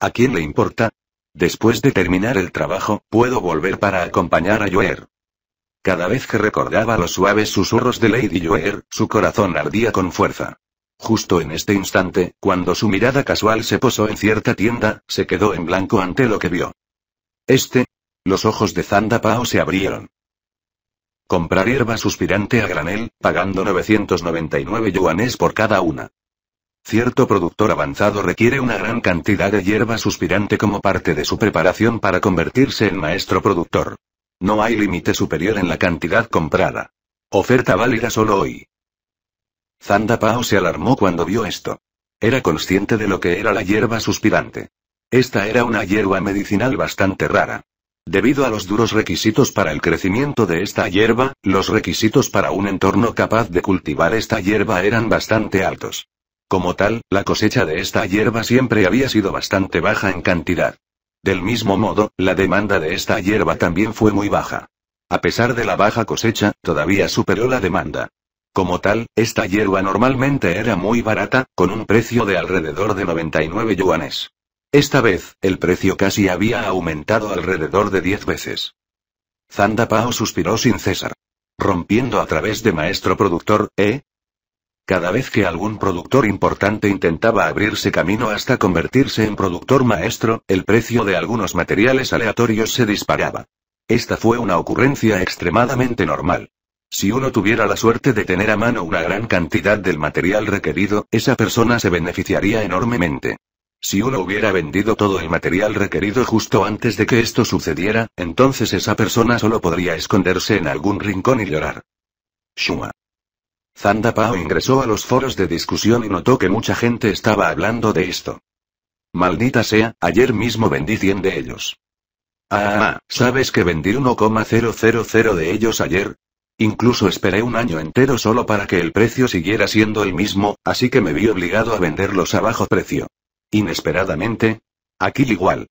¿A quién le importa? Después de terminar el trabajo, puedo volver para acompañar a Joer. Cada vez que recordaba los suaves susurros de Lady Joer, su corazón ardía con fuerza. Justo en este instante, cuando su mirada casual se posó en cierta tienda, se quedó en blanco ante lo que vio. Este. Los ojos de Zanda se abrieron. Comprar hierba suspirante a granel, pagando 999 yuanes por cada una. Cierto productor avanzado requiere una gran cantidad de hierba suspirante como parte de su preparación para convertirse en maestro productor. No hay límite superior en la cantidad comprada. Oferta válida solo hoy. Pao se alarmó cuando vio esto. Era consciente de lo que era la hierba suspirante. Esta era una hierba medicinal bastante rara. Debido a los duros requisitos para el crecimiento de esta hierba, los requisitos para un entorno capaz de cultivar esta hierba eran bastante altos. Como tal, la cosecha de esta hierba siempre había sido bastante baja en cantidad. Del mismo modo, la demanda de esta hierba también fue muy baja. A pesar de la baja cosecha, todavía superó la demanda. Como tal, esta hierba normalmente era muy barata, con un precio de alrededor de 99 yuanes. Esta vez, el precio casi había aumentado alrededor de 10 veces. Zanda Pao suspiró sin cesar. Rompiendo a través de maestro productor, ¿eh? Cada vez que algún productor importante intentaba abrirse camino hasta convertirse en productor maestro, el precio de algunos materiales aleatorios se disparaba. Esta fue una ocurrencia extremadamente normal. Si uno tuviera la suerte de tener a mano una gran cantidad del material requerido, esa persona se beneficiaría enormemente. Si uno hubiera vendido todo el material requerido justo antes de que esto sucediera, entonces esa persona solo podría esconderse en algún rincón y llorar. Shuma. Zandapao ingresó a los foros de discusión y notó que mucha gente estaba hablando de esto. Maldita sea, ayer mismo vendí 100 de ellos. Ah, ah, ah ¿sabes que vendí 1,000 de ellos ayer? Incluso esperé un año entero solo para que el precio siguiera siendo el mismo, así que me vi obligado a venderlos a bajo precio. Inesperadamente. Aquí igual.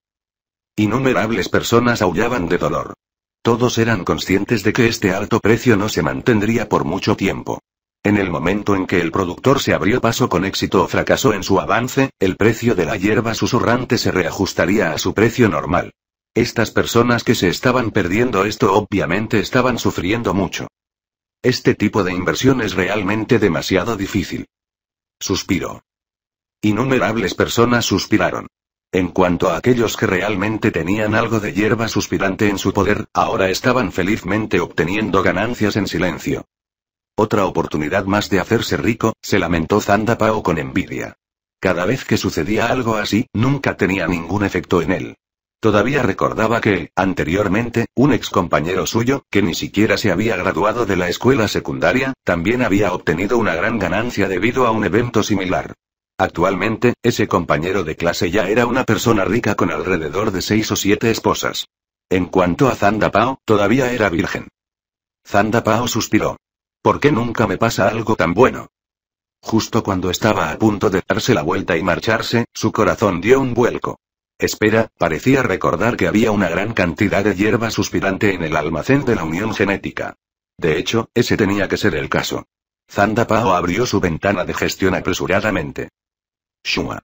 Innumerables personas aullaban de dolor. Todos eran conscientes de que este alto precio no se mantendría por mucho tiempo. En el momento en que el productor se abrió paso con éxito o fracasó en su avance, el precio de la hierba susurrante se reajustaría a su precio normal. Estas personas que se estaban perdiendo esto obviamente estaban sufriendo mucho. Este tipo de inversión es realmente demasiado difícil. Suspiró. Innumerables personas suspiraron. En cuanto a aquellos que realmente tenían algo de hierba suspirante en su poder, ahora estaban felizmente obteniendo ganancias en silencio. Otra oportunidad más de hacerse rico, se lamentó Zandapao con envidia. Cada vez que sucedía algo así, nunca tenía ningún efecto en él. Todavía recordaba que, anteriormente, un ex compañero suyo, que ni siquiera se había graduado de la escuela secundaria, también había obtenido una gran ganancia debido a un evento similar. Actualmente, ese compañero de clase ya era una persona rica con alrededor de seis o siete esposas. En cuanto a Zanda Pao, todavía era virgen. Zanda Pao suspiró. ¿Por qué nunca me pasa algo tan bueno? Justo cuando estaba a punto de darse la vuelta y marcharse, su corazón dio un vuelco. Espera, parecía recordar que había una gran cantidad de hierba suspirante en el almacén de la Unión Genética. De hecho, ese tenía que ser el caso. Zanda Pao abrió su ventana de gestión apresuradamente. Shua.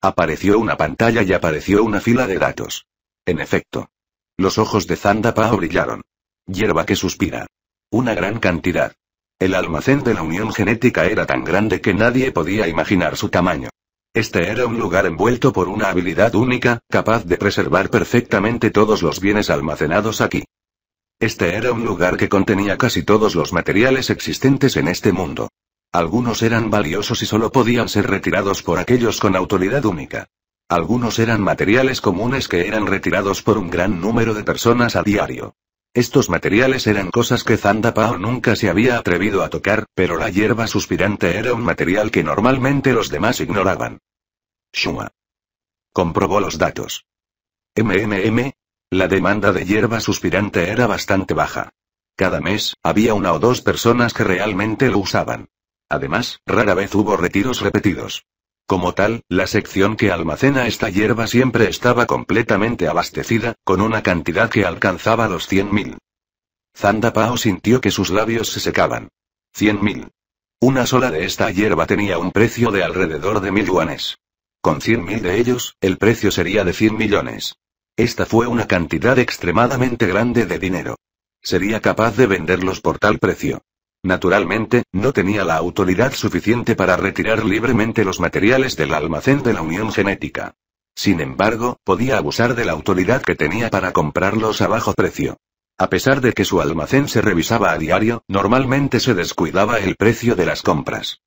Apareció una pantalla y apareció una fila de datos. En efecto. Los ojos de Zanda Pao brillaron. Hierba que suspira. Una gran cantidad. El almacén de la Unión Genética era tan grande que nadie podía imaginar su tamaño. Este era un lugar envuelto por una habilidad única, capaz de preservar perfectamente todos los bienes almacenados aquí. Este era un lugar que contenía casi todos los materiales existentes en este mundo. Algunos eran valiosos y solo podían ser retirados por aquellos con autoridad única. Algunos eran materiales comunes que eran retirados por un gran número de personas a diario. Estos materiales eran cosas que Zanda nunca se había atrevido a tocar, pero la hierba suspirante era un material que normalmente los demás ignoraban. Shua. Comprobó los datos. MMM. La demanda de hierba suspirante era bastante baja. Cada mes, había una o dos personas que realmente lo usaban. Además, rara vez hubo retiros repetidos. Como tal, la sección que almacena esta hierba siempre estaba completamente abastecida, con una cantidad que alcanzaba los 100.000. Zanda Pao sintió que sus labios se secaban. 100.000. Una sola de esta hierba tenía un precio de alrededor de mil yuanes. Con 100.000 de ellos, el precio sería de 100 millones. Esta fue una cantidad extremadamente grande de dinero. Sería capaz de venderlos por tal precio. Naturalmente, no tenía la autoridad suficiente para retirar libremente los materiales del almacén de la Unión Genética. Sin embargo, podía abusar de la autoridad que tenía para comprarlos a bajo precio. A pesar de que su almacén se revisaba a diario, normalmente se descuidaba el precio de las compras.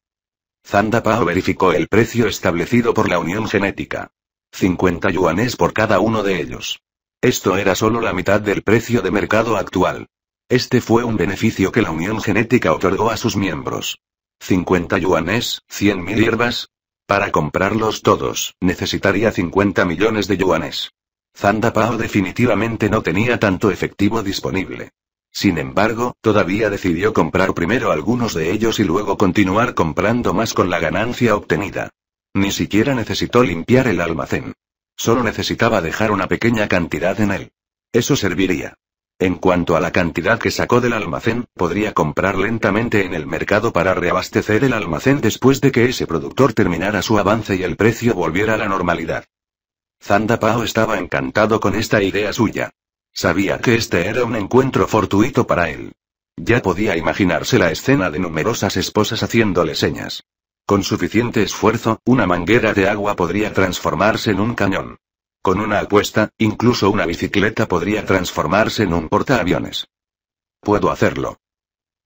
Zanda verificó el precio establecido por la Unión Genética. 50 yuanes por cada uno de ellos. Esto era solo la mitad del precio de mercado actual. Este fue un beneficio que la unión genética otorgó a sus miembros. 50 yuanes, 100.000 hierbas. Para comprarlos todos, necesitaría 50 millones de yuanes. Zanda Pao definitivamente no tenía tanto efectivo disponible. Sin embargo, todavía decidió comprar primero algunos de ellos y luego continuar comprando más con la ganancia obtenida. Ni siquiera necesitó limpiar el almacén. Solo necesitaba dejar una pequeña cantidad en él. Eso serviría. En cuanto a la cantidad que sacó del almacén, podría comprar lentamente en el mercado para reabastecer el almacén después de que ese productor terminara su avance y el precio volviera a la normalidad. Zandapao Pao estaba encantado con esta idea suya. Sabía que este era un encuentro fortuito para él. Ya podía imaginarse la escena de numerosas esposas haciéndole señas. Con suficiente esfuerzo, una manguera de agua podría transformarse en un cañón. Con una apuesta, incluso una bicicleta podría transformarse en un portaaviones. Puedo hacerlo.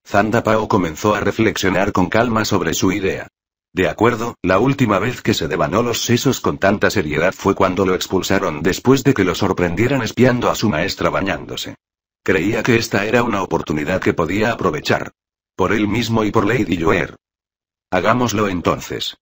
Zandapao comenzó a reflexionar con calma sobre su idea. De acuerdo, la última vez que se devanó los sesos con tanta seriedad fue cuando lo expulsaron después de que lo sorprendieran espiando a su maestra bañándose. Creía que esta era una oportunidad que podía aprovechar. Por él mismo y por Lady Joer. Hagámoslo entonces.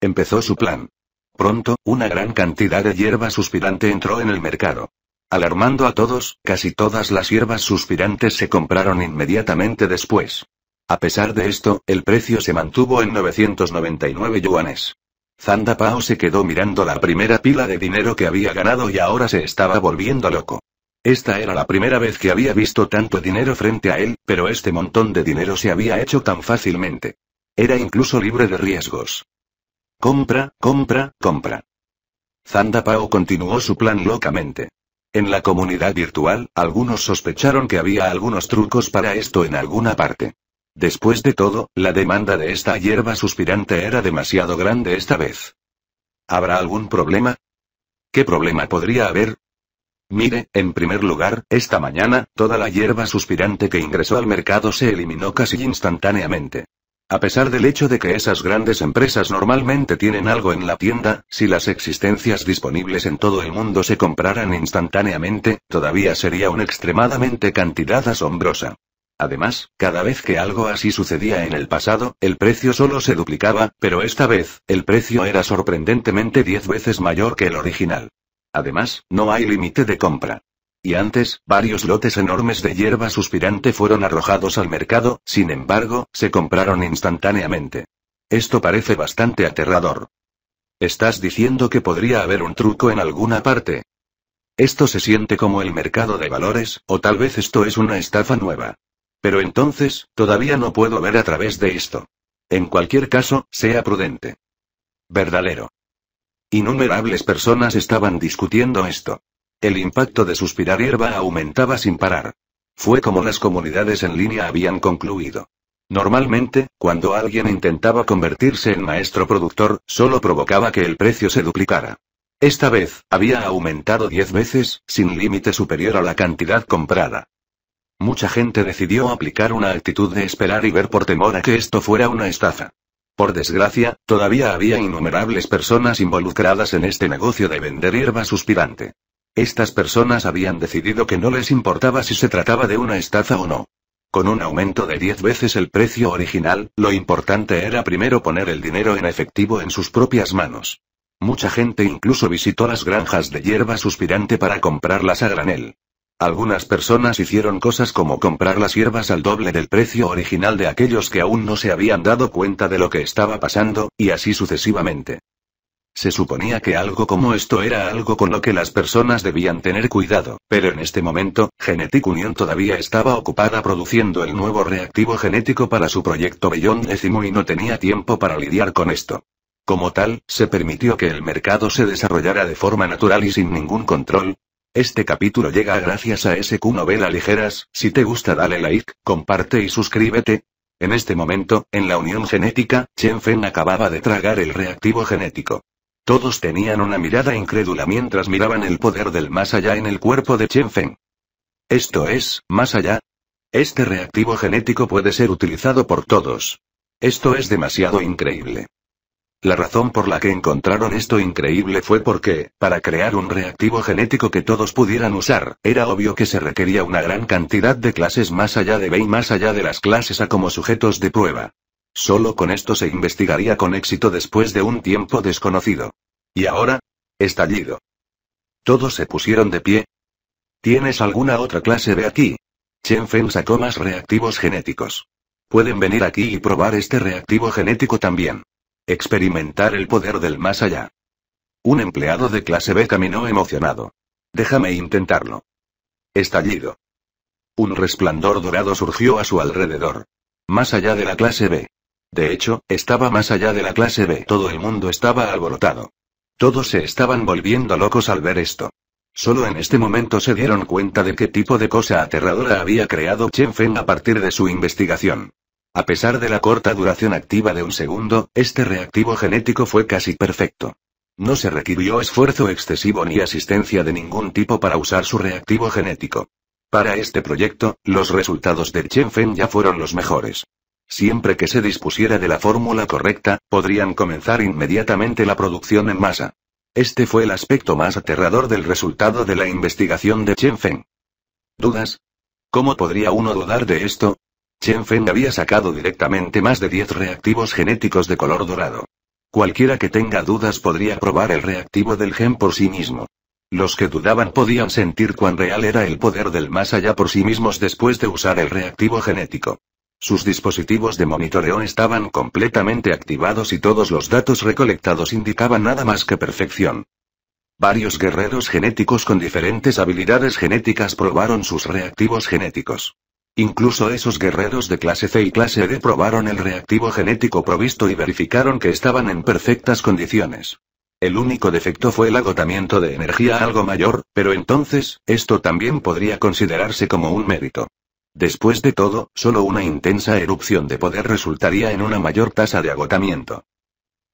Empezó su plan. Pronto, una gran cantidad de hierba suspirante entró en el mercado. Alarmando a todos, casi todas las hierbas suspirantes se compraron inmediatamente después. A pesar de esto, el precio se mantuvo en 999 yuanes. Zanda Pao se quedó mirando la primera pila de dinero que había ganado y ahora se estaba volviendo loco. Esta era la primera vez que había visto tanto dinero frente a él, pero este montón de dinero se había hecho tan fácilmente. Era incluso libre de riesgos. Compra, compra, compra. Zandapao continuó su plan locamente. En la comunidad virtual, algunos sospecharon que había algunos trucos para esto en alguna parte. Después de todo, la demanda de esta hierba suspirante era demasiado grande esta vez. ¿Habrá algún problema? ¿Qué problema podría haber? Mire, en primer lugar, esta mañana, toda la hierba suspirante que ingresó al mercado se eliminó casi instantáneamente. A pesar del hecho de que esas grandes empresas normalmente tienen algo en la tienda, si las existencias disponibles en todo el mundo se compraran instantáneamente, todavía sería una extremadamente cantidad asombrosa. Además, cada vez que algo así sucedía en el pasado, el precio solo se duplicaba, pero esta vez, el precio era sorprendentemente 10 veces mayor que el original. Además, no hay límite de compra y antes, varios lotes enormes de hierba suspirante fueron arrojados al mercado, sin embargo, se compraron instantáneamente. Esto parece bastante aterrador. ¿Estás diciendo que podría haber un truco en alguna parte? Esto se siente como el mercado de valores, o tal vez esto es una estafa nueva. Pero entonces, todavía no puedo ver a través de esto. En cualquier caso, sea prudente. Verdadero. Innumerables personas estaban discutiendo esto. El impacto de suspirar hierba aumentaba sin parar. Fue como las comunidades en línea habían concluido. Normalmente, cuando alguien intentaba convertirse en maestro productor, solo provocaba que el precio se duplicara. Esta vez, había aumentado 10 veces, sin límite superior a la cantidad comprada. Mucha gente decidió aplicar una actitud de esperar y ver por temor a que esto fuera una estafa. Por desgracia, todavía había innumerables personas involucradas en este negocio de vender hierba suspirante. Estas personas habían decidido que no les importaba si se trataba de una estafa o no. Con un aumento de 10 veces el precio original, lo importante era primero poner el dinero en efectivo en sus propias manos. Mucha gente incluso visitó las granjas de hierba suspirante para comprarlas a granel. Algunas personas hicieron cosas como comprar las hierbas al doble del precio original de aquellos que aún no se habían dado cuenta de lo que estaba pasando, y así sucesivamente. Se suponía que algo como esto era algo con lo que las personas debían tener cuidado, pero en este momento, Genetic Union todavía estaba ocupada produciendo el nuevo reactivo genético para su proyecto Bellón Décimo y no tenía tiempo para lidiar con esto. Como tal, se permitió que el mercado se desarrollara de forma natural y sin ningún control. Este capítulo llega gracias a SQ Novela Ligeras, si te gusta dale like, comparte y suscríbete, en este momento, en la unión genética, Chen Fen acababa de tragar el reactivo genético. Todos tenían una mirada incrédula mientras miraban el poder del más allá en el cuerpo de Chen Feng. Esto es, más allá. Este reactivo genético puede ser utilizado por todos. Esto es demasiado increíble. La razón por la que encontraron esto increíble fue porque, para crear un reactivo genético que todos pudieran usar, era obvio que se requería una gran cantidad de clases más allá de B y más allá de las clases A como sujetos de prueba. Solo con esto se investigaría con éxito después de un tiempo desconocido. ¿Y ahora? Estallido. Todos se pusieron de pie. ¿Tienes alguna otra clase B aquí? Chen Feng sacó más reactivos genéticos. Pueden venir aquí y probar este reactivo genético también. Experimentar el poder del más allá. Un empleado de clase B caminó emocionado. Déjame intentarlo. Estallido. Un resplandor dorado surgió a su alrededor. Más allá de la clase B. De hecho, estaba más allá de la clase B. Todo el mundo estaba alborotado. Todos se estaban volviendo locos al ver esto. Solo en este momento se dieron cuenta de qué tipo de cosa aterradora había creado Chen Feng a partir de su investigación. A pesar de la corta duración activa de un segundo, este reactivo genético fue casi perfecto. No se requirió esfuerzo excesivo ni asistencia de ningún tipo para usar su reactivo genético. Para este proyecto, los resultados de Chen Feng ya fueron los mejores. Siempre que se dispusiera de la fórmula correcta, podrían comenzar inmediatamente la producción en masa. Este fue el aspecto más aterrador del resultado de la investigación de Chen Feng. ¿Dudas? ¿Cómo podría uno dudar de esto? Chen Feng había sacado directamente más de 10 reactivos genéticos de color dorado. Cualquiera que tenga dudas podría probar el reactivo del gen por sí mismo. Los que dudaban podían sentir cuán real era el poder del más allá por sí mismos después de usar el reactivo genético. Sus dispositivos de monitoreo estaban completamente activados y todos los datos recolectados indicaban nada más que perfección. Varios guerreros genéticos con diferentes habilidades genéticas probaron sus reactivos genéticos. Incluso esos guerreros de clase C y clase D probaron el reactivo genético provisto y verificaron que estaban en perfectas condiciones. El único defecto fue el agotamiento de energía algo mayor, pero entonces, esto también podría considerarse como un mérito. Después de todo, solo una intensa erupción de poder resultaría en una mayor tasa de agotamiento.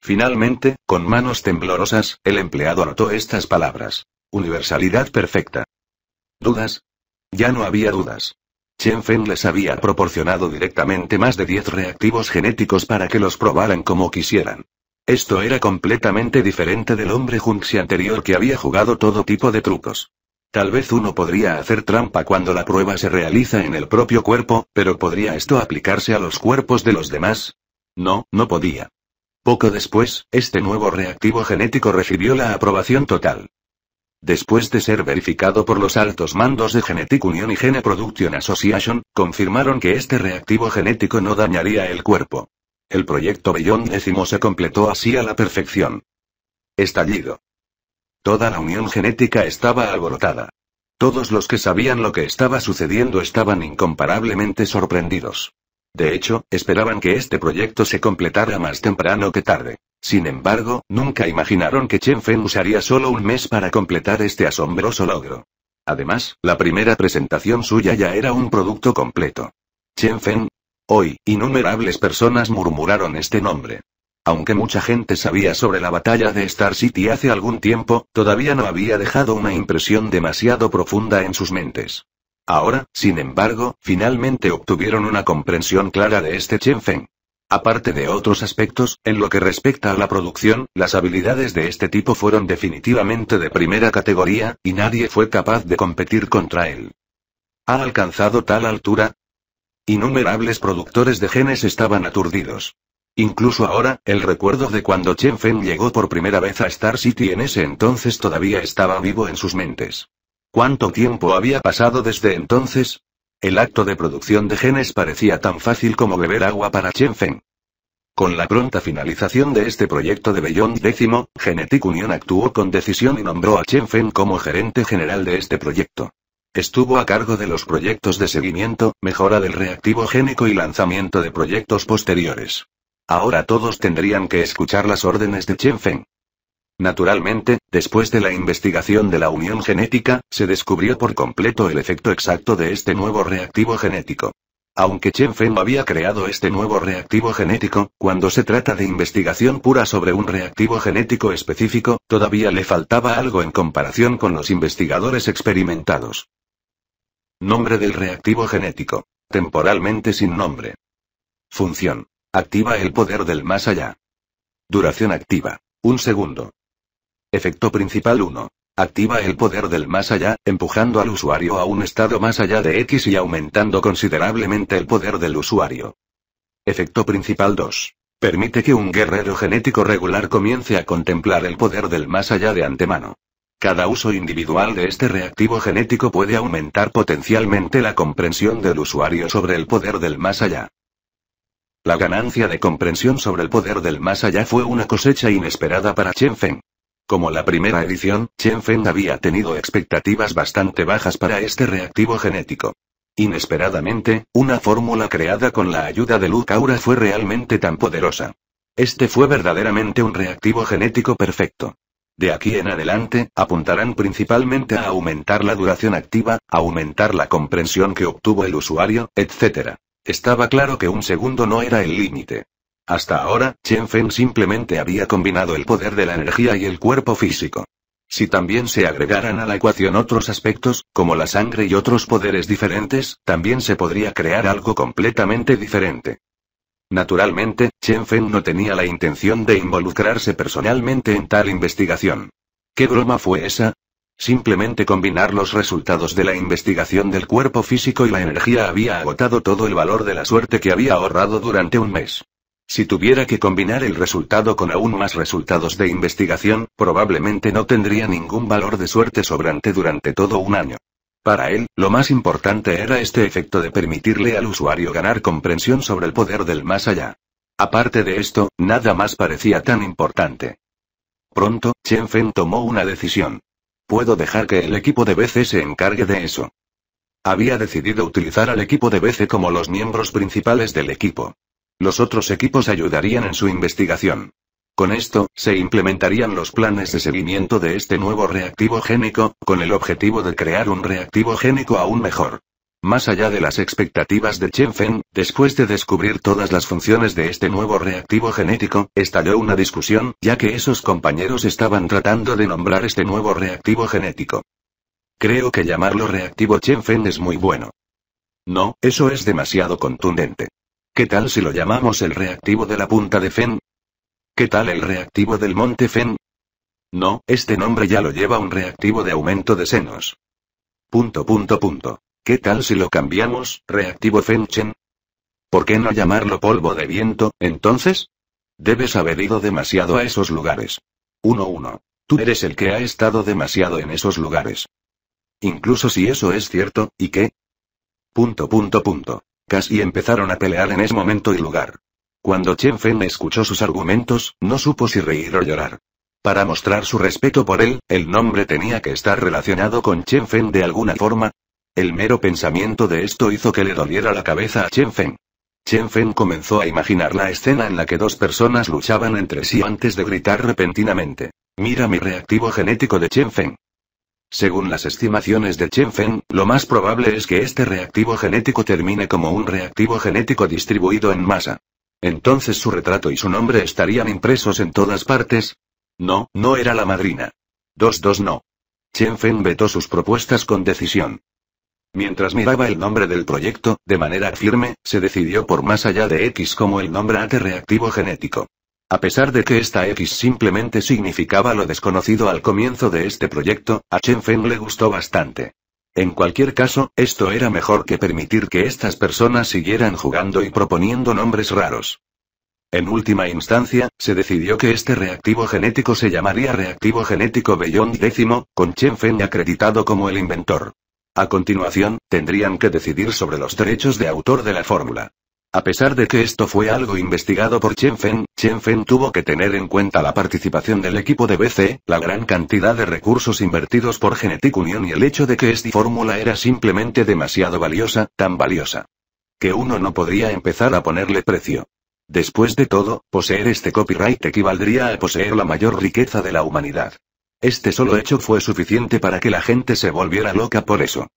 Finalmente, con manos temblorosas, el empleado anotó estas palabras. Universalidad perfecta. ¿Dudas? Ya no había dudas. Chen Feng les había proporcionado directamente más de 10 reactivos genéticos para que los probaran como quisieran. Esto era completamente diferente del hombre Junxi anterior que había jugado todo tipo de trucos. Tal vez uno podría hacer trampa cuando la prueba se realiza en el propio cuerpo, pero ¿podría esto aplicarse a los cuerpos de los demás? No, no podía. Poco después, este nuevo reactivo genético recibió la aprobación total. Después de ser verificado por los altos mandos de Genetic Union y Gene Production Association, confirmaron que este reactivo genético no dañaría el cuerpo. El proyecto Bellón X se completó así a la perfección. Estallido. Toda la unión genética estaba alborotada. Todos los que sabían lo que estaba sucediendo estaban incomparablemente sorprendidos. De hecho, esperaban que este proyecto se completara más temprano que tarde. Sin embargo, nunca imaginaron que Chen Fen usaría solo un mes para completar este asombroso logro. Además, la primera presentación suya ya era un producto completo. Chen Fen. Hoy, innumerables personas murmuraron este nombre. Aunque mucha gente sabía sobre la batalla de Star City hace algún tiempo, todavía no había dejado una impresión demasiado profunda en sus mentes. Ahora, sin embargo, finalmente obtuvieron una comprensión clara de este Chen Feng. Aparte de otros aspectos, en lo que respecta a la producción, las habilidades de este tipo fueron definitivamente de primera categoría, y nadie fue capaz de competir contra él. ¿Ha alcanzado tal altura? Innumerables productores de genes estaban aturdidos. Incluso ahora, el recuerdo de cuando Chen Feng llegó por primera vez a Star City en ese entonces todavía estaba vivo en sus mentes. ¿Cuánto tiempo había pasado desde entonces? El acto de producción de genes parecía tan fácil como beber agua para Chen Feng. Con la pronta finalización de este proyecto de Beyond X, Genetic Union actuó con decisión y nombró a Chen Feng como gerente general de este proyecto. Estuvo a cargo de los proyectos de seguimiento, mejora del reactivo génico y lanzamiento de proyectos posteriores. Ahora todos tendrían que escuchar las órdenes de Chen Feng. Naturalmente, después de la investigación de la unión genética, se descubrió por completo el efecto exacto de este nuevo reactivo genético. Aunque Chen Feng había creado este nuevo reactivo genético, cuando se trata de investigación pura sobre un reactivo genético específico, todavía le faltaba algo en comparación con los investigadores experimentados. Nombre del reactivo genético. Temporalmente sin nombre. Función. Activa el poder del más allá. Duración activa. Un segundo. Efecto principal 1. Activa el poder del más allá, empujando al usuario a un estado más allá de X y aumentando considerablemente el poder del usuario. Efecto principal 2. Permite que un guerrero genético regular comience a contemplar el poder del más allá de antemano. Cada uso individual de este reactivo genético puede aumentar potencialmente la comprensión del usuario sobre el poder del más allá. La ganancia de comprensión sobre el poder del más allá fue una cosecha inesperada para Chen Feng. Como la primera edición, Chen Feng había tenido expectativas bastante bajas para este reactivo genético. Inesperadamente, una fórmula creada con la ayuda de Luke Aura fue realmente tan poderosa. Este fue verdaderamente un reactivo genético perfecto. De aquí en adelante, apuntarán principalmente a aumentar la duración activa, aumentar la comprensión que obtuvo el usuario, etc. Estaba claro que un segundo no era el límite. Hasta ahora, Chen Feng simplemente había combinado el poder de la energía y el cuerpo físico. Si también se agregaran a la ecuación otros aspectos, como la sangre y otros poderes diferentes, también se podría crear algo completamente diferente. Naturalmente, Chen Fen no tenía la intención de involucrarse personalmente en tal investigación. ¿Qué broma fue esa? Simplemente combinar los resultados de la investigación del cuerpo físico y la energía había agotado todo el valor de la suerte que había ahorrado durante un mes. Si tuviera que combinar el resultado con aún más resultados de investigación, probablemente no tendría ningún valor de suerte sobrante durante todo un año. Para él, lo más importante era este efecto de permitirle al usuario ganar comprensión sobre el poder del más allá. Aparte de esto, nada más parecía tan importante. Pronto, Chen Fen tomó una decisión. Puedo dejar que el equipo de BC se encargue de eso. Había decidido utilizar al equipo de BC como los miembros principales del equipo. Los otros equipos ayudarían en su investigación. Con esto, se implementarían los planes de seguimiento de este nuevo reactivo génico, con el objetivo de crear un reactivo génico aún mejor. Más allá de las expectativas de Chen Feng, después de descubrir todas las funciones de este nuevo reactivo genético, estalló una discusión, ya que esos compañeros estaban tratando de nombrar este nuevo reactivo genético. Creo que llamarlo reactivo Chen Feng es muy bueno. No, eso es demasiado contundente. ¿Qué tal si lo llamamos el reactivo de la punta de Fen? ¿Qué tal el reactivo del monte Fen? No, este nombre ya lo lleva un reactivo de aumento de senos. Punto punto punto. ¿Qué tal si lo cambiamos, reactivo Chen? ¿Por qué no llamarlo polvo de viento, entonces? Debes haber ido demasiado a esos lugares. 1-1. Tú eres el que ha estado demasiado en esos lugares. Incluso si eso es cierto, ¿y qué? Punto punto punto. Casi empezaron a pelear en ese momento y lugar. Cuando Chen Fen escuchó sus argumentos, no supo si reír o llorar. Para mostrar su respeto por él, el nombre tenía que estar relacionado con Chen Fen de alguna forma, el mero pensamiento de esto hizo que le doliera la cabeza a Chen Feng. Chen Feng comenzó a imaginar la escena en la que dos personas luchaban entre sí antes de gritar repentinamente. Mira mi reactivo genético de Chen Feng. Según las estimaciones de Chen Feng, lo más probable es que este reactivo genético termine como un reactivo genético distribuido en masa. Entonces su retrato y su nombre estarían impresos en todas partes. No, no era la madrina. 2-2 no. Chen Feng vetó sus propuestas con decisión. Mientras miraba el nombre del proyecto, de manera firme, se decidió por más allá de X como el nombre AT reactivo genético. A pesar de que esta X simplemente significaba lo desconocido al comienzo de este proyecto, a Chen Feng le gustó bastante. En cualquier caso, esto era mejor que permitir que estas personas siguieran jugando y proponiendo nombres raros. En última instancia, se decidió que este reactivo genético se llamaría reactivo genético Beyond X, con Chen Feng acreditado como el inventor. A continuación, tendrían que decidir sobre los derechos de autor de la fórmula. A pesar de que esto fue algo investigado por Chen Fen, Chen Fen tuvo que tener en cuenta la participación del equipo de BC, la gran cantidad de recursos invertidos por Genetic Union y el hecho de que esta fórmula era simplemente demasiado valiosa, tan valiosa que uno no podría empezar a ponerle precio. Después de todo, poseer este copyright equivaldría a poseer la mayor riqueza de la humanidad. Este solo hecho fue suficiente para que la gente se volviera loca por eso.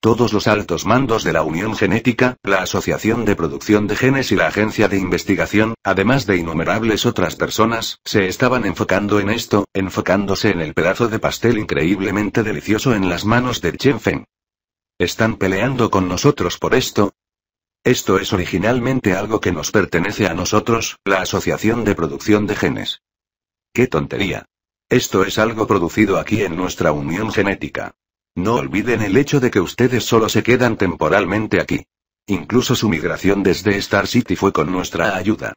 Todos los altos mandos de la Unión Genética, la Asociación de Producción de Genes y la Agencia de Investigación, además de innumerables otras personas, se estaban enfocando en esto, enfocándose en el pedazo de pastel increíblemente delicioso en las manos de Chen Feng. ¿Están peleando con nosotros por esto? Esto es originalmente algo que nos pertenece a nosotros, la Asociación de Producción de Genes. ¡Qué tontería! Esto es algo producido aquí en nuestra unión genética. No olviden el hecho de que ustedes solo se quedan temporalmente aquí. Incluso su migración desde Star City fue con nuestra ayuda.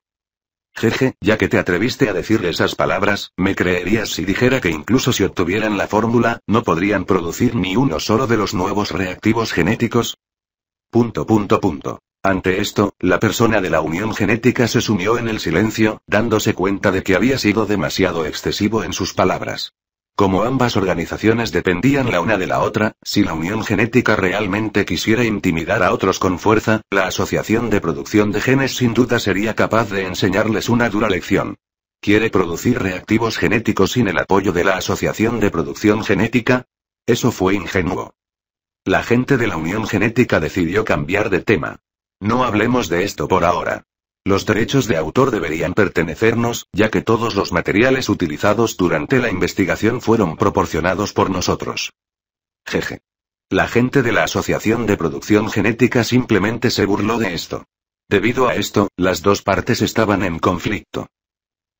Jeje, ya que te atreviste a decir esas palabras, me creerías si dijera que incluso si obtuvieran la fórmula, no podrían producir ni uno solo de los nuevos reactivos genéticos. Punto punto punto. Ante esto, la persona de la unión genética se sumió en el silencio, dándose cuenta de que había sido demasiado excesivo en sus palabras. Como ambas organizaciones dependían la una de la otra, si la unión genética realmente quisiera intimidar a otros con fuerza, la asociación de producción de genes sin duda sería capaz de enseñarles una dura lección. ¿Quiere producir reactivos genéticos sin el apoyo de la asociación de producción genética? Eso fue ingenuo. La gente de la unión genética decidió cambiar de tema. No hablemos de esto por ahora. Los derechos de autor deberían pertenecernos, ya que todos los materiales utilizados durante la investigación fueron proporcionados por nosotros. Jeje. La gente de la Asociación de Producción Genética simplemente se burló de esto. Debido a esto, las dos partes estaban en conflicto.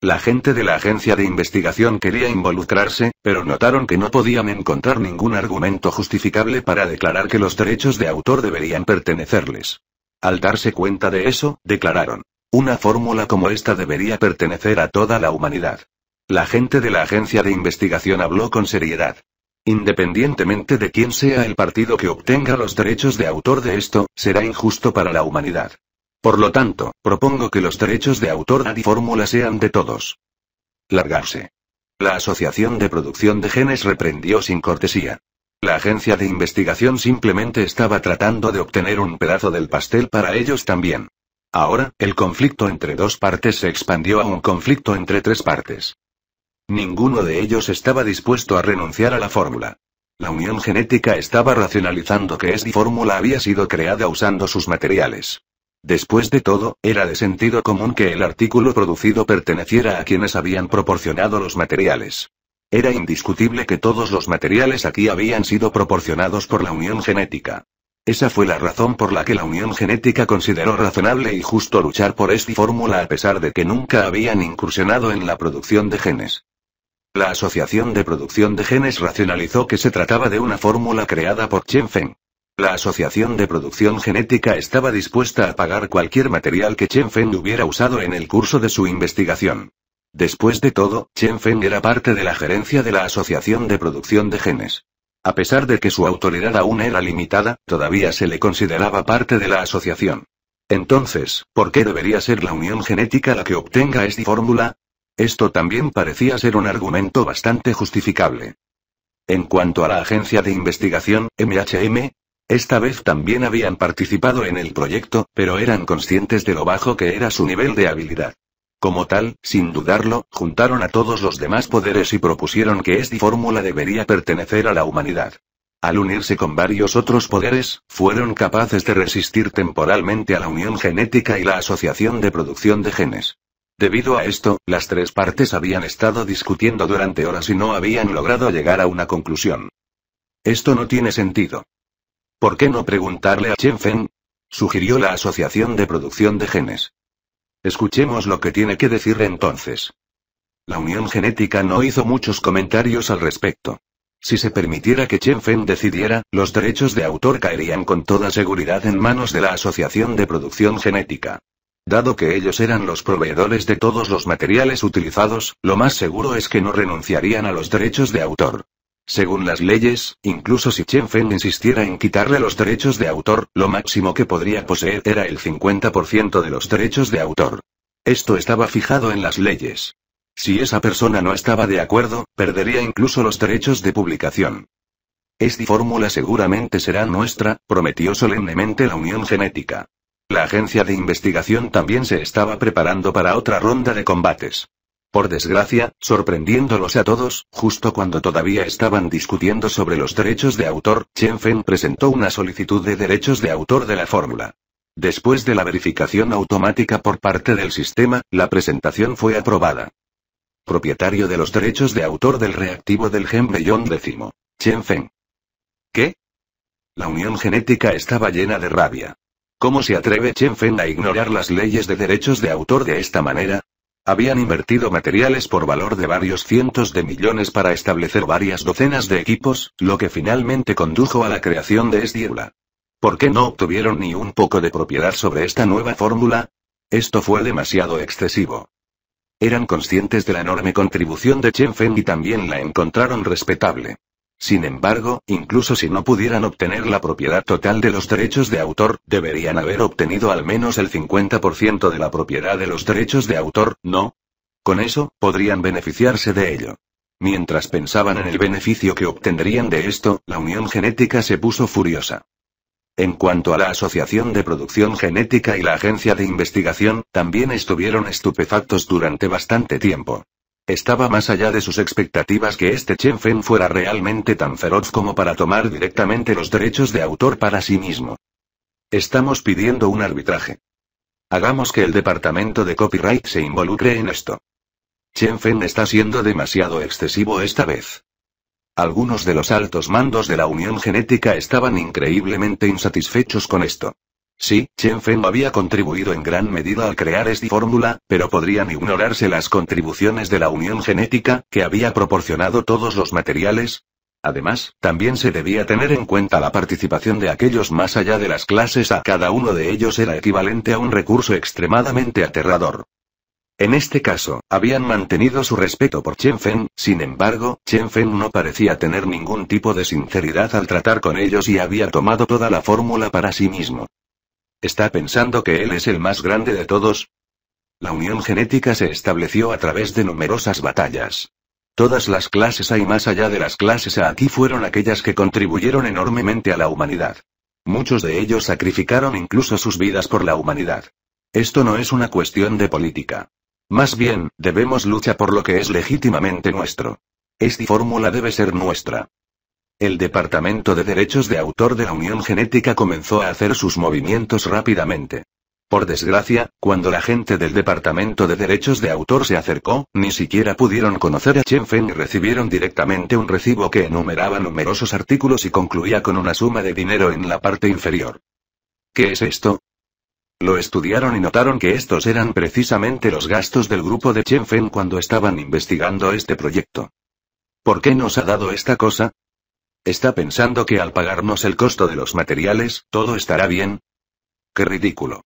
La gente de la agencia de investigación quería involucrarse, pero notaron que no podían encontrar ningún argumento justificable para declarar que los derechos de autor deberían pertenecerles. Al darse cuenta de eso, declararon. Una fórmula como esta debería pertenecer a toda la humanidad. La gente de la agencia de investigación habló con seriedad. Independientemente de quién sea el partido que obtenga los derechos de autor de esto, será injusto para la humanidad. Por lo tanto, propongo que los derechos de autor y fórmula sean de todos. Largarse. La Asociación de Producción de Genes reprendió sin cortesía. La agencia de investigación simplemente estaba tratando de obtener un pedazo del pastel para ellos también. Ahora, el conflicto entre dos partes se expandió a un conflicto entre tres partes. Ninguno de ellos estaba dispuesto a renunciar a la fórmula. La unión genética estaba racionalizando que esta fórmula había sido creada usando sus materiales. Después de todo, era de sentido común que el artículo producido perteneciera a quienes habían proporcionado los materiales. Era indiscutible que todos los materiales aquí habían sido proporcionados por la unión genética. Esa fue la razón por la que la Unión Genética consideró razonable y justo luchar por esta fórmula a pesar de que nunca habían incursionado en la producción de genes. La Asociación de Producción de Genes racionalizó que se trataba de una fórmula creada por Chen Feng. La Asociación de Producción Genética estaba dispuesta a pagar cualquier material que Chen Feng hubiera usado en el curso de su investigación. Después de todo, Chen Feng era parte de la gerencia de la Asociación de Producción de Genes. A pesar de que su autoridad aún era limitada, todavía se le consideraba parte de la asociación. Entonces, ¿por qué debería ser la unión genética la que obtenga esta fórmula? Esto también parecía ser un argumento bastante justificable. En cuanto a la agencia de investigación, MHM, esta vez también habían participado en el proyecto, pero eran conscientes de lo bajo que era su nivel de habilidad. Como tal, sin dudarlo, juntaron a todos los demás poderes y propusieron que esta fórmula debería pertenecer a la humanidad. Al unirse con varios otros poderes, fueron capaces de resistir temporalmente a la unión genética y la asociación de producción de genes. Debido a esto, las tres partes habían estado discutiendo durante horas y no habían logrado llegar a una conclusión. Esto no tiene sentido. ¿Por qué no preguntarle a Chen Feng? Sugirió la Asociación de Producción de Genes. Escuchemos lo que tiene que decir entonces. La unión genética no hizo muchos comentarios al respecto. Si se permitiera que Chen Feng decidiera, los derechos de autor caerían con toda seguridad en manos de la Asociación de Producción Genética. Dado que ellos eran los proveedores de todos los materiales utilizados, lo más seguro es que no renunciarían a los derechos de autor. Según las leyes, incluso si Chen Feng insistiera en quitarle los derechos de autor, lo máximo que podría poseer era el 50% de los derechos de autor. Esto estaba fijado en las leyes. Si esa persona no estaba de acuerdo, perdería incluso los derechos de publicación. Esta fórmula seguramente será nuestra, prometió solemnemente la Unión Genética. La agencia de investigación también se estaba preparando para otra ronda de combates por desgracia, sorprendiéndolos a todos, justo cuando todavía estaban discutiendo sobre los derechos de autor, Chen Feng presentó una solicitud de derechos de autor de la fórmula. Después de la verificación automática por parte del sistema, la presentación fue aprobada. Propietario de los derechos de autor del reactivo del gen Bellón X. Chen Feng. ¿Qué? La unión genética estaba llena de rabia. ¿Cómo se atreve Chen Feng a ignorar las leyes de derechos de autor de esta manera? Habían invertido materiales por valor de varios cientos de millones para establecer varias docenas de equipos, lo que finalmente condujo a la creación de Esdierla. Este ¿Por qué no obtuvieron ni un poco de propiedad sobre esta nueva fórmula? Esto fue demasiado excesivo. Eran conscientes de la enorme contribución de Chen Feng y también la encontraron respetable. Sin embargo, incluso si no pudieran obtener la propiedad total de los derechos de autor, deberían haber obtenido al menos el 50% de la propiedad de los derechos de autor, ¿no? Con eso, podrían beneficiarse de ello. Mientras pensaban en el beneficio que obtendrían de esto, la unión genética se puso furiosa. En cuanto a la Asociación de Producción Genética y la Agencia de Investigación, también estuvieron estupefactos durante bastante tiempo. Estaba más allá de sus expectativas que este Chen Fen fuera realmente tan feroz como para tomar directamente los derechos de autor para sí mismo. Estamos pidiendo un arbitraje. Hagamos que el departamento de copyright se involucre en esto. Chen Fen está siendo demasiado excesivo esta vez. Algunos de los altos mandos de la Unión Genética estaban increíblemente insatisfechos con esto. Sí, Chen Feng había contribuido en gran medida al crear esta fórmula, pero podrían ignorarse las contribuciones de la unión genética, que había proporcionado todos los materiales, Además, también se debía tener en cuenta la participación de aquellos más allá de las clases a cada uno de ellos era equivalente a un recurso extremadamente aterrador. En este caso, habían mantenido su respeto por Chen Fen, sin embargo, Chen Fen no parecía tener ningún tipo de sinceridad al tratar con ellos y había tomado toda la fórmula para sí mismo. ¿Está pensando que él es el más grande de todos? La unión genética se estableció a través de numerosas batallas. Todas las clases A y más allá de las clases A aquí fueron aquellas que contribuyeron enormemente a la humanidad. Muchos de ellos sacrificaron incluso sus vidas por la humanidad. Esto no es una cuestión de política. Más bien, debemos luchar por lo que es legítimamente nuestro. Esta fórmula debe ser nuestra. El Departamento de Derechos de Autor de la Unión Genética comenzó a hacer sus movimientos rápidamente. Por desgracia, cuando la gente del Departamento de Derechos de Autor se acercó, ni siquiera pudieron conocer a Chen Feng y recibieron directamente un recibo que enumeraba numerosos artículos y concluía con una suma de dinero en la parte inferior. ¿Qué es esto? Lo estudiaron y notaron que estos eran precisamente los gastos del grupo de Chen Feng cuando estaban investigando este proyecto. ¿Por qué nos ha dado esta cosa? Está pensando que al pagarnos el costo de los materiales, todo estará bien. Qué ridículo.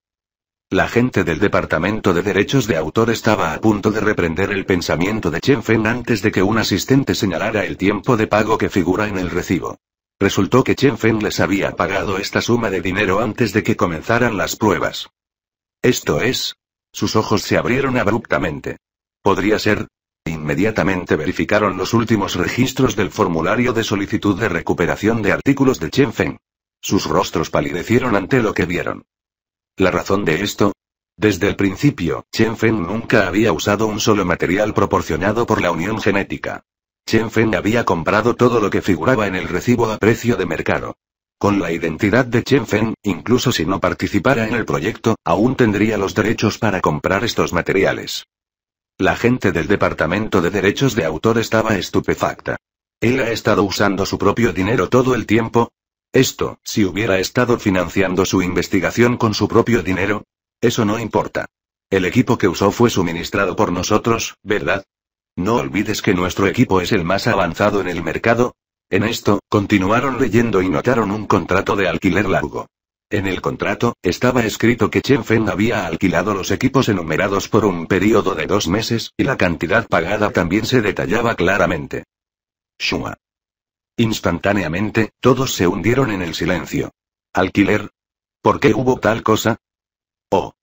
La gente del Departamento de Derechos de Autor estaba a punto de reprender el pensamiento de Chen Feng antes de que un asistente señalara el tiempo de pago que figura en el recibo. Resultó que Chen Feng les había pagado esta suma de dinero antes de que comenzaran las pruebas. Esto es. Sus ojos se abrieron abruptamente. ¿Podría ser? Inmediatamente verificaron los últimos registros del formulario de solicitud de recuperación de artículos de Chen Feng. Sus rostros palidecieron ante lo que vieron. ¿La razón de esto? Desde el principio, Chen Feng nunca había usado un solo material proporcionado por la Unión Genética. Chen Feng había comprado todo lo que figuraba en el recibo a precio de mercado. Con la identidad de Chen Feng, incluso si no participara en el proyecto, aún tendría los derechos para comprar estos materiales. La gente del Departamento de Derechos de Autor estaba estupefacta. Él ha estado usando su propio dinero todo el tiempo. Esto, si hubiera estado financiando su investigación con su propio dinero. Eso no importa. El equipo que usó fue suministrado por nosotros, ¿verdad? No olvides que nuestro equipo es el más avanzado en el mercado. En esto, continuaron leyendo y notaron un contrato de alquiler largo. En el contrato, estaba escrito que Chen Feng había alquilado los equipos enumerados por un periodo de dos meses, y la cantidad pagada también se detallaba claramente. Shua. Instantáneamente, todos se hundieron en el silencio. ¿Alquiler? ¿Por qué hubo tal cosa? Oh.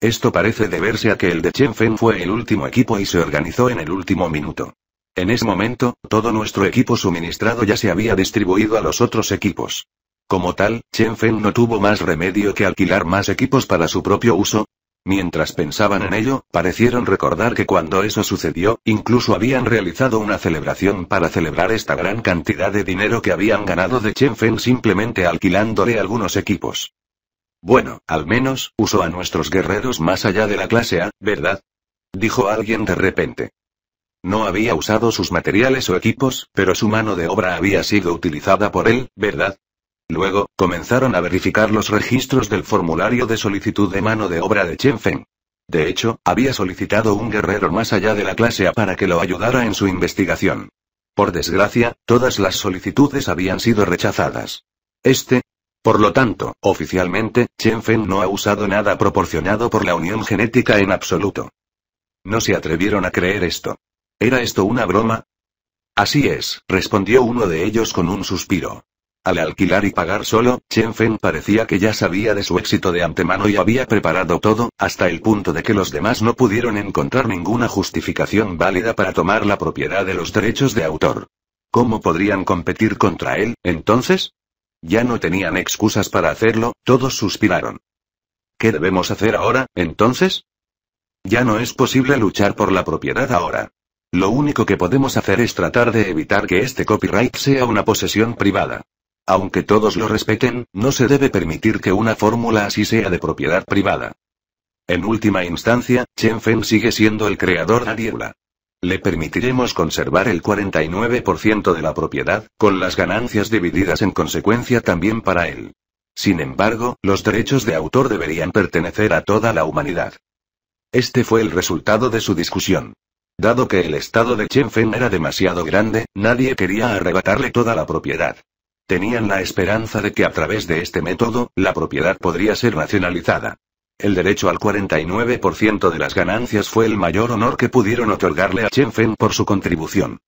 Esto parece deberse a que el de Chen Feng fue el último equipo y se organizó en el último minuto. En ese momento, todo nuestro equipo suministrado ya se había distribuido a los otros equipos. Como tal, Chen Feng no tuvo más remedio que alquilar más equipos para su propio uso. Mientras pensaban en ello, parecieron recordar que cuando eso sucedió, incluso habían realizado una celebración para celebrar esta gran cantidad de dinero que habían ganado de Chen Feng simplemente alquilándole algunos equipos. Bueno, al menos, usó a nuestros guerreros más allá de la clase A, ¿verdad? Dijo alguien de repente. No había usado sus materiales o equipos, pero su mano de obra había sido utilizada por él, ¿verdad? Luego, comenzaron a verificar los registros del formulario de solicitud de mano de obra de Chen Feng. De hecho, había solicitado un guerrero más allá de la clase A para que lo ayudara en su investigación. Por desgracia, todas las solicitudes habían sido rechazadas. Este, por lo tanto, oficialmente, Chen no ha usado nada proporcionado por la unión genética en absoluto. No se atrevieron a creer esto. ¿Era esto una broma? Así es, respondió uno de ellos con un suspiro. Al alquilar y pagar solo, Chen Fen parecía que ya sabía de su éxito de antemano y había preparado todo, hasta el punto de que los demás no pudieron encontrar ninguna justificación válida para tomar la propiedad de los derechos de autor. ¿Cómo podrían competir contra él, entonces? Ya no tenían excusas para hacerlo, todos suspiraron. ¿Qué debemos hacer ahora, entonces? Ya no es posible luchar por la propiedad ahora. Lo único que podemos hacer es tratar de evitar que este copyright sea una posesión privada. Aunque todos lo respeten, no se debe permitir que una fórmula así sea de propiedad privada. En última instancia, Chen Fen sigue siendo el creador de Diebla. Le permitiremos conservar el 49% de la propiedad, con las ganancias divididas en consecuencia también para él. Sin embargo, los derechos de autor deberían pertenecer a toda la humanidad. Este fue el resultado de su discusión. Dado que el estado de Chen Fen era demasiado grande, nadie quería arrebatarle toda la propiedad. Tenían la esperanza de que a través de este método, la propiedad podría ser nacionalizada. El derecho al 49% de las ganancias fue el mayor honor que pudieron otorgarle a Chen Fen por su contribución.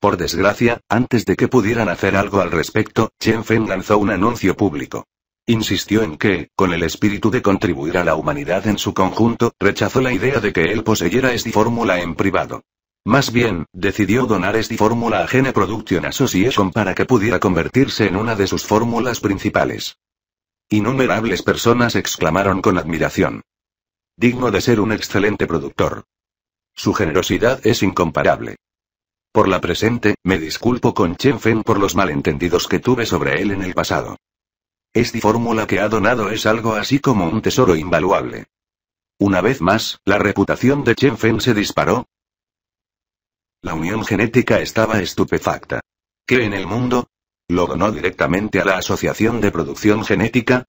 Por desgracia, antes de que pudieran hacer algo al respecto, Chen Fen lanzó un anuncio público. Insistió en que, con el espíritu de contribuir a la humanidad en su conjunto, rechazó la idea de que él poseyera esta fórmula en privado. Más bien, decidió donar esta fórmula a Gene Production Association para que pudiera convertirse en una de sus fórmulas principales. Innumerables personas exclamaron con admiración. Digno de ser un excelente productor. Su generosidad es incomparable. Por la presente, me disculpo con Chen Fen por los malentendidos que tuve sobre él en el pasado. Esta fórmula que ha donado es algo así como un tesoro invaluable. Una vez más, la reputación de Chen Fen se disparó, la unión genética estaba estupefacta. ¿Qué en el mundo? ¿Lo donó directamente a la Asociación de Producción Genética?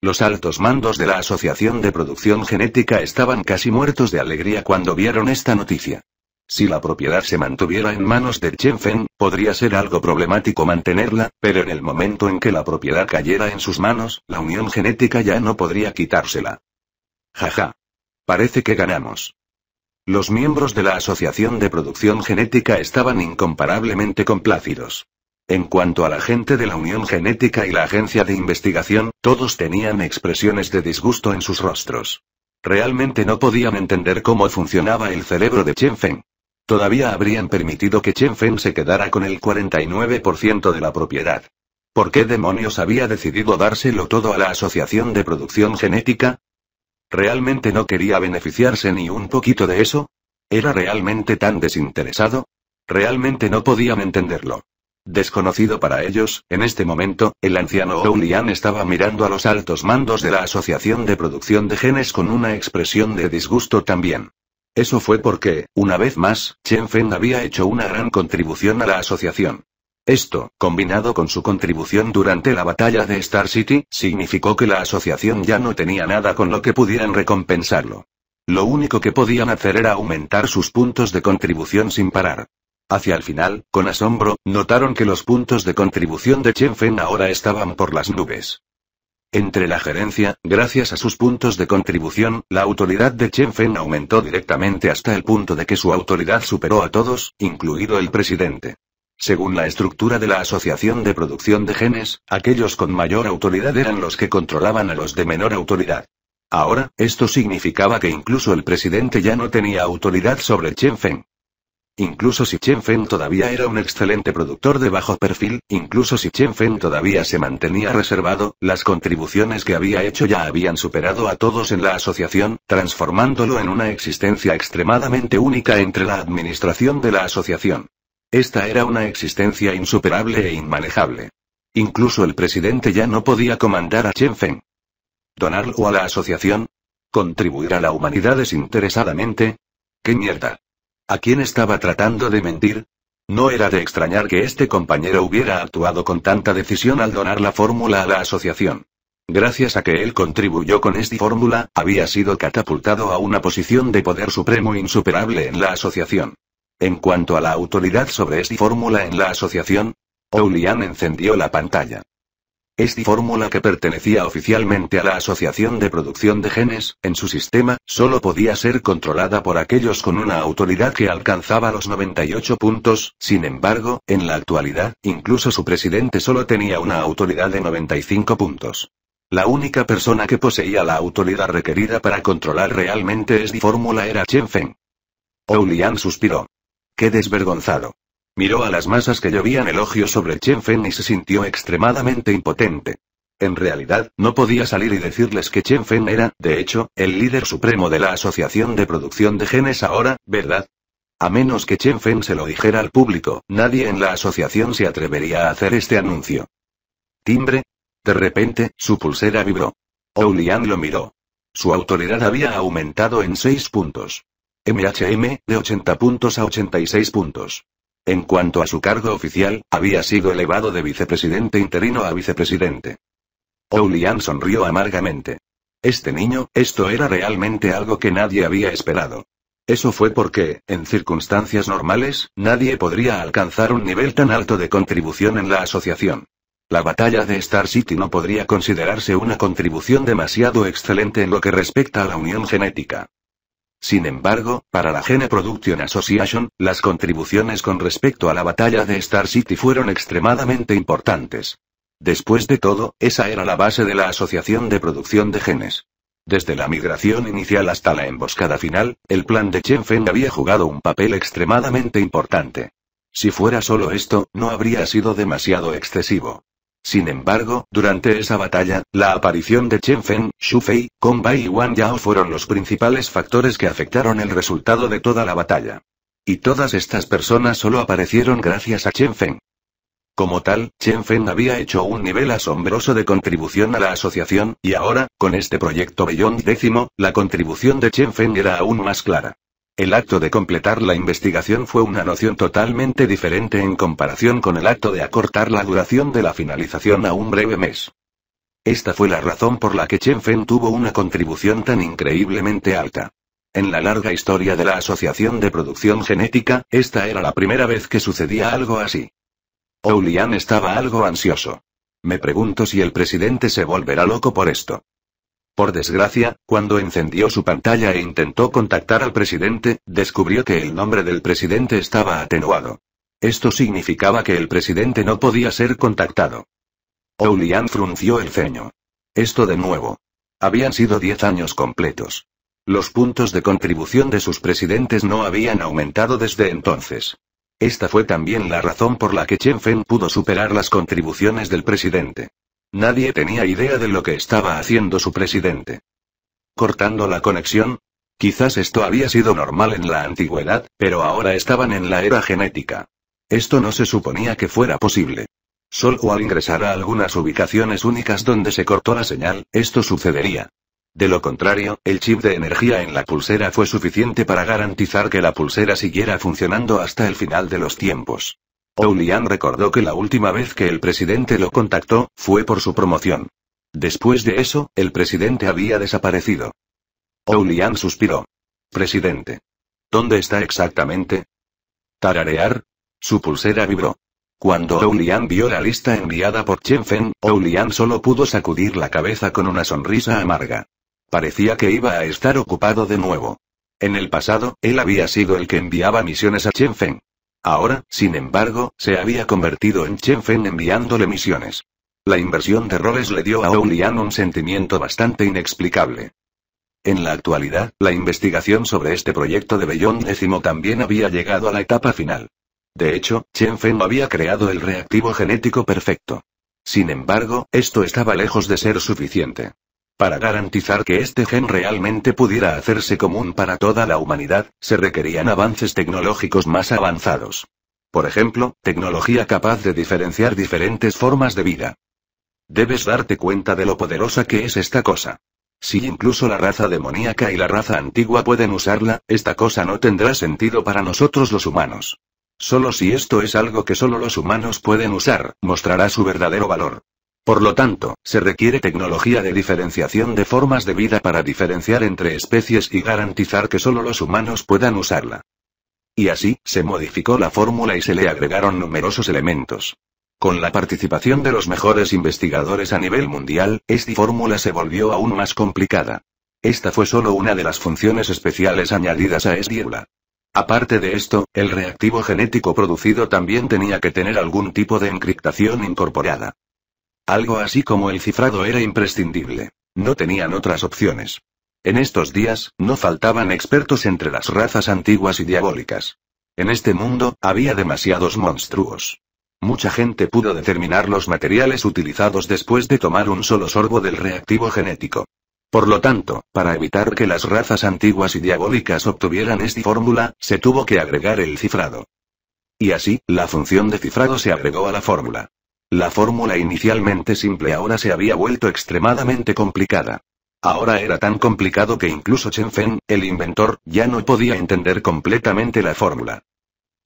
Los altos mandos de la Asociación de Producción Genética estaban casi muertos de alegría cuando vieron esta noticia. Si la propiedad se mantuviera en manos de Chen Feng, podría ser algo problemático mantenerla, pero en el momento en que la propiedad cayera en sus manos, la unión genética ya no podría quitársela. Jaja. Parece que ganamos. Los miembros de la Asociación de Producción Genética estaban incomparablemente complácidos. En cuanto a la gente de la Unión Genética y la Agencia de Investigación, todos tenían expresiones de disgusto en sus rostros. Realmente no podían entender cómo funcionaba el cerebro de Chen Feng. Todavía habrían permitido que Chen Feng se quedara con el 49% de la propiedad. ¿Por qué demonios había decidido dárselo todo a la Asociación de Producción Genética? ¿Realmente no quería beneficiarse ni un poquito de eso? ¿Era realmente tan desinteresado? Realmente no podían entenderlo. Desconocido para ellos, en este momento, el anciano Oulian estaba mirando a los altos mandos de la Asociación de Producción de Genes con una expresión de disgusto también. Eso fue porque, una vez más, Chen Feng había hecho una gran contribución a la asociación. Esto, combinado con su contribución durante la batalla de Star City, significó que la asociación ya no tenía nada con lo que pudieran recompensarlo. Lo único que podían hacer era aumentar sus puntos de contribución sin parar. Hacia el final, con asombro, notaron que los puntos de contribución de Chen Fen ahora estaban por las nubes. Entre la gerencia, gracias a sus puntos de contribución, la autoridad de Chen Fen aumentó directamente hasta el punto de que su autoridad superó a todos, incluido el presidente. Según la estructura de la Asociación de Producción de Genes, aquellos con mayor autoridad eran los que controlaban a los de menor autoridad. Ahora, esto significaba que incluso el presidente ya no tenía autoridad sobre Chen Feng. Incluso si Chen Feng todavía era un excelente productor de bajo perfil, incluso si Chen Feng todavía se mantenía reservado, las contribuciones que había hecho ya habían superado a todos en la asociación, transformándolo en una existencia extremadamente única entre la administración de la asociación. Esta era una existencia insuperable e inmanejable. Incluso el presidente ya no podía comandar a Feng. ¿Donarlo a la asociación? ¿Contribuir a la humanidad desinteresadamente? ¡Qué mierda! ¿A quién estaba tratando de mentir? No era de extrañar que este compañero hubiera actuado con tanta decisión al donar la fórmula a la asociación. Gracias a que él contribuyó con esta fórmula, había sido catapultado a una posición de poder supremo insuperable en la asociación. En cuanto a la autoridad sobre esta fórmula en la asociación, Oulian encendió la pantalla. Esta fórmula que pertenecía oficialmente a la Asociación de Producción de Genes, en su sistema, solo podía ser controlada por aquellos con una autoridad que alcanzaba los 98 puntos, sin embargo, en la actualidad, incluso su presidente solo tenía una autoridad de 95 puntos. La única persona que poseía la autoridad requerida para controlar realmente esta fórmula era Chen Feng. Oulian suspiró. ¡Qué desvergonzado! Miró a las masas que llovían elogios sobre Chen Fen y se sintió extremadamente impotente. En realidad, no podía salir y decirles que Chen Fen era, de hecho, el líder supremo de la Asociación de Producción de Genes ahora, ¿verdad? A menos que Chen Fen se lo dijera al público, nadie en la asociación se atrevería a hacer este anuncio. Timbre. De repente, su pulsera vibró. Oulian lo miró. Su autoridad había aumentado en seis puntos. MHM, de 80 puntos a 86 puntos. En cuanto a su cargo oficial, había sido elevado de vicepresidente interino a vicepresidente. Oulian sonrió amargamente. Este niño, esto era realmente algo que nadie había esperado. Eso fue porque, en circunstancias normales, nadie podría alcanzar un nivel tan alto de contribución en la asociación. La batalla de Star City no podría considerarse una contribución demasiado excelente en lo que respecta a la unión genética. Sin embargo, para la Gene Production Association, las contribuciones con respecto a la batalla de Star City fueron extremadamente importantes. Después de todo, esa era la base de la Asociación de Producción de Genes. Desde la migración inicial hasta la emboscada final, el plan de Chen Feng había jugado un papel extremadamente importante. Si fuera solo esto, no habría sido demasiado excesivo. Sin embargo, durante esa batalla, la aparición de Chen Feng, Shu Fei, Kong Bai y Wang Yao fueron los principales factores que afectaron el resultado de toda la batalla. Y todas estas personas solo aparecieron gracias a Chen Feng. Como tal, Chen Feng había hecho un nivel asombroso de contribución a la asociación, y ahora, con este proyecto Beyond X, la contribución de Chen Feng era aún más clara. El acto de completar la investigación fue una noción totalmente diferente en comparación con el acto de acortar la duración de la finalización a un breve mes. Esta fue la razón por la que Chen Fen tuvo una contribución tan increíblemente alta. En la larga historia de la Asociación de Producción Genética, esta era la primera vez que sucedía algo así. Oulian estaba algo ansioso. Me pregunto si el presidente se volverá loco por esto. Por desgracia, cuando encendió su pantalla e intentó contactar al presidente, descubrió que el nombre del presidente estaba atenuado. Esto significaba que el presidente no podía ser contactado. Oulian frunció el ceño. Esto de nuevo. Habían sido diez años completos. Los puntos de contribución de sus presidentes no habían aumentado desde entonces. Esta fue también la razón por la que Chen Feng pudo superar las contribuciones del presidente. Nadie tenía idea de lo que estaba haciendo su presidente. Cortando la conexión, Quizás esto había sido normal en la antigüedad, pero ahora estaban en la era genética. Esto no se suponía que fuera posible. Solo al ingresar a algunas ubicaciones únicas donde se cortó la señal, esto sucedería. De lo contrario, el chip de energía en la pulsera fue suficiente para garantizar que la pulsera siguiera funcionando hasta el final de los tiempos. Oulian recordó que la última vez que el presidente lo contactó, fue por su promoción. Después de eso, el presidente había desaparecido. Oulian suspiró. Presidente. ¿Dónde está exactamente? Tararear. Su pulsera vibró. Cuando Oulian vio la lista enviada por Chen Feng, Oulian solo pudo sacudir la cabeza con una sonrisa amarga. Parecía que iba a estar ocupado de nuevo. En el pasado, él había sido el que enviaba misiones a Chen Feng. Ahora, sin embargo, se había convertido en Chen enviándole misiones. La inversión de roles le dio a Oulian un sentimiento bastante inexplicable. En la actualidad, la investigación sobre este proyecto de Bellón X también había llegado a la etapa final. De hecho, Chen Fen había creado el reactivo genético perfecto. Sin embargo, esto estaba lejos de ser suficiente. Para garantizar que este gen realmente pudiera hacerse común para toda la humanidad, se requerían avances tecnológicos más avanzados. Por ejemplo, tecnología capaz de diferenciar diferentes formas de vida. Debes darte cuenta de lo poderosa que es esta cosa. Si incluso la raza demoníaca y la raza antigua pueden usarla, esta cosa no tendrá sentido para nosotros los humanos. Solo si esto es algo que solo los humanos pueden usar, mostrará su verdadero valor. Por lo tanto, se requiere tecnología de diferenciación de formas de vida para diferenciar entre especies y garantizar que solo los humanos puedan usarla. Y así, se modificó la fórmula y se le agregaron numerosos elementos. Con la participación de los mejores investigadores a nivel mundial, esta fórmula se volvió aún más complicada. Esta fue solo una de las funciones especiales añadidas a Esdiula. Aparte de esto, el reactivo genético producido también tenía que tener algún tipo de encriptación incorporada. Algo así como el cifrado era imprescindible. No tenían otras opciones. En estos días, no faltaban expertos entre las razas antiguas y diabólicas. En este mundo, había demasiados monstruos. Mucha gente pudo determinar los materiales utilizados después de tomar un solo sorbo del reactivo genético. Por lo tanto, para evitar que las razas antiguas y diabólicas obtuvieran esta fórmula, se tuvo que agregar el cifrado. Y así, la función de cifrado se agregó a la fórmula. La fórmula inicialmente simple ahora se había vuelto extremadamente complicada. Ahora era tan complicado que incluso Chen Fen, el inventor, ya no podía entender completamente la fórmula.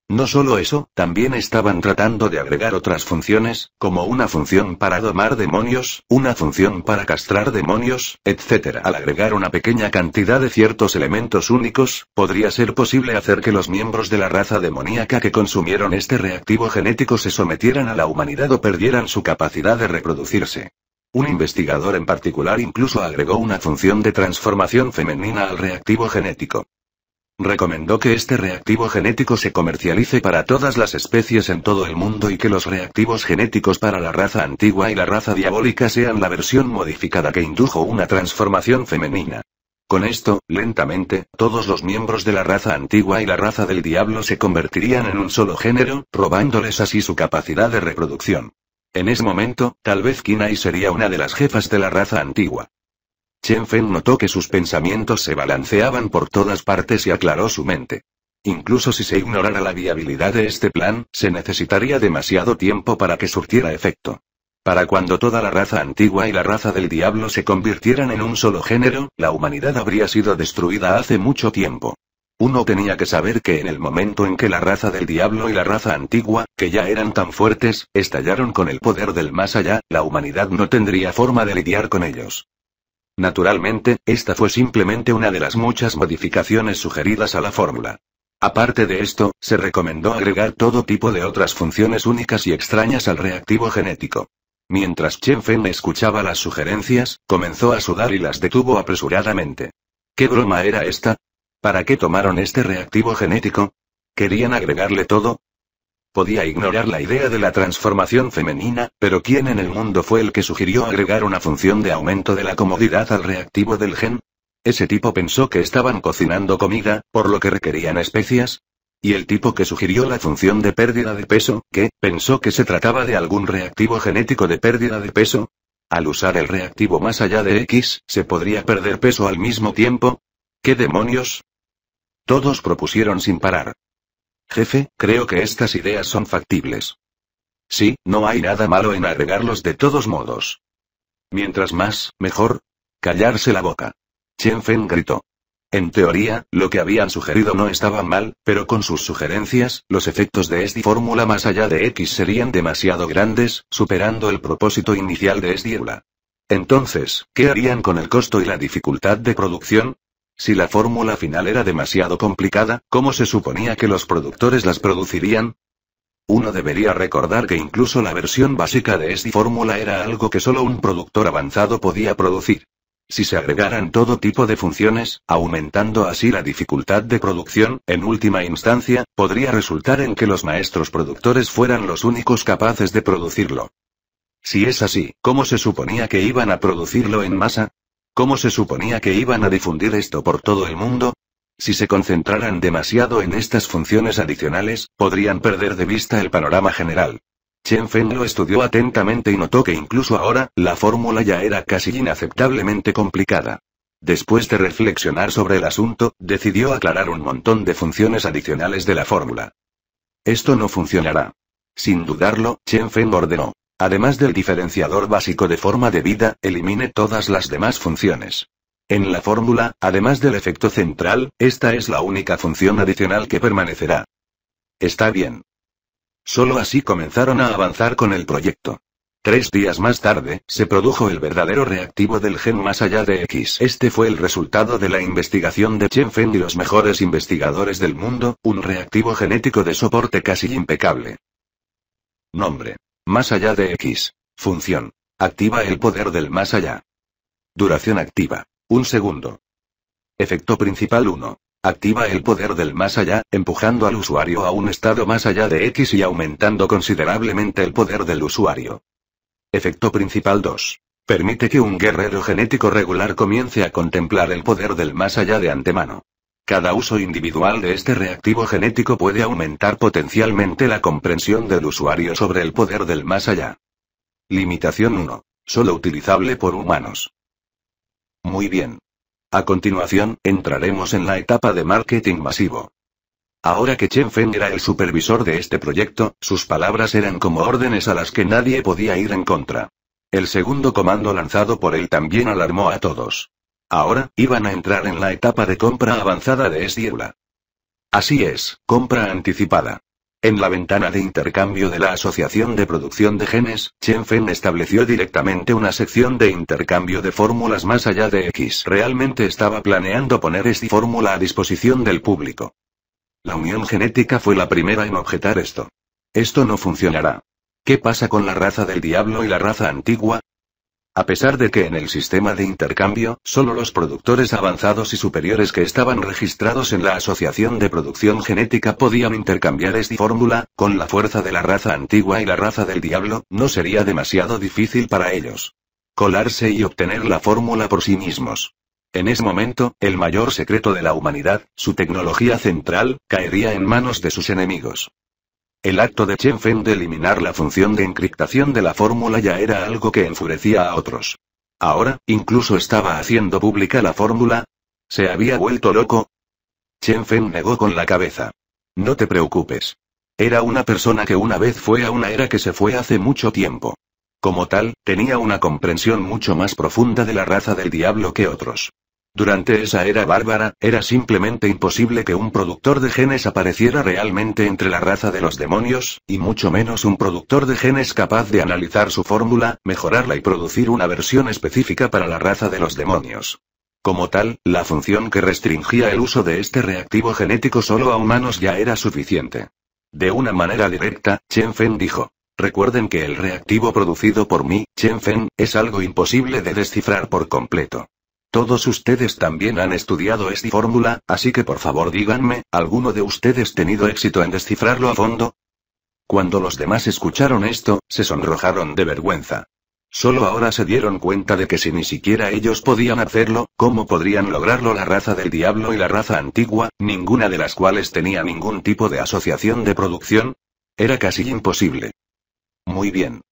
No solo eso, también estaban tratando de agregar otras funciones, como una función para domar demonios, una función para castrar demonios, etc. Al agregar una pequeña cantidad de ciertos elementos únicos, podría ser posible hacer que los miembros de la raza demoníaca que consumieron este reactivo genético se sometieran a la humanidad o perdieran su capacidad de reproducirse. Un investigador en particular incluso agregó una función de transformación femenina al reactivo genético. Recomendó que este reactivo genético se comercialice para todas las especies en todo el mundo y que los reactivos genéticos para la raza antigua y la raza diabólica sean la versión modificada que indujo una transformación femenina. Con esto, lentamente, todos los miembros de la raza antigua y la raza del diablo se convertirían en un solo género, robándoles así su capacidad de reproducción. En ese momento, tal vez Kinai sería una de las jefas de la raza antigua. Shen Fen notó que sus pensamientos se balanceaban por todas partes y aclaró su mente. Incluso si se ignorara la viabilidad de este plan, se necesitaría demasiado tiempo para que surtiera efecto. Para cuando toda la raza antigua y la raza del diablo se convirtieran en un solo género, la humanidad habría sido destruida hace mucho tiempo. Uno tenía que saber que en el momento en que la raza del diablo y la raza antigua, que ya eran tan fuertes, estallaron con el poder del más allá, la humanidad no tendría forma de lidiar con ellos. Naturalmente, esta fue simplemente una de las muchas modificaciones sugeridas a la fórmula. Aparte de esto, se recomendó agregar todo tipo de otras funciones únicas y extrañas al reactivo genético. Mientras Chen Fen escuchaba las sugerencias, comenzó a sudar y las detuvo apresuradamente. ¿Qué broma era esta? ¿Para qué tomaron este reactivo genético? ¿Querían agregarle todo? Podía ignorar la idea de la transformación femenina, pero ¿quién en el mundo fue el que sugirió agregar una función de aumento de la comodidad al reactivo del gen? Ese tipo pensó que estaban cocinando comida, por lo que requerían especias, y el tipo que sugirió la función de pérdida de peso, qué, pensó que se trataba de algún reactivo genético de pérdida de peso. Al usar el reactivo más allá de X, ¿se podría perder peso al mismo tiempo? ¿Qué demonios? Todos propusieron sin parar. Jefe, creo que estas ideas son factibles. Sí, no hay nada malo en agregarlos de todos modos. Mientras más, mejor. Callarse la boca. Chen Feng gritó. En teoría, lo que habían sugerido no estaba mal, pero con sus sugerencias, los efectos de esta fórmula más allá de X serían demasiado grandes, superando el propósito inicial de Esdiula. Entonces, ¿qué harían con el costo y la dificultad de producción? Si la fórmula final era demasiado complicada, ¿cómo se suponía que los productores las producirían? Uno debería recordar que incluso la versión básica de esta fórmula era algo que solo un productor avanzado podía producir. Si se agregaran todo tipo de funciones, aumentando así la dificultad de producción, en última instancia, podría resultar en que los maestros productores fueran los únicos capaces de producirlo. Si es así, ¿cómo se suponía que iban a producirlo en masa? ¿Cómo se suponía que iban a difundir esto por todo el mundo? Si se concentraran demasiado en estas funciones adicionales, podrían perder de vista el panorama general. Chen Feng lo estudió atentamente y notó que incluso ahora, la fórmula ya era casi inaceptablemente complicada. Después de reflexionar sobre el asunto, decidió aclarar un montón de funciones adicionales de la fórmula. Esto no funcionará. Sin dudarlo, Chen Feng ordenó. Además del diferenciador básico de forma de vida, elimine todas las demás funciones. En la fórmula, además del efecto central, esta es la única función adicional que permanecerá. Está bien. Solo así comenzaron a avanzar con el proyecto. Tres días más tarde, se produjo el verdadero reactivo del gen más allá de X. Este fue el resultado de la investigación de Chen Feng y los mejores investigadores del mundo, un reactivo genético de soporte casi impecable. Nombre. Más allá de X. Función. Activa el poder del más allá. Duración activa. Un segundo. Efecto principal 1. Activa el poder del más allá, empujando al usuario a un estado más allá de X y aumentando considerablemente el poder del usuario. Efecto principal 2. Permite que un guerrero genético regular comience a contemplar el poder del más allá de antemano. Cada uso individual de este reactivo genético puede aumentar potencialmente la comprensión del usuario sobre el poder del más allá. Limitación 1. Solo utilizable por humanos. Muy bien. A continuación, entraremos en la etapa de marketing masivo. Ahora que Chen Feng era el supervisor de este proyecto, sus palabras eran como órdenes a las que nadie podía ir en contra. El segundo comando lanzado por él también alarmó a todos. Ahora, iban a entrar en la etapa de compra avanzada de Esdieula. Así es, compra anticipada. En la ventana de intercambio de la Asociación de Producción de Genes, Fen estableció directamente una sección de intercambio de fórmulas más allá de X. Realmente estaba planeando poner esta fórmula a disposición del público. La unión genética fue la primera en objetar esto. Esto no funcionará. ¿Qué pasa con la raza del diablo y la raza antigua? A pesar de que en el sistema de intercambio, solo los productores avanzados y superiores que estaban registrados en la Asociación de Producción Genética podían intercambiar esta fórmula, con la fuerza de la raza antigua y la raza del diablo, no sería demasiado difícil para ellos. Colarse y obtener la fórmula por sí mismos. En ese momento, el mayor secreto de la humanidad, su tecnología central, caería en manos de sus enemigos. El acto de Chen Feng de eliminar la función de encriptación de la fórmula ya era algo que enfurecía a otros. Ahora, incluso estaba haciendo pública la fórmula. ¿Se había vuelto loco? Chen Feng negó con la cabeza. No te preocupes. Era una persona que una vez fue a una era que se fue hace mucho tiempo. Como tal, tenía una comprensión mucho más profunda de la raza del diablo que otros. Durante esa era bárbara, era simplemente imposible que un productor de genes apareciera realmente entre la raza de los demonios, y mucho menos un productor de genes capaz de analizar su fórmula, mejorarla y producir una versión específica para la raza de los demonios. Como tal, la función que restringía el uso de este reactivo genético solo a humanos ya era suficiente. De una manera directa, Chen Fen dijo. Recuerden que el reactivo producido por mí, Chen Fen, es algo imposible de descifrar por completo. Todos ustedes también han estudiado esta fórmula, así que por favor díganme, ¿alguno de ustedes ha tenido éxito en descifrarlo a fondo? Cuando los demás escucharon esto, se sonrojaron de vergüenza. Solo ahora se dieron cuenta de que si ni siquiera ellos podían hacerlo, ¿cómo podrían lograrlo la raza del diablo y la raza antigua, ninguna de las cuales tenía ningún tipo de asociación de producción? Era casi imposible. Muy bien.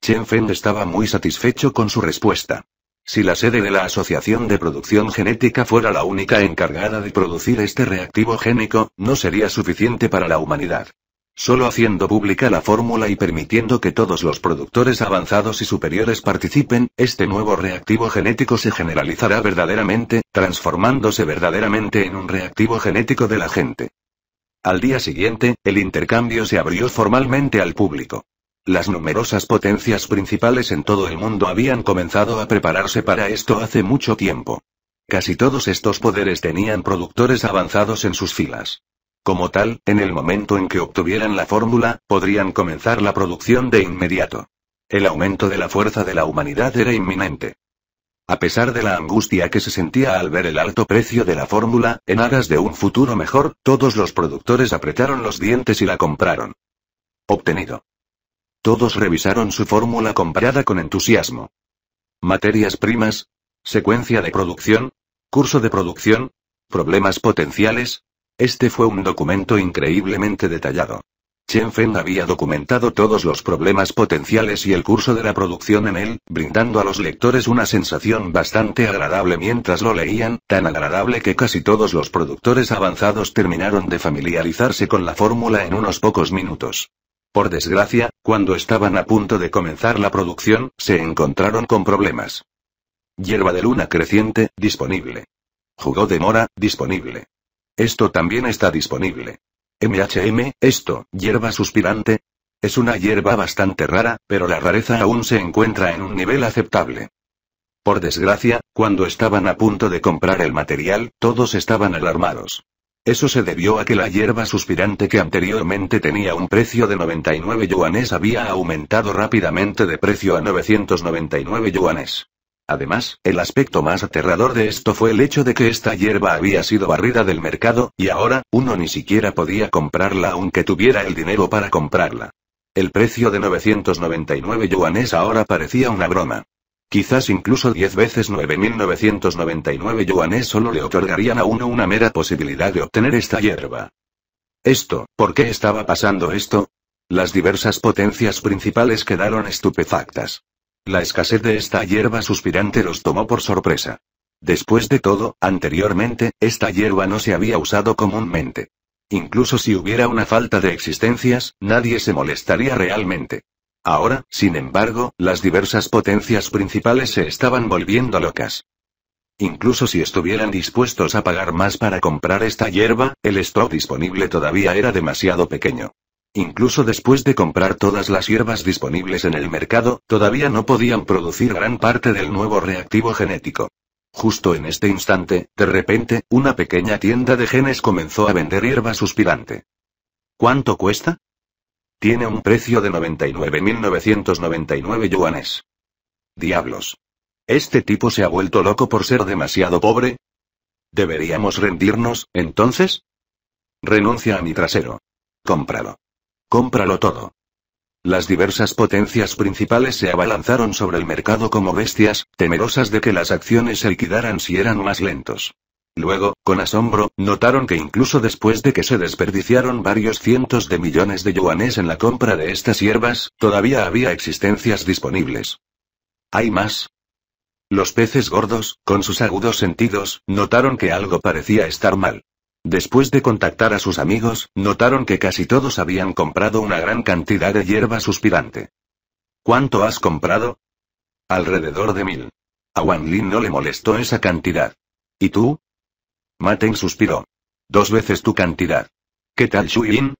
Chen Feng estaba muy satisfecho con su respuesta. Si la sede de la Asociación de Producción Genética fuera la única encargada de producir este reactivo génico, no sería suficiente para la humanidad. Solo haciendo pública la fórmula y permitiendo que todos los productores avanzados y superiores participen, este nuevo reactivo genético se generalizará verdaderamente, transformándose verdaderamente en un reactivo genético de la gente. Al día siguiente, el intercambio se abrió formalmente al público. Las numerosas potencias principales en todo el mundo habían comenzado a prepararse para esto hace mucho tiempo. Casi todos estos poderes tenían productores avanzados en sus filas. Como tal, en el momento en que obtuvieran la fórmula, podrían comenzar la producción de inmediato. El aumento de la fuerza de la humanidad era inminente. A pesar de la angustia que se sentía al ver el alto precio de la fórmula, en aras de un futuro mejor, todos los productores apretaron los dientes y la compraron. Obtenido. Todos revisaron su fórmula comparada con entusiasmo. Materias primas, secuencia de producción, curso de producción, problemas potenciales. Este fue un documento increíblemente detallado. Chen Feng había documentado todos los problemas potenciales y el curso de la producción en él, brindando a los lectores una sensación bastante agradable mientras lo leían, tan agradable que casi todos los productores avanzados terminaron de familiarizarse con la fórmula en unos pocos minutos. Por desgracia, cuando estaban a punto de comenzar la producción, se encontraron con problemas. Hierba de luna creciente, disponible. Jugo de mora, disponible. Esto también está disponible. MHM, esto, hierba suspirante. Es una hierba bastante rara, pero la rareza aún se encuentra en un nivel aceptable. Por desgracia, cuando estaban a punto de comprar el material, todos estaban alarmados. Eso se debió a que la hierba suspirante que anteriormente tenía un precio de 99 yuanes había aumentado rápidamente de precio a 999 yuanes. Además, el aspecto más aterrador de esto fue el hecho de que esta hierba había sido barrida del mercado, y ahora, uno ni siquiera podía comprarla aunque tuviera el dinero para comprarla. El precio de 999 yuanes ahora parecía una broma. Quizás incluso 10 veces 9.999 yuanes solo le otorgarían a uno una mera posibilidad de obtener esta hierba. Esto, ¿por qué estaba pasando esto? Las diversas potencias principales quedaron estupefactas. La escasez de esta hierba suspirante los tomó por sorpresa. Después de todo, anteriormente, esta hierba no se había usado comúnmente. Incluso si hubiera una falta de existencias, nadie se molestaría realmente. Ahora, sin embargo, las diversas potencias principales se estaban volviendo locas. Incluso si estuvieran dispuestos a pagar más para comprar esta hierba, el stock disponible todavía era demasiado pequeño. Incluso después de comprar todas las hierbas disponibles en el mercado, todavía no podían producir gran parte del nuevo reactivo genético. Justo en este instante, de repente, una pequeña tienda de genes comenzó a vender hierba suspirante. ¿Cuánto cuesta? Tiene un precio de 99.999 yuanes. Diablos. ¿Este tipo se ha vuelto loco por ser demasiado pobre? ¿Deberíamos rendirnos, entonces? Renuncia a mi trasero. Cómpralo. Cómpralo todo. Las diversas potencias principales se abalanzaron sobre el mercado como bestias, temerosas de que las acciones se liquidaran si eran más lentos. Luego, con asombro, notaron que incluso después de que se desperdiciaron varios cientos de millones de yuanes en la compra de estas hierbas, todavía había existencias disponibles. ¿Hay más? Los peces gordos, con sus agudos sentidos, notaron que algo parecía estar mal. Después de contactar a sus amigos, notaron que casi todos habían comprado una gran cantidad de hierba suspirante. ¿Cuánto has comprado? Alrededor de mil. A Wan Lin no le molestó esa cantidad. ¿Y tú? Maten suspiró. Dos veces tu cantidad. ¿Qué tal Shui-Yin?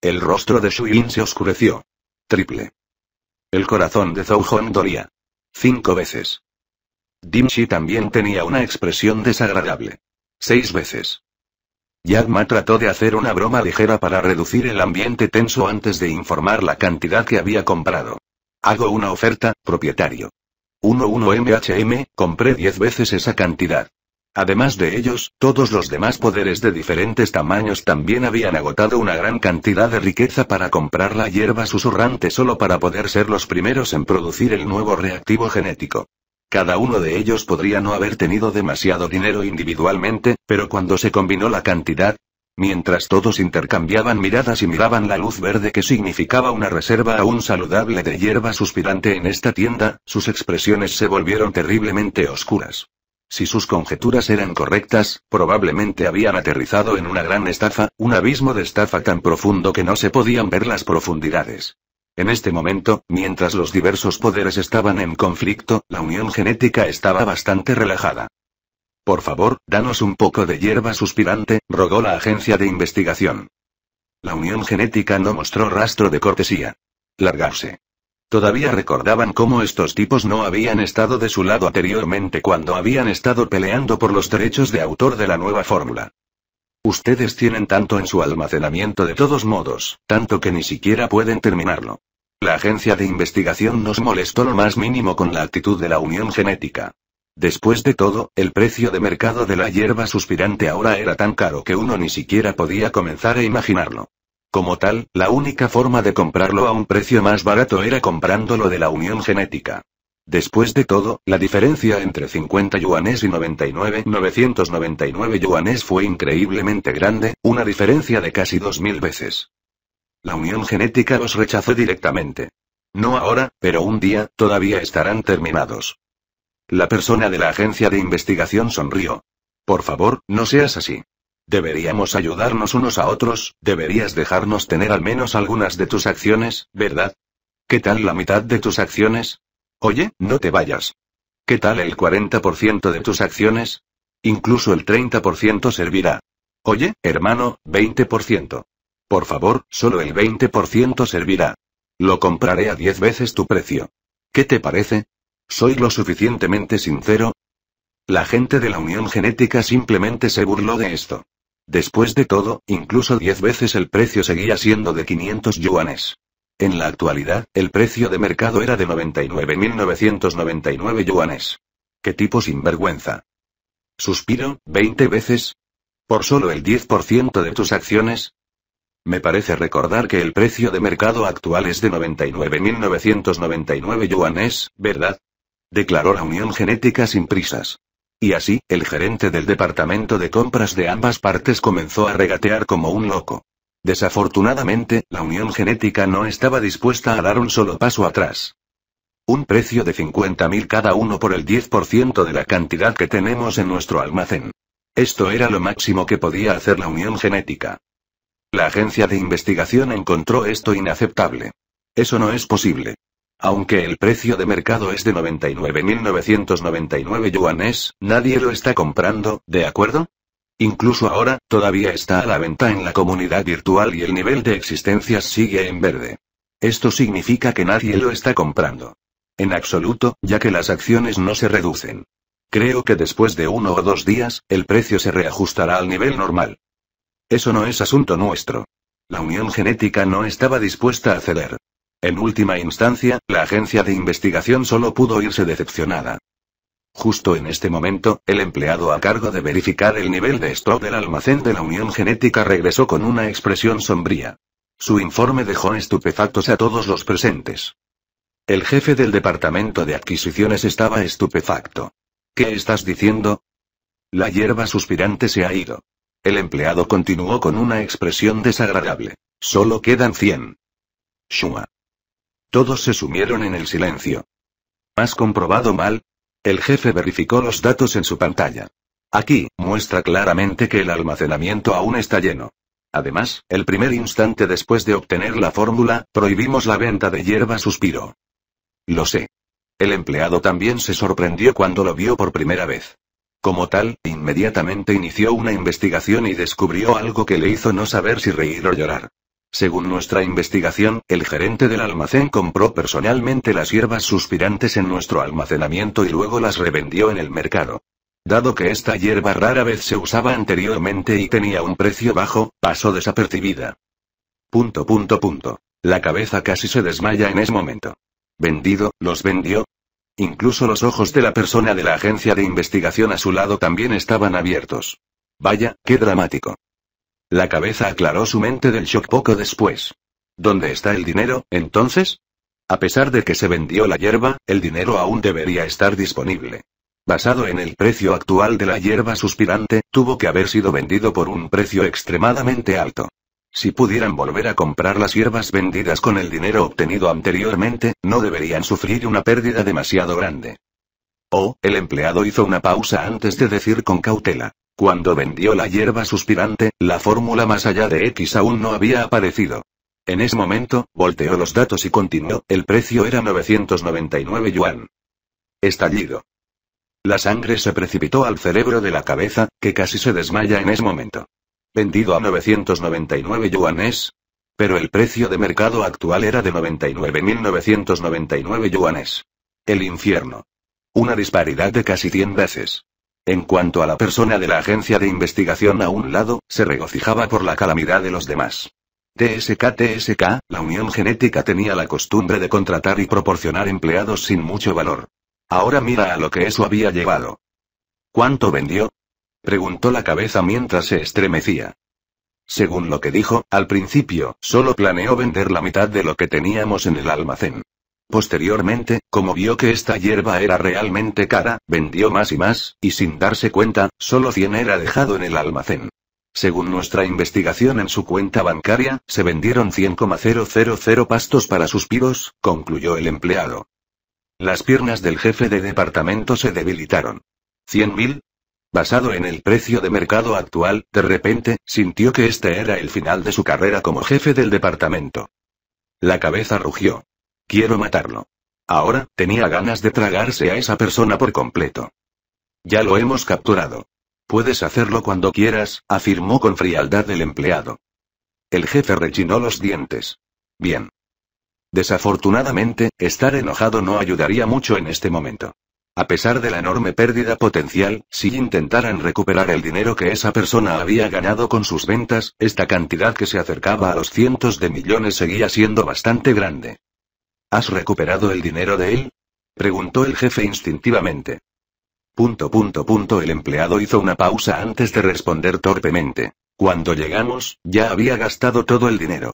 El rostro de Shui-Yin se oscureció. Triple. El corazón de Zhou Hong dolía. Cinco veces. Dim-Shi también tenía una expresión desagradable. Seis veces. Yagma trató de hacer una broma ligera para reducir el ambiente tenso antes de informar la cantidad que había comprado. Hago una oferta, propietario. 11 MHM, compré diez veces esa cantidad. Además de ellos, todos los demás poderes de diferentes tamaños también habían agotado una gran cantidad de riqueza para comprar la hierba susurrante solo para poder ser los primeros en producir el nuevo reactivo genético. Cada uno de ellos podría no haber tenido demasiado dinero individualmente, pero cuando se combinó la cantidad, mientras todos intercambiaban miradas y miraban la luz verde que significaba una reserva aún saludable de hierba suspirante en esta tienda, sus expresiones se volvieron terriblemente oscuras. Si sus conjeturas eran correctas, probablemente habían aterrizado en una gran estafa, un abismo de estafa tan profundo que no se podían ver las profundidades. En este momento, mientras los diversos poderes estaban en conflicto, la unión genética estaba bastante relajada. Por favor, danos un poco de hierba suspirante, rogó la agencia de investigación. La unión genética no mostró rastro de cortesía. Largarse. Todavía recordaban cómo estos tipos no habían estado de su lado anteriormente cuando habían estado peleando por los derechos de autor de la nueva fórmula. Ustedes tienen tanto en su almacenamiento de todos modos, tanto que ni siquiera pueden terminarlo. La agencia de investigación nos molestó lo más mínimo con la actitud de la unión genética. Después de todo, el precio de mercado de la hierba suspirante ahora era tan caro que uno ni siquiera podía comenzar a imaginarlo. Como tal, la única forma de comprarlo a un precio más barato era comprándolo de la unión genética. Después de todo, la diferencia entre 50 yuanes y 99, 999 yuanes fue increíblemente grande, una diferencia de casi 2.000 veces. La unión genética los rechazó directamente. No ahora, pero un día, todavía estarán terminados. La persona de la agencia de investigación sonrió. Por favor, no seas así. Deberíamos ayudarnos unos a otros, deberías dejarnos tener al menos algunas de tus acciones, ¿verdad? ¿Qué tal la mitad de tus acciones? Oye, no te vayas. ¿Qué tal el 40% de tus acciones? Incluso el 30% servirá. Oye, hermano, 20%. Por favor, solo el 20% servirá. Lo compraré a 10 veces tu precio. ¿Qué te parece? ¿Soy lo suficientemente sincero? La gente de la Unión Genética simplemente se burló de esto. Después de todo, incluso 10 veces el precio seguía siendo de 500 yuanes. En la actualidad, el precio de mercado era de 99.999 yuanes. ¡Qué tipo sinvergüenza! Suspiro, 20 veces. ¿Por solo el 10% de tus acciones? Me parece recordar que el precio de mercado actual es de 99.999 yuanes, ¿verdad? Declaró la Unión Genética sin prisas. Y así, el gerente del departamento de compras de ambas partes comenzó a regatear como un loco. Desafortunadamente, la unión genética no estaba dispuesta a dar un solo paso atrás. Un precio de 50.000 cada uno por el 10% de la cantidad que tenemos en nuestro almacén. Esto era lo máximo que podía hacer la unión genética. La agencia de investigación encontró esto inaceptable. Eso no es posible. Aunque el precio de mercado es de 99.999 yuanes, nadie lo está comprando, ¿de acuerdo? Incluso ahora, todavía está a la venta en la comunidad virtual y el nivel de existencias sigue en verde. Esto significa que nadie lo está comprando. En absoluto, ya que las acciones no se reducen. Creo que después de uno o dos días, el precio se reajustará al nivel normal. Eso no es asunto nuestro. La unión genética no estaba dispuesta a ceder. En última instancia, la agencia de investigación solo pudo irse decepcionada. Justo en este momento, el empleado a cargo de verificar el nivel de stock del almacén de la Unión Genética regresó con una expresión sombría. Su informe dejó estupefactos a todos los presentes. El jefe del departamento de adquisiciones estaba estupefacto. ¿Qué estás diciendo? La hierba suspirante se ha ido. El empleado continuó con una expresión desagradable. Solo quedan 100. Shuma. Todos se sumieron en el silencio. ¿Has comprobado mal? El jefe verificó los datos en su pantalla. Aquí, muestra claramente que el almacenamiento aún está lleno. Además, el primer instante después de obtener la fórmula, prohibimos la venta de hierba suspiro. Lo sé. El empleado también se sorprendió cuando lo vio por primera vez. Como tal, inmediatamente inició una investigación y descubrió algo que le hizo no saber si reír o llorar. Según nuestra investigación, el gerente del almacén compró personalmente las hierbas suspirantes en nuestro almacenamiento y luego las revendió en el mercado. Dado que esta hierba rara vez se usaba anteriormente y tenía un precio bajo, pasó desapercibida. Punto punto punto. La cabeza casi se desmaya en ese momento. ¿Vendido? ¿Los vendió? Incluso los ojos de la persona de la agencia de investigación a su lado también estaban abiertos. Vaya, qué dramático. La cabeza aclaró su mente del shock poco después. ¿Dónde está el dinero, entonces? A pesar de que se vendió la hierba, el dinero aún debería estar disponible. Basado en el precio actual de la hierba suspirante, tuvo que haber sido vendido por un precio extremadamente alto. Si pudieran volver a comprar las hierbas vendidas con el dinero obtenido anteriormente, no deberían sufrir una pérdida demasiado grande. Oh, el empleado hizo una pausa antes de decir con cautela. Cuando vendió la hierba suspirante, la fórmula más allá de X aún no había aparecido. En ese momento, volteó los datos y continuó, el precio era 999 yuan. Estallido. La sangre se precipitó al cerebro de la cabeza, que casi se desmaya en ese momento. Vendido a 999 yuanes. Pero el precio de mercado actual era de 99.999 yuanes. El infierno. Una disparidad de casi 100 veces. En cuanto a la persona de la agencia de investigación a un lado, se regocijaba por la calamidad de los demás. TSK-TSK, la Unión Genética tenía la costumbre de contratar y proporcionar empleados sin mucho valor. Ahora mira a lo que eso había llevado. ¿Cuánto vendió? preguntó la cabeza mientras se estremecía. Según lo que dijo, al principio, solo planeó vender la mitad de lo que teníamos en el almacén. Posteriormente, como vio que esta hierba era realmente cara, vendió más y más, y sin darse cuenta, solo 100 era dejado en el almacén. Según nuestra investigación en su cuenta bancaria, se vendieron 100,000 pastos para suspiros, concluyó el empleado. Las piernas del jefe de departamento se debilitaron. mil? Basado en el precio de mercado actual, de repente, sintió que este era el final de su carrera como jefe del departamento. La cabeza rugió. Quiero matarlo. Ahora, tenía ganas de tragarse a esa persona por completo. Ya lo hemos capturado. Puedes hacerlo cuando quieras, afirmó con frialdad el empleado. El jefe rechinó los dientes. Bien. Desafortunadamente, estar enojado no ayudaría mucho en este momento. A pesar de la enorme pérdida potencial, si intentaran recuperar el dinero que esa persona había ganado con sus ventas, esta cantidad que se acercaba a los cientos de millones seguía siendo bastante grande. ¿Has recuperado el dinero de él? preguntó el jefe instintivamente. Punto punto punto el empleado hizo una pausa antes de responder torpemente. Cuando llegamos, ya había gastado todo el dinero.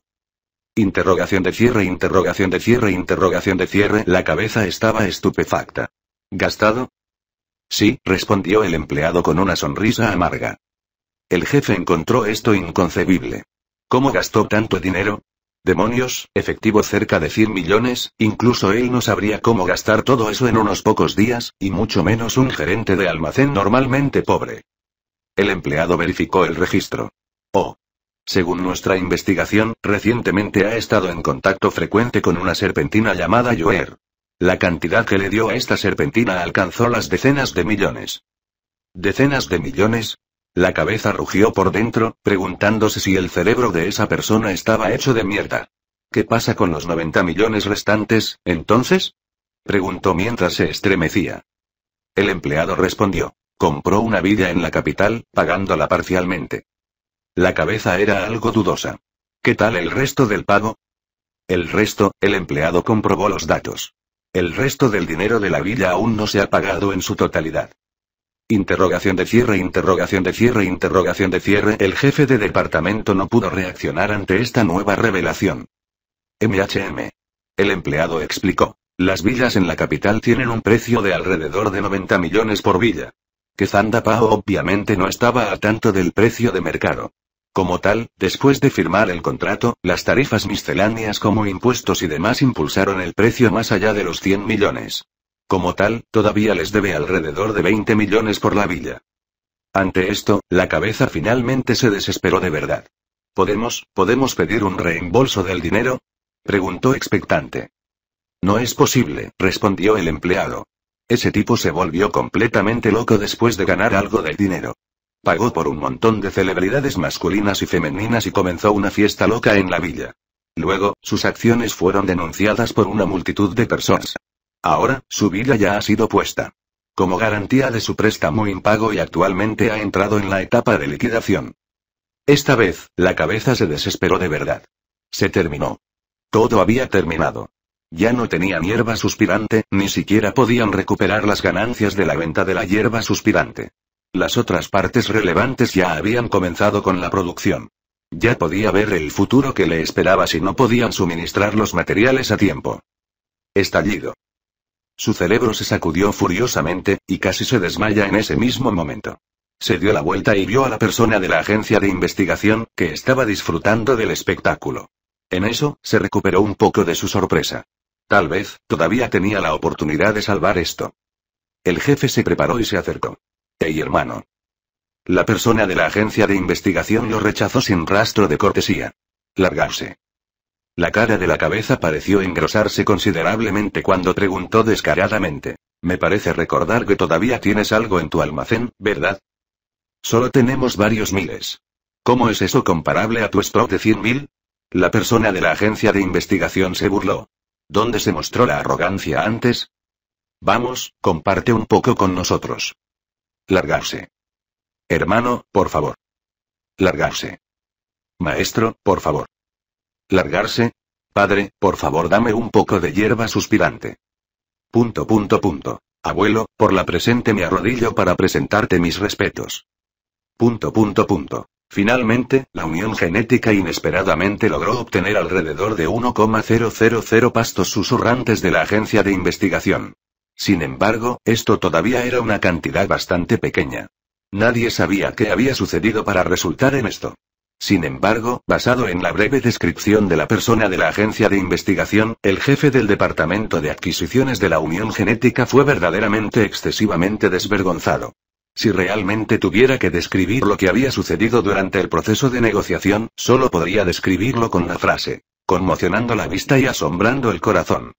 Interrogación de cierre, interrogación de cierre, interrogación de cierre, la cabeza estaba estupefacta. ¿Gastado? Sí, respondió el empleado con una sonrisa amarga. El jefe encontró esto inconcebible. ¿Cómo gastó tanto dinero? Demonios, efectivo cerca de 100 millones, incluso él no sabría cómo gastar todo eso en unos pocos días, y mucho menos un gerente de almacén normalmente pobre. El empleado verificó el registro. Oh. Según nuestra investigación, recientemente ha estado en contacto frecuente con una serpentina llamada Joer. La cantidad que le dio a esta serpentina alcanzó las decenas de millones. ¿Decenas de millones? La cabeza rugió por dentro, preguntándose si el cerebro de esa persona estaba hecho de mierda. ¿Qué pasa con los 90 millones restantes, entonces? preguntó mientras se estremecía. El empleado respondió. Compró una villa en la capital, pagándola parcialmente. La cabeza era algo dudosa. ¿Qué tal el resto del pago? El resto, el empleado comprobó los datos. El resto del dinero de la villa aún no se ha pagado en su totalidad. Interrogación de cierre, interrogación de cierre, interrogación de cierre. El jefe de departamento no pudo reaccionar ante esta nueva revelación. MHM. El empleado explicó. Las villas en la capital tienen un precio de alrededor de 90 millones por villa. Que Zandapao obviamente no estaba a tanto del precio de mercado. Como tal, después de firmar el contrato, las tarifas misceláneas como impuestos y demás impulsaron el precio más allá de los 100 millones. Como tal, todavía les debe alrededor de 20 millones por la villa. Ante esto, la cabeza finalmente se desesperó de verdad. ¿Podemos, podemos pedir un reembolso del dinero? preguntó expectante. No es posible, respondió el empleado. Ese tipo se volvió completamente loco después de ganar algo de dinero. Pagó por un montón de celebridades masculinas y femeninas y comenzó una fiesta loca en la villa. Luego, sus acciones fueron denunciadas por una multitud de personas. Ahora, su vida ya ha sido puesta. Como garantía de su préstamo impago y actualmente ha entrado en la etapa de liquidación. Esta vez, la cabeza se desesperó de verdad. Se terminó. Todo había terminado. Ya no tenían hierba suspirante, ni siquiera podían recuperar las ganancias de la venta de la hierba suspirante. Las otras partes relevantes ya habían comenzado con la producción. Ya podía ver el futuro que le esperaba si no podían suministrar los materiales a tiempo. Estallido. Su cerebro se sacudió furiosamente, y casi se desmaya en ese mismo momento. Se dio la vuelta y vio a la persona de la agencia de investigación, que estaba disfrutando del espectáculo. En eso, se recuperó un poco de su sorpresa. Tal vez, todavía tenía la oportunidad de salvar esto. El jefe se preparó y se acercó. Hey hermano. La persona de la agencia de investigación lo rechazó sin rastro de cortesía. Largarse. La cara de la cabeza pareció engrosarse considerablemente cuando preguntó descaradamente. Me parece recordar que todavía tienes algo en tu almacén, ¿verdad? Solo tenemos varios miles. ¿Cómo es eso comparable a tu stock de 100.000? La persona de la agencia de investigación se burló. ¿Dónde se mostró la arrogancia antes? Vamos, comparte un poco con nosotros. Largarse. Hermano, por favor. Largarse. Maestro, por favor. ¿Largarse? Padre, por favor dame un poco de hierba suspirante. Punto punto punto. Abuelo, por la presente me arrodillo para presentarte mis respetos. Punto punto punto. Finalmente, la unión genética inesperadamente logró obtener alrededor de 1,000 pastos susurrantes de la agencia de investigación. Sin embargo, esto todavía era una cantidad bastante pequeña. Nadie sabía qué había sucedido para resultar en esto. Sin embargo, basado en la breve descripción de la persona de la agencia de investigación, el jefe del Departamento de Adquisiciones de la Unión Genética fue verdaderamente excesivamente desvergonzado. Si realmente tuviera que describir lo que había sucedido durante el proceso de negociación, solo podría describirlo con la frase, conmocionando la vista y asombrando el corazón.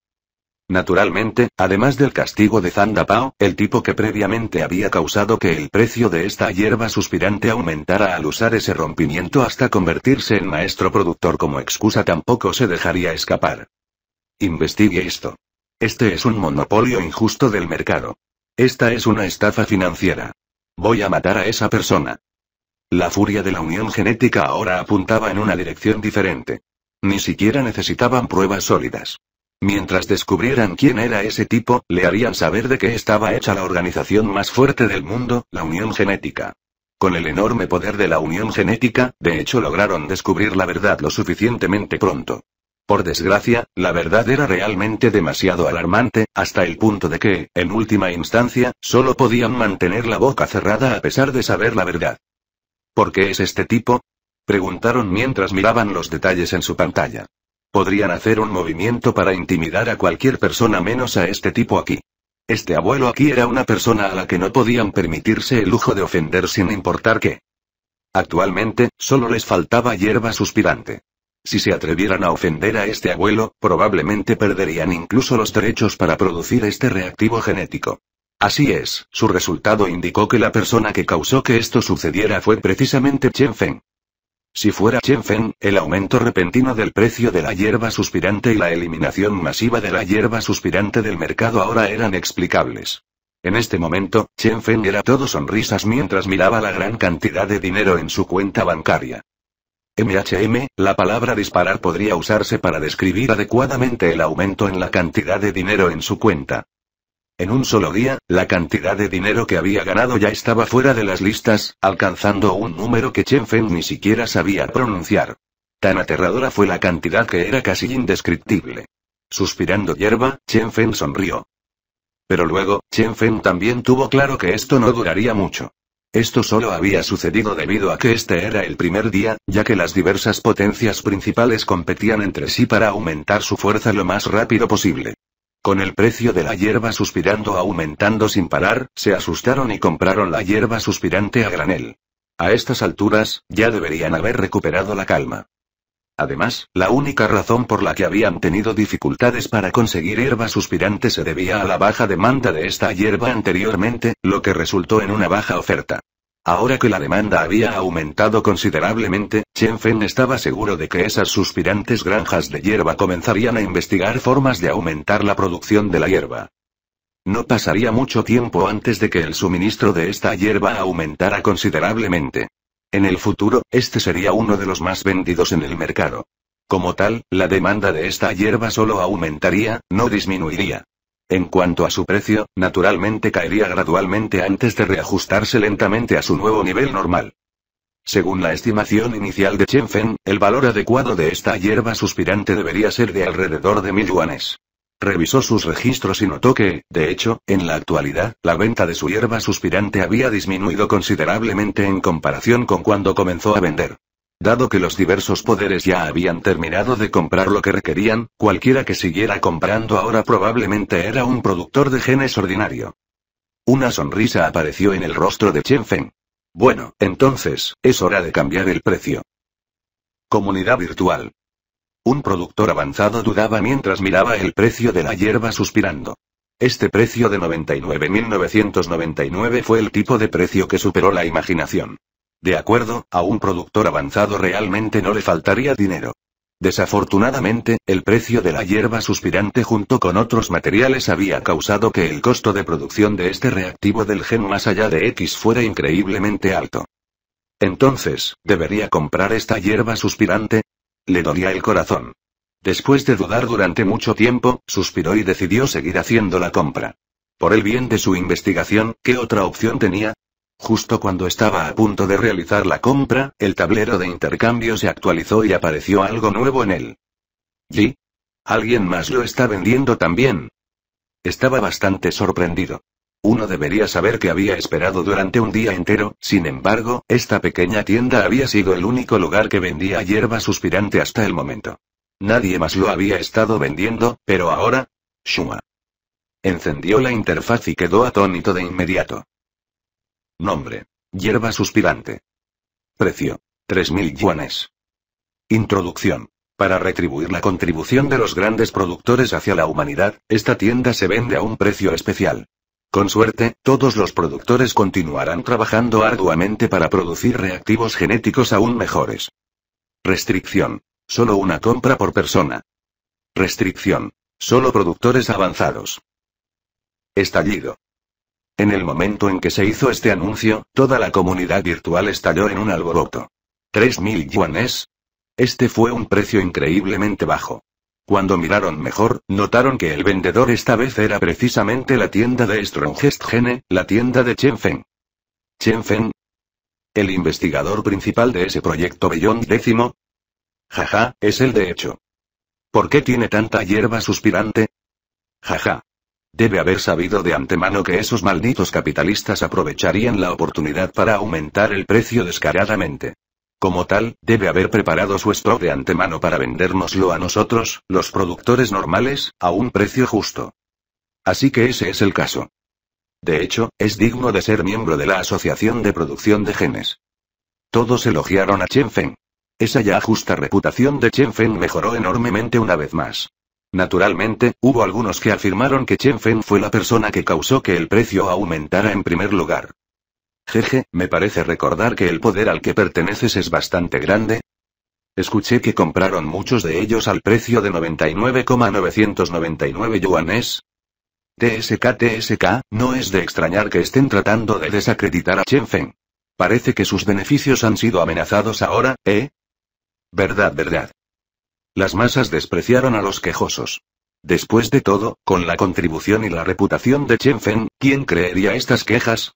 Naturalmente, además del castigo de Zandapao, el tipo que previamente había causado que el precio de esta hierba suspirante aumentara al usar ese rompimiento hasta convertirse en maestro productor como excusa tampoco se dejaría escapar. Investigue esto. Este es un monopolio injusto del mercado. Esta es una estafa financiera. Voy a matar a esa persona. La furia de la unión genética ahora apuntaba en una dirección diferente. Ni siquiera necesitaban pruebas sólidas. Mientras descubrieran quién era ese tipo, le harían saber de qué estaba hecha la organización más fuerte del mundo, la Unión Genética. Con el enorme poder de la Unión Genética, de hecho lograron descubrir la verdad lo suficientemente pronto. Por desgracia, la verdad era realmente demasiado alarmante, hasta el punto de que, en última instancia, solo podían mantener la boca cerrada a pesar de saber la verdad. ¿Por qué es este tipo? Preguntaron mientras miraban los detalles en su pantalla. Podrían hacer un movimiento para intimidar a cualquier persona menos a este tipo aquí. Este abuelo aquí era una persona a la que no podían permitirse el lujo de ofender sin importar qué. Actualmente, solo les faltaba hierba suspirante. Si se atrevieran a ofender a este abuelo, probablemente perderían incluso los derechos para producir este reactivo genético. Así es, su resultado indicó que la persona que causó que esto sucediera fue precisamente Chen Feng. Si fuera Chen Feng, el aumento repentino del precio de la hierba suspirante y la eliminación masiva de la hierba suspirante del mercado ahora eran explicables. En este momento, Chen Feng era todo sonrisas mientras miraba la gran cantidad de dinero en su cuenta bancaria. MHM, la palabra disparar podría usarse para describir adecuadamente el aumento en la cantidad de dinero en su cuenta. En un solo día, la cantidad de dinero que había ganado ya estaba fuera de las listas, alcanzando un número que Chen Feng ni siquiera sabía pronunciar. Tan aterradora fue la cantidad que era casi indescriptible. Suspirando hierba, Chen Feng sonrió. Pero luego, Chen Feng también tuvo claro que esto no duraría mucho. Esto solo había sucedido debido a que este era el primer día, ya que las diversas potencias principales competían entre sí para aumentar su fuerza lo más rápido posible. Con el precio de la hierba suspirando aumentando sin parar, se asustaron y compraron la hierba suspirante a granel. A estas alturas, ya deberían haber recuperado la calma. Además, la única razón por la que habían tenido dificultades para conseguir hierba suspirante se debía a la baja demanda de esta hierba anteriormente, lo que resultó en una baja oferta. Ahora que la demanda había aumentado considerablemente, Chen Fen estaba seguro de que esas suspirantes granjas de hierba comenzarían a investigar formas de aumentar la producción de la hierba. No pasaría mucho tiempo antes de que el suministro de esta hierba aumentara considerablemente. En el futuro, este sería uno de los más vendidos en el mercado. Como tal, la demanda de esta hierba solo aumentaría, no disminuiría. En cuanto a su precio, naturalmente caería gradualmente antes de reajustarse lentamente a su nuevo nivel normal. Según la estimación inicial de Feng, el valor adecuado de esta hierba suspirante debería ser de alrededor de mil yuanes. Revisó sus registros y notó que, de hecho, en la actualidad, la venta de su hierba suspirante había disminuido considerablemente en comparación con cuando comenzó a vender. Dado que los diversos poderes ya habían terminado de comprar lo que requerían, cualquiera que siguiera comprando ahora probablemente era un productor de genes ordinario. Una sonrisa apareció en el rostro de Chen Feng. Bueno, entonces, es hora de cambiar el precio. Comunidad virtual. Un productor avanzado dudaba mientras miraba el precio de la hierba suspirando. Este precio de 99.999 fue el tipo de precio que superó la imaginación. De acuerdo, a un productor avanzado realmente no le faltaría dinero. Desafortunadamente, el precio de la hierba suspirante junto con otros materiales había causado que el costo de producción de este reactivo del gen más allá de X fuera increíblemente alto. Entonces, ¿debería comprar esta hierba suspirante? Le dolía el corazón. Después de dudar durante mucho tiempo, suspiró y decidió seguir haciendo la compra. Por el bien de su investigación, ¿qué otra opción tenía? Justo cuando estaba a punto de realizar la compra, el tablero de intercambio se actualizó y apareció algo nuevo en él. ¿Y? ¿Alguien más lo está vendiendo también? Estaba bastante sorprendido. Uno debería saber que había esperado durante un día entero, sin embargo, esta pequeña tienda había sido el único lugar que vendía hierba suspirante hasta el momento. Nadie más lo había estado vendiendo, pero ahora... Shuma. Encendió la interfaz y quedó atónito de inmediato. Nombre. Hierba suspirante. Precio. 3.000 yuanes. Introducción. Para retribuir la contribución de los grandes productores hacia la humanidad, esta tienda se vende a un precio especial. Con suerte, todos los productores continuarán trabajando arduamente para producir reactivos genéticos aún mejores. Restricción. Solo una compra por persona. Restricción. Solo productores avanzados. Estallido. En el momento en que se hizo este anuncio, toda la comunidad virtual estalló en un alboroto. ¿3.000 yuanes? Este fue un precio increíblemente bajo. Cuando miraron mejor, notaron que el vendedor esta vez era precisamente la tienda de Strongest Gene, la tienda de Chen Feng. ¿Chen Feng? ¿El investigador principal de ese proyecto Beyond décimo? Jaja, es el de hecho. ¿Por qué tiene tanta hierba suspirante? Jaja. Debe haber sabido de antemano que esos malditos capitalistas aprovecharían la oportunidad para aumentar el precio descaradamente. Como tal, debe haber preparado su stock de antemano para vendérnoslo a nosotros, los productores normales, a un precio justo. Así que ese es el caso. De hecho, es digno de ser miembro de la Asociación de Producción de Genes. Todos elogiaron a Chen Feng. Esa ya justa reputación de Chen Feng mejoró enormemente una vez más. Naturalmente, hubo algunos que afirmaron que Chen Feng fue la persona que causó que el precio aumentara en primer lugar. Jeje, me parece recordar que el poder al que perteneces es bastante grande. Escuché que compraron muchos de ellos al precio de 99,999 yuanes. TSK TSK, no es de extrañar que estén tratando de desacreditar a Chen Feng. Parece que sus beneficios han sido amenazados ahora, ¿eh? Verdad, verdad. Las masas despreciaron a los quejosos. Después de todo, con la contribución y la reputación de Chen Fen, ¿quién creería estas quejas?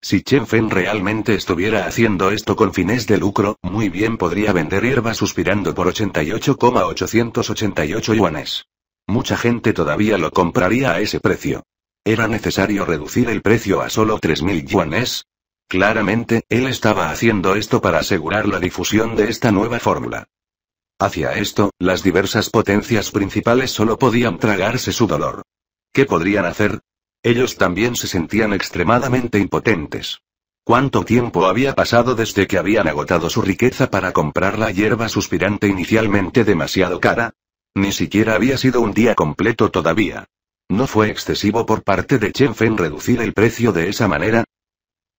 Si Chen Fen realmente estuviera haciendo esto con fines de lucro, muy bien podría vender hierba suspirando por 88,888 yuanes. Mucha gente todavía lo compraría a ese precio. ¿Era necesario reducir el precio a solo 3.000 yuanes? Claramente, él estaba haciendo esto para asegurar la difusión de esta nueva fórmula. Hacia esto, las diversas potencias principales solo podían tragarse su dolor. ¿Qué podrían hacer? Ellos también se sentían extremadamente impotentes. ¿Cuánto tiempo había pasado desde que habían agotado su riqueza para comprar la hierba suspirante inicialmente demasiado cara? Ni siquiera había sido un día completo todavía. ¿No fue excesivo por parte de Chen Fen reducir el precio de esa manera?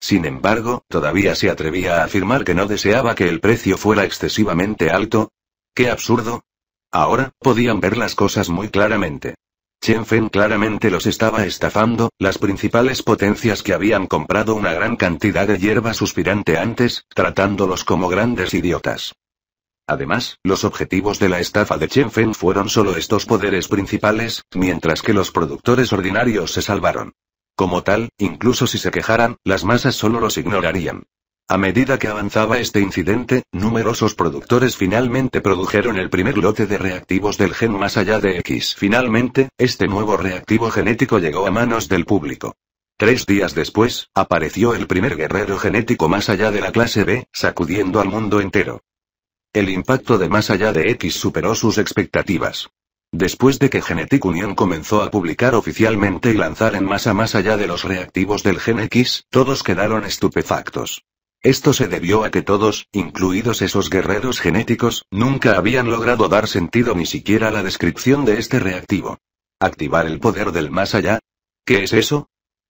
Sin embargo, todavía se atrevía a afirmar que no deseaba que el precio fuera excesivamente alto, ¡Qué absurdo! Ahora, podían ver las cosas muy claramente. Chen Fen claramente los estaba estafando, las principales potencias que habían comprado una gran cantidad de hierba suspirante antes, tratándolos como grandes idiotas. Además, los objetivos de la estafa de Chen Fen fueron solo estos poderes principales, mientras que los productores ordinarios se salvaron. Como tal, incluso si se quejaran, las masas solo los ignorarían. A medida que avanzaba este incidente, numerosos productores finalmente produjeron el primer lote de reactivos del gen más allá de X. Finalmente, este nuevo reactivo genético llegó a manos del público. Tres días después, apareció el primer guerrero genético más allá de la clase B, sacudiendo al mundo entero. El impacto de más allá de X superó sus expectativas. Después de que Genetic Union comenzó a publicar oficialmente y lanzar en masa más allá de los reactivos del Gen X, todos quedaron estupefactos. Esto se debió a que todos, incluidos esos guerreros genéticos, nunca habían logrado dar sentido ni siquiera a la descripción de este reactivo. ¿Activar el poder del más allá? ¿Qué es eso?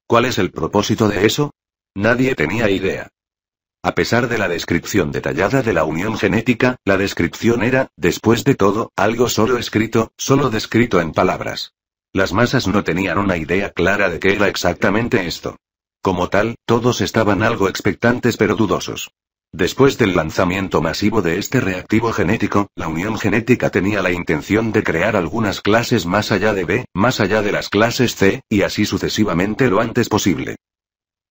¿Cuál es el propósito de eso? Nadie tenía idea. A pesar de la descripción detallada de la unión genética, la descripción era, después de todo, algo solo escrito, solo descrito en palabras. Las masas no tenían una idea clara de qué era exactamente esto. Como tal, todos estaban algo expectantes pero dudosos. Después del lanzamiento masivo de este reactivo genético, la Unión Genética tenía la intención de crear algunas clases más allá de B, más allá de las clases C, y así sucesivamente lo antes posible.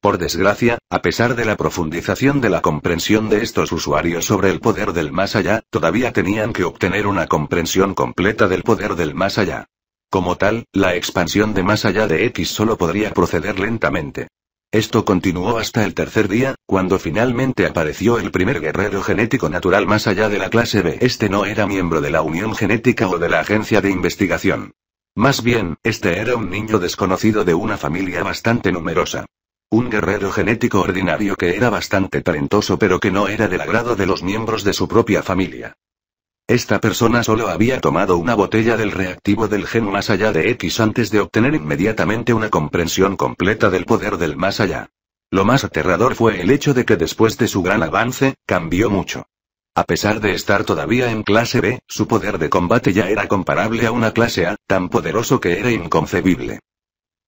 Por desgracia, a pesar de la profundización de la comprensión de estos usuarios sobre el poder del más allá, todavía tenían que obtener una comprensión completa del poder del más allá. Como tal, la expansión de más allá de X solo podría proceder lentamente. Esto continuó hasta el tercer día, cuando finalmente apareció el primer guerrero genético natural más allá de la clase B. Este no era miembro de la Unión Genética o de la Agencia de Investigación. Más bien, este era un niño desconocido de una familia bastante numerosa. Un guerrero genético ordinario que era bastante talentoso pero que no era del agrado de los miembros de su propia familia. Esta persona solo había tomado una botella del reactivo del gen más allá de X antes de obtener inmediatamente una comprensión completa del poder del más allá. Lo más aterrador fue el hecho de que después de su gran avance, cambió mucho. A pesar de estar todavía en clase B, su poder de combate ya era comparable a una clase A, tan poderoso que era inconcebible.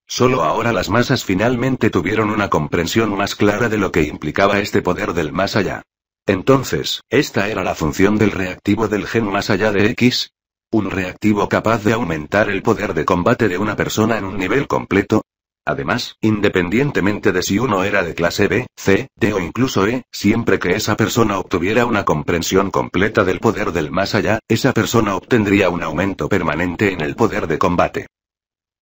Solo ahora las masas finalmente tuvieron una comprensión más clara de lo que implicaba este poder del más allá. Entonces, esta era la función del reactivo del gen más allá de X. Un reactivo capaz de aumentar el poder de combate de una persona en un nivel completo. Además, independientemente de si uno era de clase B, C, D o incluso E, siempre que esa persona obtuviera una comprensión completa del poder del más allá, esa persona obtendría un aumento permanente en el poder de combate.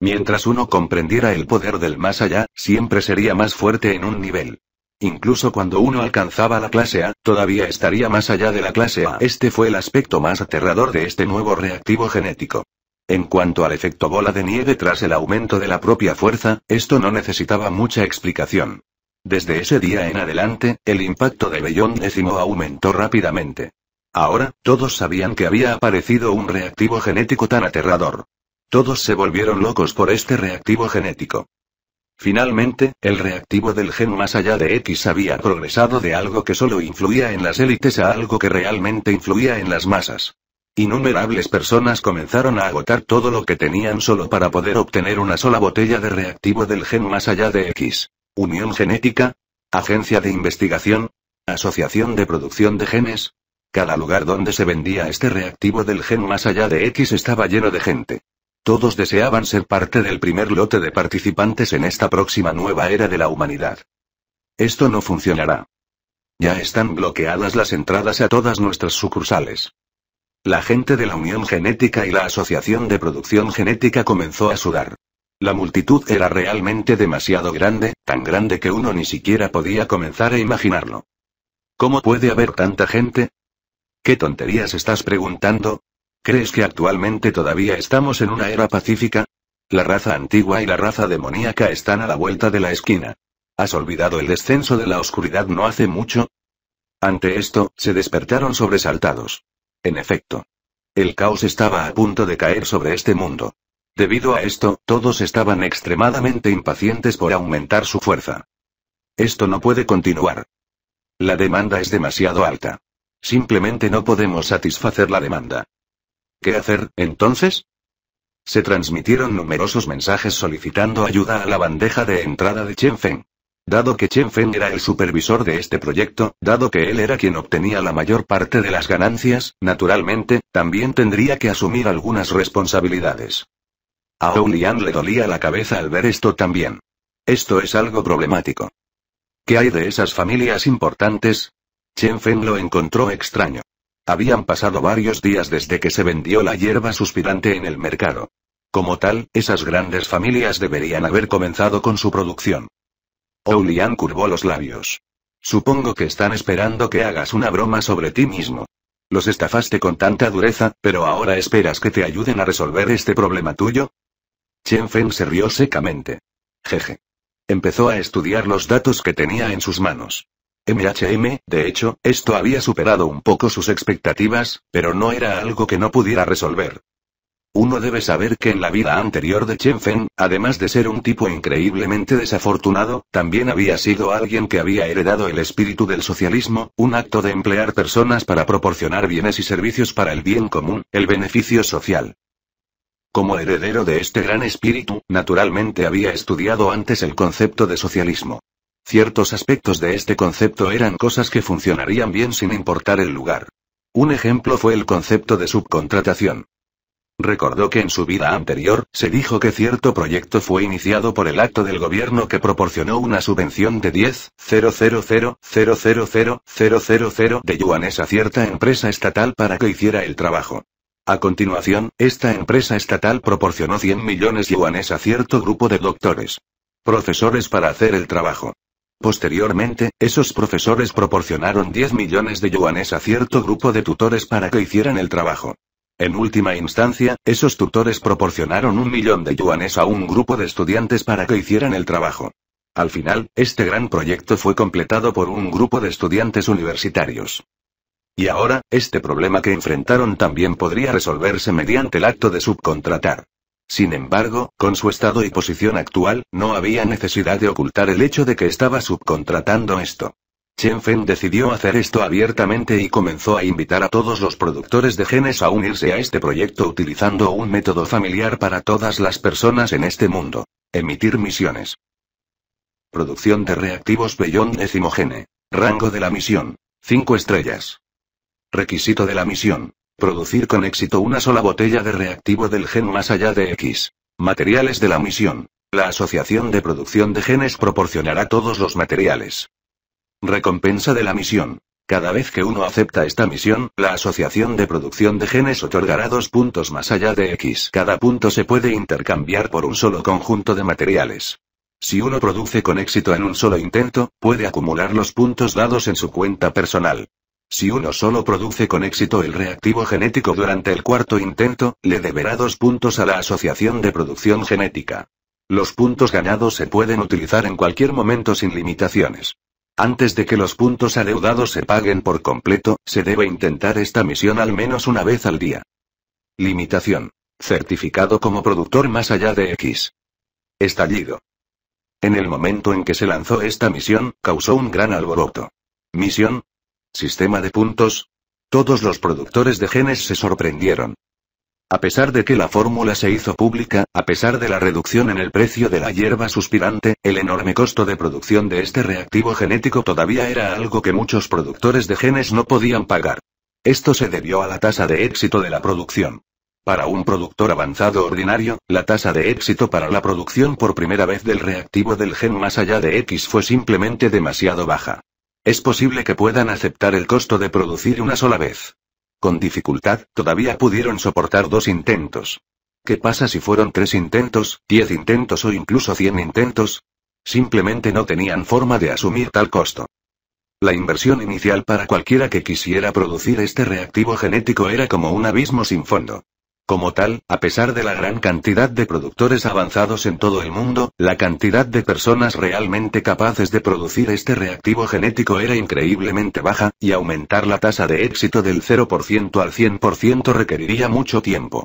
Mientras uno comprendiera el poder del más allá, siempre sería más fuerte en un nivel. Incluso cuando uno alcanzaba la clase A, todavía estaría más allá de la clase A. Este fue el aspecto más aterrador de este nuevo reactivo genético. En cuanto al efecto bola de nieve tras el aumento de la propia fuerza, esto no necesitaba mucha explicación. Desde ese día en adelante, el impacto de Bellón décimo aumentó rápidamente. Ahora, todos sabían que había aparecido un reactivo genético tan aterrador. Todos se volvieron locos por este reactivo genético. Finalmente, el reactivo del gen más allá de X había progresado de algo que solo influía en las élites a algo que realmente influía en las masas. Innumerables personas comenzaron a agotar todo lo que tenían solo para poder obtener una sola botella de reactivo del gen más allá de X. Unión Genética. Agencia de Investigación. Asociación de Producción de Genes. Cada lugar donde se vendía este reactivo del gen más allá de X estaba lleno de gente. Todos deseaban ser parte del primer lote de participantes en esta próxima nueva era de la humanidad. Esto no funcionará. Ya están bloqueadas las entradas a todas nuestras sucursales. La gente de la Unión Genética y la Asociación de Producción Genética comenzó a sudar. La multitud era realmente demasiado grande, tan grande que uno ni siquiera podía comenzar a imaginarlo. ¿Cómo puede haber tanta gente? ¿Qué tonterías estás preguntando? ¿Crees que actualmente todavía estamos en una era pacífica? La raza antigua y la raza demoníaca están a la vuelta de la esquina. ¿Has olvidado el descenso de la oscuridad no hace mucho? Ante esto, se despertaron sobresaltados. En efecto. El caos estaba a punto de caer sobre este mundo. Debido a esto, todos estaban extremadamente impacientes por aumentar su fuerza. Esto no puede continuar. La demanda es demasiado alta. Simplemente no podemos satisfacer la demanda. ¿Qué hacer, entonces? Se transmitieron numerosos mensajes solicitando ayuda a la bandeja de entrada de Chen Feng. Dado que Chen Feng era el supervisor de este proyecto, dado que él era quien obtenía la mayor parte de las ganancias, naturalmente, también tendría que asumir algunas responsabilidades. A Oulian le dolía la cabeza al ver esto también. Esto es algo problemático. ¿Qué hay de esas familias importantes? Chen Feng lo encontró extraño. Habían pasado varios días desde que se vendió la hierba suspirante en el mercado. Como tal, esas grandes familias deberían haber comenzado con su producción. Oulian curvó los labios. Supongo que están esperando que hagas una broma sobre ti mismo. Los estafaste con tanta dureza, pero ahora esperas que te ayuden a resolver este problema tuyo. Chen Feng se rió secamente. Jeje. Empezó a estudiar los datos que tenía en sus manos. MHM, de hecho, esto había superado un poco sus expectativas, pero no era algo que no pudiera resolver. Uno debe saber que en la vida anterior de Chen feng además de ser un tipo increíblemente desafortunado, también había sido alguien que había heredado el espíritu del socialismo, un acto de emplear personas para proporcionar bienes y servicios para el bien común, el beneficio social. Como heredero de este gran espíritu, naturalmente había estudiado antes el concepto de socialismo. Ciertos aspectos de este concepto eran cosas que funcionarían bien sin importar el lugar. Un ejemplo fue el concepto de subcontratación. Recordó que en su vida anterior, se dijo que cierto proyecto fue iniciado por el acto del gobierno que proporcionó una subvención de 10, de yuanes a cierta empresa estatal para que hiciera el trabajo. A continuación, esta empresa estatal proporcionó 100 millones yuanes a cierto grupo de doctores. Profesores para hacer el trabajo. Posteriormente, esos profesores proporcionaron 10 millones de yuanes a cierto grupo de tutores para que hicieran el trabajo. En última instancia, esos tutores proporcionaron un millón de yuanes a un grupo de estudiantes para que hicieran el trabajo. Al final, este gran proyecto fue completado por un grupo de estudiantes universitarios. Y ahora, este problema que enfrentaron también podría resolverse mediante el acto de subcontratar. Sin embargo, con su estado y posición actual, no había necesidad de ocultar el hecho de que estaba subcontratando esto. Chen Feng decidió hacer esto abiertamente y comenzó a invitar a todos los productores de genes a unirse a este proyecto utilizando un método familiar para todas las personas en este mundo. Emitir misiones. Producción de reactivos Beyond Decimogene. Rango de la misión. 5 estrellas. Requisito de la misión. Producir con éxito una sola botella de reactivo del gen más allá de X. Materiales de la misión. La Asociación de Producción de Genes proporcionará todos los materiales. Recompensa de la misión. Cada vez que uno acepta esta misión, la Asociación de Producción de Genes otorgará dos puntos más allá de X. Cada punto se puede intercambiar por un solo conjunto de materiales. Si uno produce con éxito en un solo intento, puede acumular los puntos dados en su cuenta personal. Si uno solo produce con éxito el reactivo genético durante el cuarto intento, le deberá dos puntos a la Asociación de Producción Genética. Los puntos ganados se pueden utilizar en cualquier momento sin limitaciones. Antes de que los puntos adeudados se paguen por completo, se debe intentar esta misión al menos una vez al día. Limitación. Certificado como productor más allá de X. Estallido. En el momento en que se lanzó esta misión, causó un gran alboroto. Misión, ¿Sistema de puntos? Todos los productores de genes se sorprendieron. A pesar de que la fórmula se hizo pública, a pesar de la reducción en el precio de la hierba suspirante, el enorme costo de producción de este reactivo genético todavía era algo que muchos productores de genes no podían pagar. Esto se debió a la tasa de éxito de la producción. Para un productor avanzado ordinario, la tasa de éxito para la producción por primera vez del reactivo del gen más allá de X fue simplemente demasiado baja. Es posible que puedan aceptar el costo de producir una sola vez. Con dificultad, todavía pudieron soportar dos intentos. ¿Qué pasa si fueron tres intentos, diez intentos o incluso cien intentos? Simplemente no tenían forma de asumir tal costo. La inversión inicial para cualquiera que quisiera producir este reactivo genético era como un abismo sin fondo. Como tal, a pesar de la gran cantidad de productores avanzados en todo el mundo, la cantidad de personas realmente capaces de producir este reactivo genético era increíblemente baja, y aumentar la tasa de éxito del 0% al 100% requeriría mucho tiempo.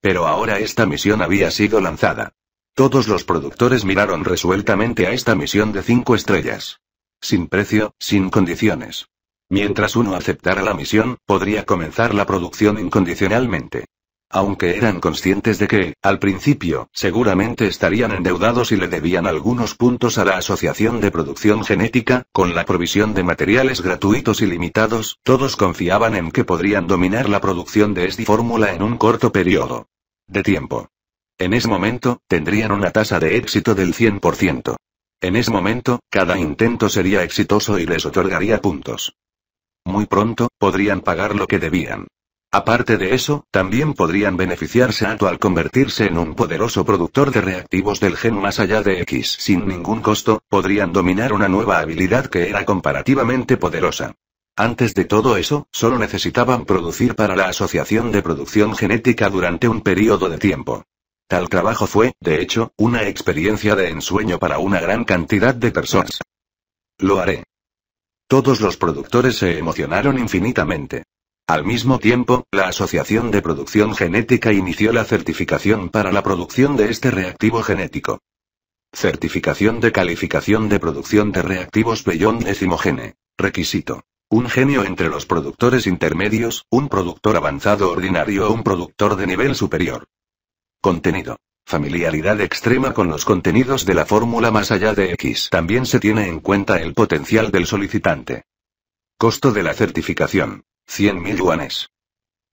Pero ahora esta misión había sido lanzada. Todos los productores miraron resueltamente a esta misión de 5 estrellas. Sin precio, sin condiciones. Mientras uno aceptara la misión, podría comenzar la producción incondicionalmente. Aunque eran conscientes de que, al principio, seguramente estarían endeudados y le debían algunos puntos a la Asociación de Producción Genética, con la provisión de materiales gratuitos y limitados, todos confiaban en que podrían dominar la producción de esta fórmula en un corto periodo de tiempo. En ese momento, tendrían una tasa de éxito del 100%. En ese momento, cada intento sería exitoso y les otorgaría puntos. Muy pronto, podrían pagar lo que debían. Aparte de eso, también podrían beneficiarse al convertirse en un poderoso productor de reactivos del gen más allá de X sin ningún costo, podrían dominar una nueva habilidad que era comparativamente poderosa. Antes de todo eso, solo necesitaban producir para la Asociación de Producción Genética durante un periodo de tiempo. Tal trabajo fue, de hecho, una experiencia de ensueño para una gran cantidad de personas. Lo haré. Todos los productores se emocionaron infinitamente. Al mismo tiempo, la Asociación de Producción Genética inició la certificación para la producción de este reactivo genético. Certificación de calificación de producción de reactivos Beyond Decimogene. Requisito. Un genio entre los productores intermedios, un productor avanzado ordinario o un productor de nivel superior. Contenido. Familiaridad extrema con los contenidos de la fórmula más allá de X. También se tiene en cuenta el potencial del solicitante. Costo de la certificación. 100.000 mil yuanes.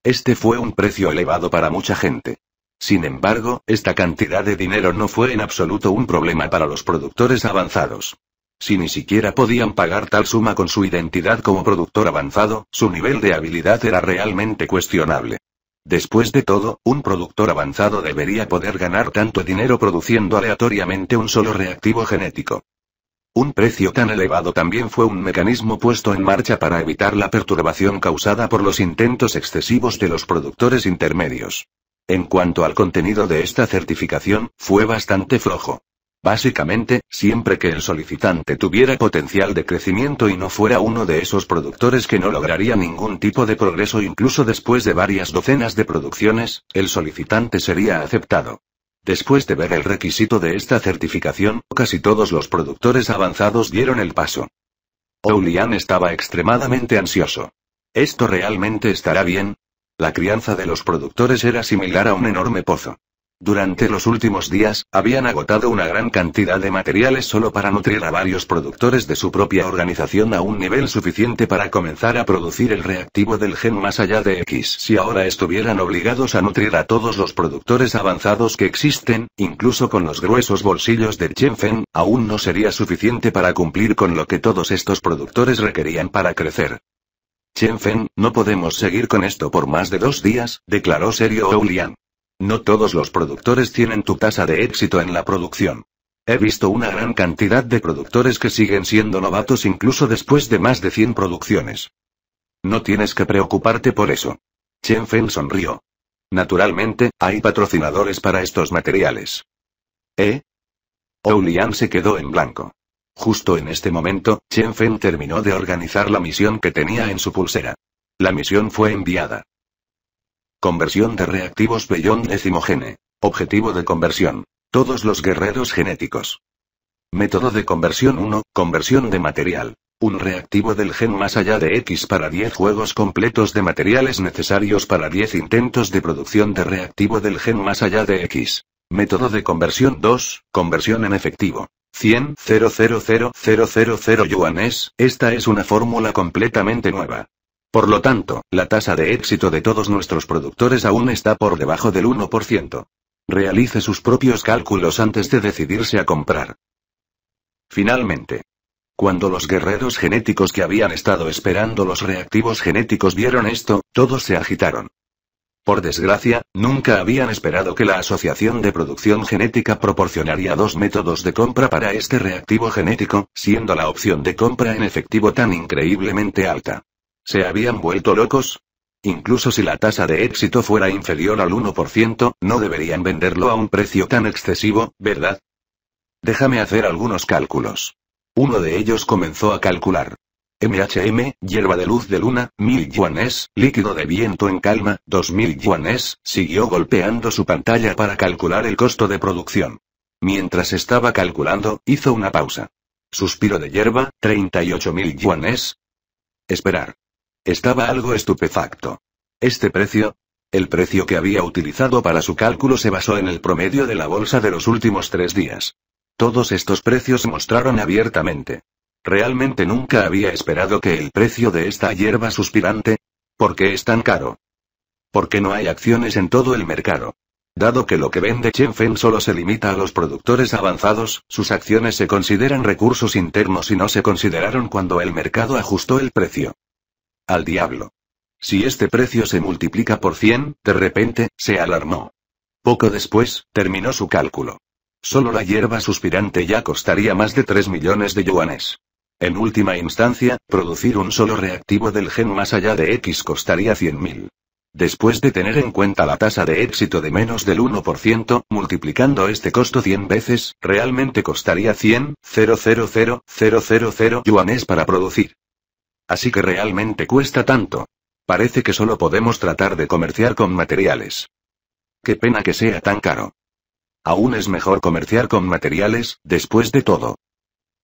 Este fue un precio elevado para mucha gente. Sin embargo, esta cantidad de dinero no fue en absoluto un problema para los productores avanzados. Si ni siquiera podían pagar tal suma con su identidad como productor avanzado, su nivel de habilidad era realmente cuestionable. Después de todo, un productor avanzado debería poder ganar tanto dinero produciendo aleatoriamente un solo reactivo genético. Un precio tan elevado también fue un mecanismo puesto en marcha para evitar la perturbación causada por los intentos excesivos de los productores intermedios. En cuanto al contenido de esta certificación, fue bastante flojo. Básicamente, siempre que el solicitante tuviera potencial de crecimiento y no fuera uno de esos productores que no lograría ningún tipo de progreso incluso después de varias docenas de producciones, el solicitante sería aceptado. Después de ver el requisito de esta certificación, casi todos los productores avanzados dieron el paso. Oulian estaba extremadamente ansioso. ¿Esto realmente estará bien? La crianza de los productores era similar a un enorme pozo. Durante los últimos días, habían agotado una gran cantidad de materiales solo para nutrir a varios productores de su propia organización a un nivel suficiente para comenzar a producir el reactivo del gen más allá de X. Si ahora estuvieran obligados a nutrir a todos los productores avanzados que existen, incluso con los gruesos bolsillos de Chenfen, aún no sería suficiente para cumplir con lo que todos estos productores requerían para crecer. Feng, no podemos seguir con esto por más de dos días, declaró serio Oulian. No todos los productores tienen tu tasa de éxito en la producción. He visto una gran cantidad de productores que siguen siendo novatos incluso después de más de 100 producciones. No tienes que preocuparte por eso. Chen Feng sonrió. Naturalmente, hay patrocinadores para estos materiales. ¿Eh? Oulian se quedó en blanco. Justo en este momento, Chen Feng terminó de organizar la misión que tenía en su pulsera. La misión fue enviada. Conversión de reactivos Beyond Decimogene. Objetivo de conversión. Todos los guerreros genéticos. Método de conversión 1. Conversión de material. Un reactivo del gen más allá de X para 10 juegos completos de materiales necesarios para 10 intentos de producción de reactivo del gen más allá de X. Método de conversión 2. Conversión en efectivo. 100 000 yuanes. Esta es una fórmula completamente nueva. Por lo tanto, la tasa de éxito de todos nuestros productores aún está por debajo del 1%. Realice sus propios cálculos antes de decidirse a comprar. Finalmente. Cuando los guerreros genéticos que habían estado esperando los reactivos genéticos vieron esto, todos se agitaron. Por desgracia, nunca habían esperado que la Asociación de Producción Genética proporcionaría dos métodos de compra para este reactivo genético, siendo la opción de compra en efectivo tan increíblemente alta. ¿Se habían vuelto locos? Incluso si la tasa de éxito fuera inferior al 1%, no deberían venderlo a un precio tan excesivo, ¿verdad? Déjame hacer algunos cálculos. Uno de ellos comenzó a calcular. MHM, hierba de luz de luna, 1000 yuanes, líquido de viento en calma, 2000 yuanes, siguió golpeando su pantalla para calcular el costo de producción. Mientras estaba calculando, hizo una pausa. Suspiro de hierba, 38.000 yuanes. Esperar. Estaba algo estupefacto. ¿Este precio? El precio que había utilizado para su cálculo se basó en el promedio de la bolsa de los últimos tres días. Todos estos precios mostraron abiertamente. Realmente nunca había esperado que el precio de esta hierba suspirante. ¿Por qué es tan caro? Porque no hay acciones en todo el mercado. Dado que lo que vende Feng solo se limita a los productores avanzados, sus acciones se consideran recursos internos y no se consideraron cuando el mercado ajustó el precio. Al diablo. Si este precio se multiplica por 100, de repente, se alarmó. Poco después, terminó su cálculo. Solo la hierba suspirante ya costaría más de 3 millones de yuanes. En última instancia, producir un solo reactivo del gen más allá de X costaría 100.000. Después de tener en cuenta la tasa de éxito de menos del 1%, multiplicando este costo 100 veces, realmente costaría 100, 000, 000 yuanes para producir. Así que realmente cuesta tanto. Parece que solo podemos tratar de comerciar con materiales. Qué pena que sea tan caro. Aún es mejor comerciar con materiales, después de todo.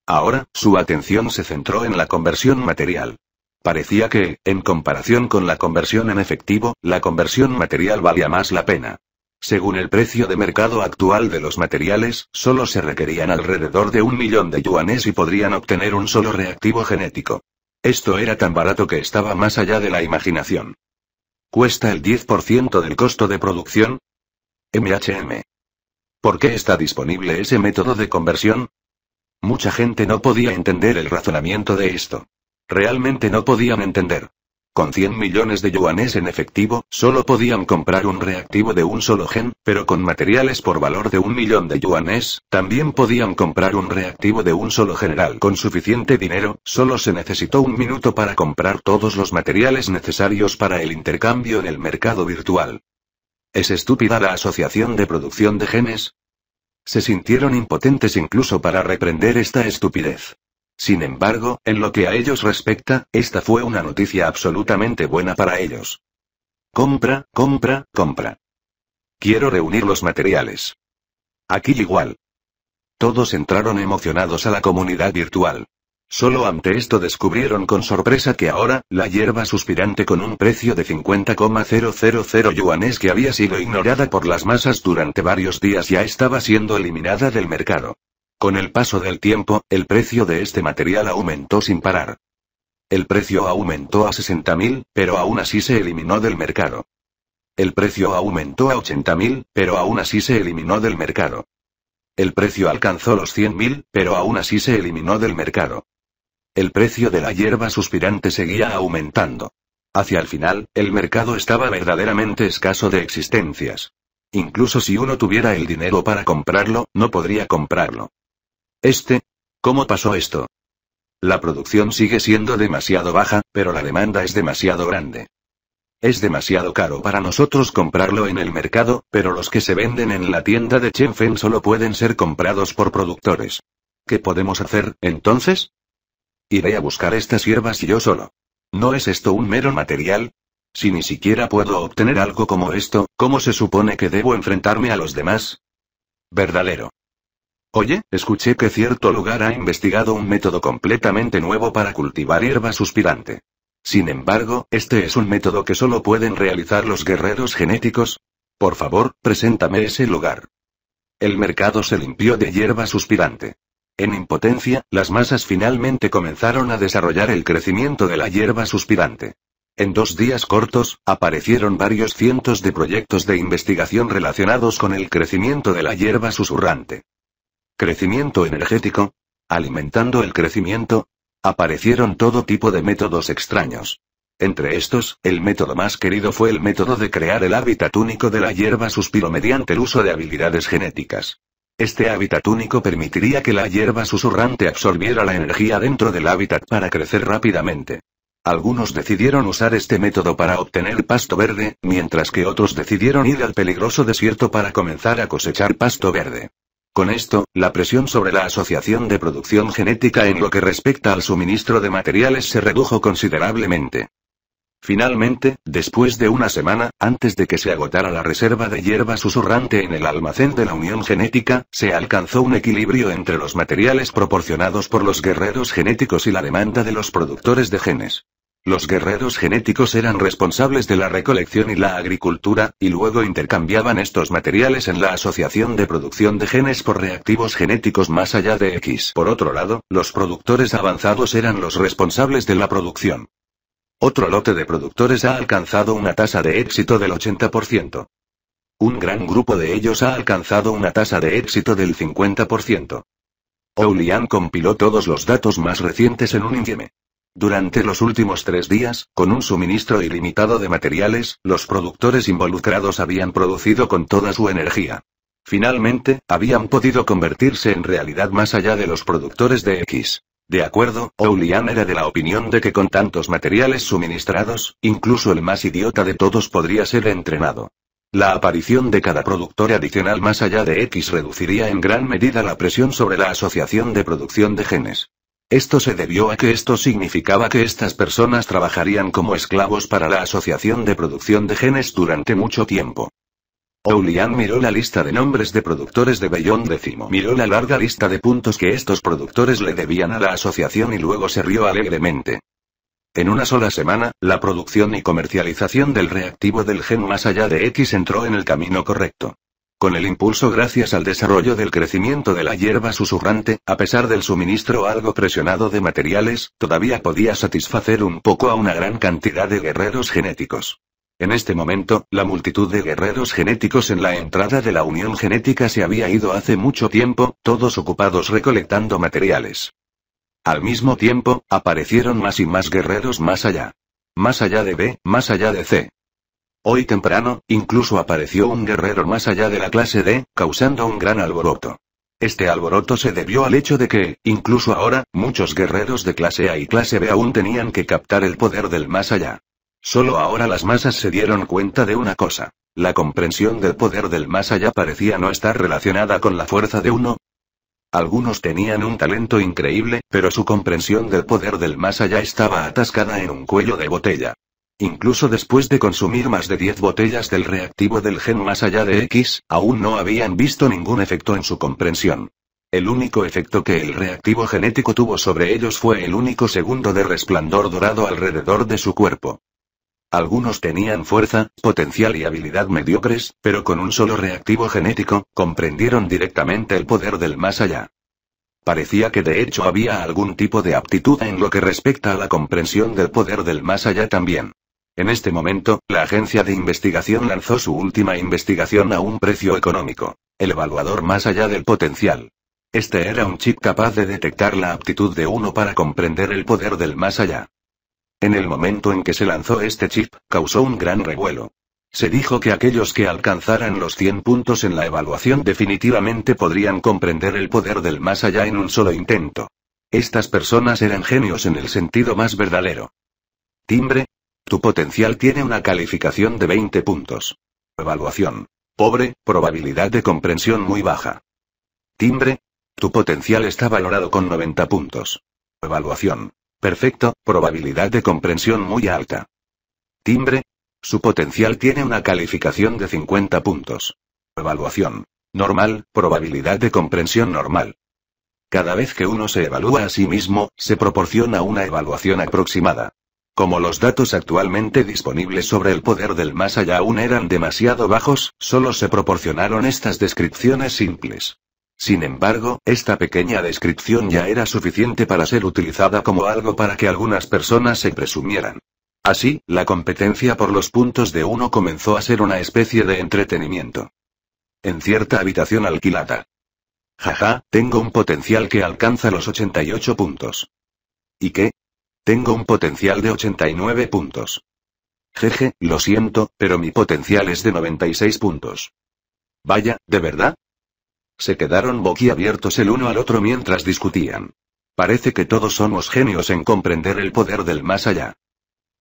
Ahora, su atención se centró en la conversión material. Parecía que, en comparación con la conversión en efectivo, la conversión material valía más la pena. Según el precio de mercado actual de los materiales, solo se requerían alrededor de un millón de yuanes y podrían obtener un solo reactivo genético. Esto era tan barato que estaba más allá de la imaginación. Cuesta el 10% del costo de producción. MHM. ¿Por qué está disponible ese método de conversión? Mucha gente no podía entender el razonamiento de esto. Realmente no podían entender. Con 100 millones de yuanes en efectivo, solo podían comprar un reactivo de un solo gen, pero con materiales por valor de un millón de yuanes, también podían comprar un reactivo de un solo general. Con suficiente dinero, solo se necesitó un minuto para comprar todos los materiales necesarios para el intercambio en el mercado virtual. ¿Es estúpida la asociación de producción de genes? Se sintieron impotentes incluso para reprender esta estupidez. Sin embargo, en lo que a ellos respecta, esta fue una noticia absolutamente buena para ellos. Compra, compra, compra. Quiero reunir los materiales. Aquí igual. Todos entraron emocionados a la comunidad virtual. Solo ante esto descubrieron con sorpresa que ahora, la hierba suspirante con un precio de 50,000 yuanes que había sido ignorada por las masas durante varios días ya estaba siendo eliminada del mercado. Con el paso del tiempo, el precio de este material aumentó sin parar. El precio aumentó a 60.000, pero aún así se eliminó del mercado. El precio aumentó a 80.000, pero aún así se eliminó del mercado. El precio alcanzó los 100.000, pero aún así se eliminó del mercado. El precio de la hierba suspirante seguía aumentando. Hacia el final, el mercado estaba verdaderamente escaso de existencias. Incluso si uno tuviera el dinero para comprarlo, no podría comprarlo. Este. ¿Cómo pasó esto? La producción sigue siendo demasiado baja, pero la demanda es demasiado grande. Es demasiado caro para nosotros comprarlo en el mercado, pero los que se venden en la tienda de Chenfen solo pueden ser comprados por productores. ¿Qué podemos hacer, entonces? Iré a buscar estas hierbas yo solo. ¿No es esto un mero material? Si ni siquiera puedo obtener algo como esto, ¿cómo se supone que debo enfrentarme a los demás? Verdadero. Oye, escuché que cierto lugar ha investigado un método completamente nuevo para cultivar hierba suspirante. Sin embargo, este es un método que solo pueden realizar los guerreros genéticos. Por favor, preséntame ese lugar. El mercado se limpió de hierba suspirante. En impotencia, las masas finalmente comenzaron a desarrollar el crecimiento de la hierba suspirante. En dos días cortos, aparecieron varios cientos de proyectos de investigación relacionados con el crecimiento de la hierba susurrante. Crecimiento energético. Alimentando el crecimiento. Aparecieron todo tipo de métodos extraños. Entre estos, el método más querido fue el método de crear el hábitat único de la hierba suspiro mediante el uso de habilidades genéticas. Este hábitat único permitiría que la hierba susurrante absorbiera la energía dentro del hábitat para crecer rápidamente. Algunos decidieron usar este método para obtener pasto verde, mientras que otros decidieron ir al peligroso desierto para comenzar a cosechar pasto verde. Con esto, la presión sobre la Asociación de Producción Genética en lo que respecta al suministro de materiales se redujo considerablemente. Finalmente, después de una semana, antes de que se agotara la reserva de hierba susurrante en el almacén de la Unión Genética, se alcanzó un equilibrio entre los materiales proporcionados por los guerreros genéticos y la demanda de los productores de genes. Los guerreros genéticos eran responsables de la recolección y la agricultura, y luego intercambiaban estos materiales en la asociación de producción de genes por reactivos genéticos más allá de X. Por otro lado, los productores avanzados eran los responsables de la producción. Otro lote de productores ha alcanzado una tasa de éxito del 80%. Un gran grupo de ellos ha alcanzado una tasa de éxito del 50%. Oulian compiló todos los datos más recientes en un informe. Durante los últimos tres días, con un suministro ilimitado de materiales, los productores involucrados habían producido con toda su energía. Finalmente, habían podido convertirse en realidad más allá de los productores de X. De acuerdo, Oulian era de la opinión de que con tantos materiales suministrados, incluso el más idiota de todos podría ser entrenado. La aparición de cada productor adicional más allá de X reduciría en gran medida la presión sobre la asociación de producción de genes. Esto se debió a que esto significaba que estas personas trabajarían como esclavos para la Asociación de Producción de Genes durante mucho tiempo. Oulian miró la lista de nombres de productores de Bellón X, miró la larga lista de puntos que estos productores le debían a la asociación y luego se rió alegremente. En una sola semana, la producción y comercialización del reactivo del gen más allá de X entró en el camino correcto. Con el impulso gracias al desarrollo del crecimiento de la hierba susurrante, a pesar del suministro algo presionado de materiales, todavía podía satisfacer un poco a una gran cantidad de guerreros genéticos. En este momento, la multitud de guerreros genéticos en la entrada de la unión genética se había ido hace mucho tiempo, todos ocupados recolectando materiales. Al mismo tiempo, aparecieron más y más guerreros más allá. Más allá de B, más allá de C. Hoy temprano, incluso apareció un guerrero más allá de la clase D, causando un gran alboroto. Este alboroto se debió al hecho de que, incluso ahora, muchos guerreros de clase A y clase B aún tenían que captar el poder del más allá. Solo ahora las masas se dieron cuenta de una cosa. La comprensión del poder del más allá parecía no estar relacionada con la fuerza de uno. Algunos tenían un talento increíble, pero su comprensión del poder del más allá estaba atascada en un cuello de botella. Incluso después de consumir más de 10 botellas del reactivo del gen más allá de X, aún no habían visto ningún efecto en su comprensión. El único efecto que el reactivo genético tuvo sobre ellos fue el único segundo de resplandor dorado alrededor de su cuerpo. Algunos tenían fuerza, potencial y habilidad mediocres, pero con un solo reactivo genético, comprendieron directamente el poder del más allá. Parecía que de hecho había algún tipo de aptitud en lo que respecta a la comprensión del poder del más allá también. En este momento, la agencia de investigación lanzó su última investigación a un precio económico. El evaluador más allá del potencial. Este era un chip capaz de detectar la aptitud de uno para comprender el poder del más allá. En el momento en que se lanzó este chip, causó un gran revuelo. Se dijo que aquellos que alcanzaran los 100 puntos en la evaluación definitivamente podrían comprender el poder del más allá en un solo intento. Estas personas eran genios en el sentido más verdadero. Timbre, tu potencial tiene una calificación de 20 puntos. Evaluación. Pobre, probabilidad de comprensión muy baja. Timbre. Tu potencial está valorado con 90 puntos. Evaluación. Perfecto, probabilidad de comprensión muy alta. Timbre. Su potencial tiene una calificación de 50 puntos. Evaluación. Normal, probabilidad de comprensión normal. Cada vez que uno se evalúa a sí mismo, se proporciona una evaluación aproximada. Como los datos actualmente disponibles sobre el poder del más allá aún eran demasiado bajos, solo se proporcionaron estas descripciones simples. Sin embargo, esta pequeña descripción ya era suficiente para ser utilizada como algo para que algunas personas se presumieran. Así, la competencia por los puntos de uno comenzó a ser una especie de entretenimiento. En cierta habitación alquilada. Jaja, tengo un potencial que alcanza los 88 puntos. ¿Y qué? Tengo un potencial de 89 puntos. Jeje, lo siento, pero mi potencial es de 96 puntos. Vaya, ¿de verdad? Se quedaron boquiabiertos el uno al otro mientras discutían. Parece que todos somos genios en comprender el poder del más allá.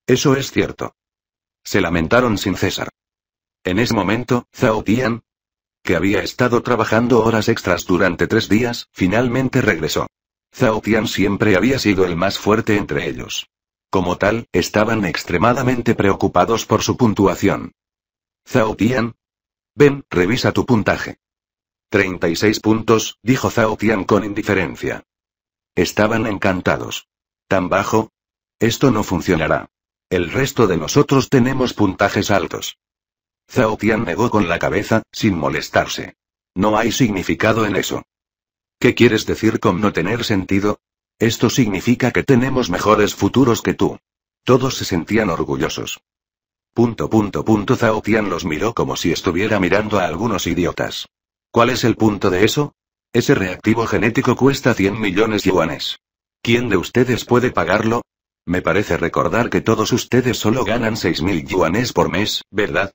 Eso es cierto. Se lamentaron sin cesar. En ese momento, Zhao Tian, que había estado trabajando horas extras durante tres días, finalmente regresó. Zhao Tian siempre había sido el más fuerte entre ellos. Como tal, estaban extremadamente preocupados por su puntuación. Zhao Tian. Ven, revisa tu puntaje. 36 puntos, dijo Zhao Tian con indiferencia. Estaban encantados. ¿Tan bajo? Esto no funcionará. El resto de nosotros tenemos puntajes altos. Zhao Tian negó con la cabeza, sin molestarse. No hay significado en eso. ¿Qué quieres decir con no tener sentido? Esto significa que tenemos mejores futuros que tú. Todos se sentían orgullosos. Punto punto punto Zhao Tian los miró como si estuviera mirando a algunos idiotas. ¿Cuál es el punto de eso? Ese reactivo genético cuesta 100 millones yuanes. ¿Quién de ustedes puede pagarlo? Me parece recordar que todos ustedes solo ganan mil yuanes por mes, ¿verdad?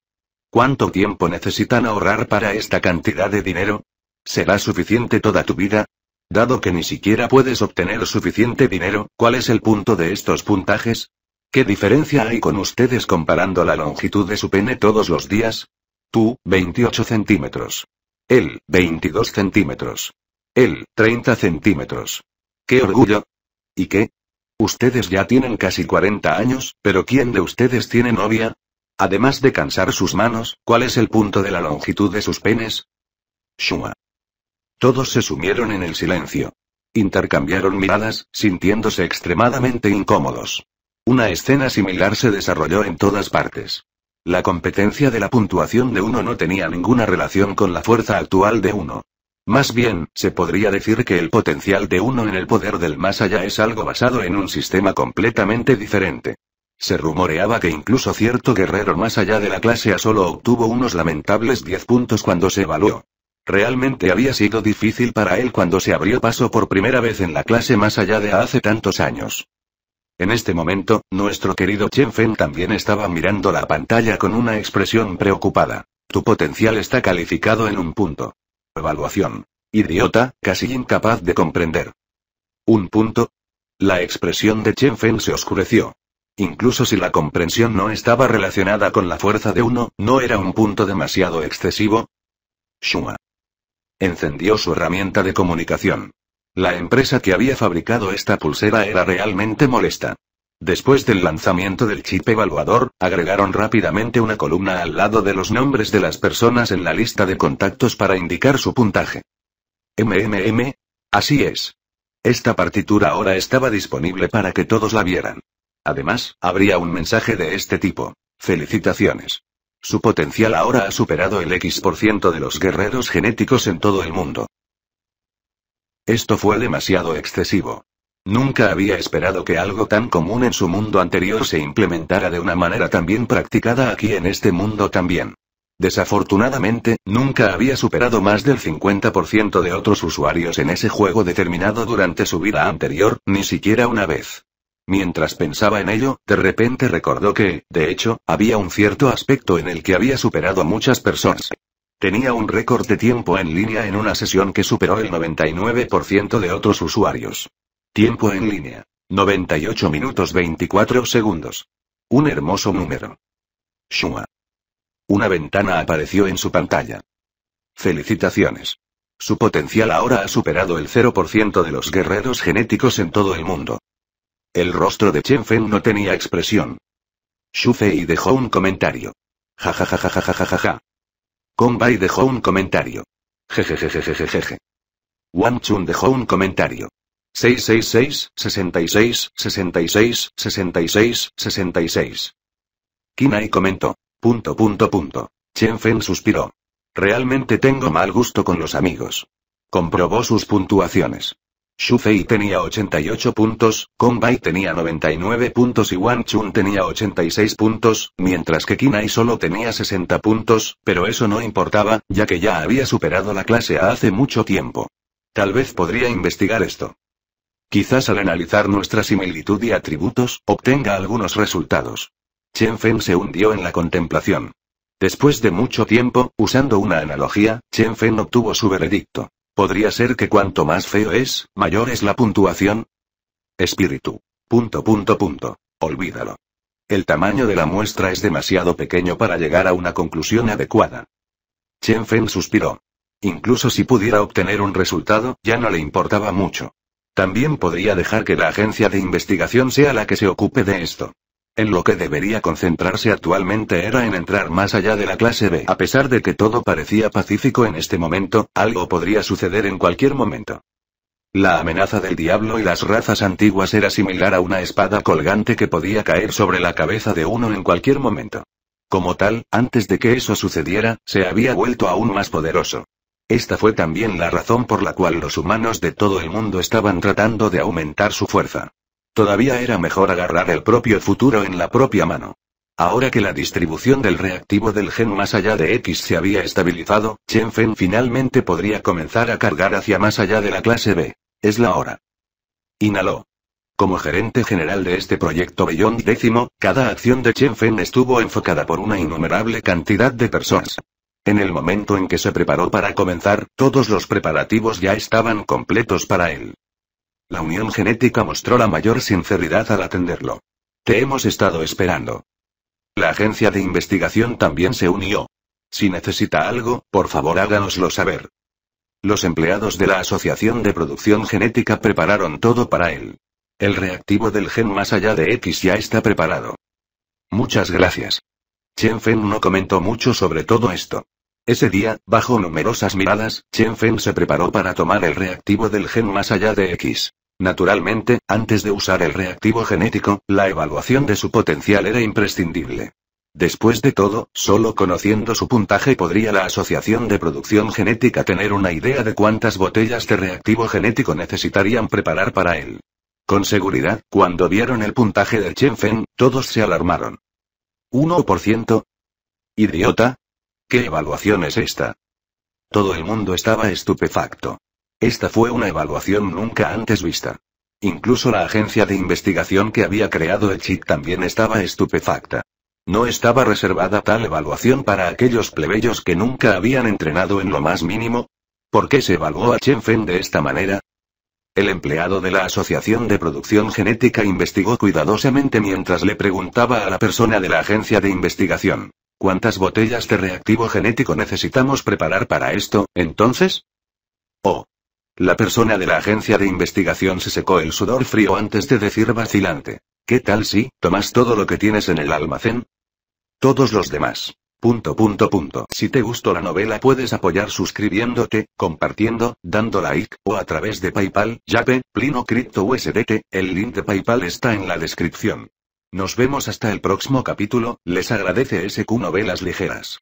¿Cuánto tiempo necesitan ahorrar para esta cantidad de dinero? ¿Será suficiente toda tu vida? Dado que ni siquiera puedes obtener suficiente dinero, ¿cuál es el punto de estos puntajes? ¿Qué diferencia hay con ustedes comparando la longitud de su pene todos los días? Tú, 28 centímetros. Él, 22 centímetros. Él, 30 centímetros. ¡Qué orgullo! ¿Y qué? Ustedes ya tienen casi 40 años, pero ¿quién de ustedes tiene novia? Además de cansar sus manos, ¿cuál es el punto de la longitud de sus penes? Shua. Todos se sumieron en el silencio. Intercambiaron miradas, sintiéndose extremadamente incómodos. Una escena similar se desarrolló en todas partes. La competencia de la puntuación de uno no tenía ninguna relación con la fuerza actual de uno. Más bien, se podría decir que el potencial de uno en el poder del más allá es algo basado en un sistema completamente diferente. Se rumoreaba que incluso cierto guerrero más allá de la clase A solo obtuvo unos lamentables 10 puntos cuando se evaluó. Realmente había sido difícil para él cuando se abrió paso por primera vez en la clase más allá de hace tantos años. En este momento, nuestro querido Chen Fen también estaba mirando la pantalla con una expresión preocupada. Tu potencial está calificado en un punto. Evaluación. Idiota, casi incapaz de comprender. ¿Un punto? La expresión de Chen Fen se oscureció. Incluso si la comprensión no estaba relacionada con la fuerza de uno, ¿no era un punto demasiado excesivo? Shuma. Encendió su herramienta de comunicación. La empresa que había fabricado esta pulsera era realmente molesta. Después del lanzamiento del chip evaluador, agregaron rápidamente una columna al lado de los nombres de las personas en la lista de contactos para indicar su puntaje. MMM. Así es. Esta partitura ahora estaba disponible para que todos la vieran. Además, habría un mensaje de este tipo. Felicitaciones. Su potencial ahora ha superado el X% de los guerreros genéticos en todo el mundo. Esto fue demasiado excesivo. Nunca había esperado que algo tan común en su mundo anterior se implementara de una manera tan bien practicada aquí en este mundo también. Desafortunadamente, nunca había superado más del 50% de otros usuarios en ese juego determinado durante su vida anterior, ni siquiera una vez. Mientras pensaba en ello, de repente recordó que, de hecho, había un cierto aspecto en el que había superado a muchas personas. Tenía un récord de tiempo en línea en una sesión que superó el 99% de otros usuarios. Tiempo en línea. 98 minutos 24 segundos. Un hermoso número. Shua. Una ventana apareció en su pantalla. Felicitaciones. Su potencial ahora ha superado el 0% de los guerreros genéticos en todo el mundo. El rostro de Chen no tenía expresión. Xu Fei dejó un comentario. Ja ja ja ja ja ja ja ja. Kong Bai dejó un comentario. je. Wang Chun dejó un comentario. 666, 66, 66, 66, 66. Kinai comentó. Punto punto punto. Chen suspiró. Realmente tengo mal gusto con los amigos. Comprobó sus puntuaciones. Xu Fei tenía 88 puntos, Kong Bai tenía 99 puntos y Wang Chun tenía 86 puntos, mientras que Kinai solo tenía 60 puntos, pero eso no importaba, ya que ya había superado la clase A hace mucho tiempo. Tal vez podría investigar esto. Quizás al analizar nuestra similitud y atributos, obtenga algunos resultados. Chen Fen se hundió en la contemplación. Después de mucho tiempo, usando una analogía, Chen Fen obtuvo su veredicto. Podría ser que cuanto más feo es, mayor es la puntuación. Espíritu. Punto punto punto. Olvídalo. El tamaño de la muestra es demasiado pequeño para llegar a una conclusión adecuada. Chen Feng suspiró. Incluso si pudiera obtener un resultado, ya no le importaba mucho. También podría dejar que la agencia de investigación sea la que se ocupe de esto. En lo que debería concentrarse actualmente era en entrar más allá de la clase B. A pesar de que todo parecía pacífico en este momento, algo podría suceder en cualquier momento. La amenaza del diablo y las razas antiguas era similar a una espada colgante que podía caer sobre la cabeza de uno en cualquier momento. Como tal, antes de que eso sucediera, se había vuelto aún más poderoso. Esta fue también la razón por la cual los humanos de todo el mundo estaban tratando de aumentar su fuerza. Todavía era mejor agarrar el propio futuro en la propia mano. Ahora que la distribución del reactivo del gen más allá de X se había estabilizado, Chen Fen finalmente podría comenzar a cargar hacia más allá de la clase B. Es la hora. Inhaló. Como gerente general de este proyecto Beyond Décimo, cada acción de Chen Fen estuvo enfocada por una innumerable cantidad de personas. En el momento en que se preparó para comenzar, todos los preparativos ya estaban completos para él. La unión genética mostró la mayor sinceridad al atenderlo. Te hemos estado esperando. La agencia de investigación también se unió. Si necesita algo, por favor háganoslo saber. Los empleados de la Asociación de Producción Genética prepararon todo para él. El reactivo del gen más allá de X ya está preparado. Muchas gracias. Chen Feng no comentó mucho sobre todo esto. Ese día, bajo numerosas miradas, Chen Feng se preparó para tomar el reactivo del gen más allá de X. Naturalmente, antes de usar el reactivo genético, la evaluación de su potencial era imprescindible. Después de todo, solo conociendo su puntaje podría la Asociación de Producción Genética tener una idea de cuántas botellas de reactivo genético necesitarían preparar para él. Con seguridad, cuando vieron el puntaje de Chen Feng, todos se alarmaron. ¿1%? Idiota, ¿Qué evaluación es esta? Todo el mundo estaba estupefacto. Esta fue una evaluación nunca antes vista. Incluso la agencia de investigación que había creado el chip también estaba estupefacta. No estaba reservada tal evaluación para aquellos plebeyos que nunca habían entrenado en lo más mínimo. ¿Por qué se evaluó a Chen de esta manera? El empleado de la Asociación de Producción Genética investigó cuidadosamente mientras le preguntaba a la persona de la agencia de investigación. ¿Cuántas botellas de reactivo genético necesitamos preparar para esto, entonces? Oh. La persona de la agencia de investigación se secó el sudor frío antes de decir vacilante. ¿Qué tal si tomas todo lo que tienes en el almacén? Todos los demás. Punto, punto, punto. Si te gustó la novela puedes apoyar suscribiéndote, compartiendo, dando like, o a través de PayPal, Yape, Plino Crypto USDT, el link de PayPal está en la descripción. Nos vemos hasta el próximo capítulo, les agradece SQ Novelas Ligeras.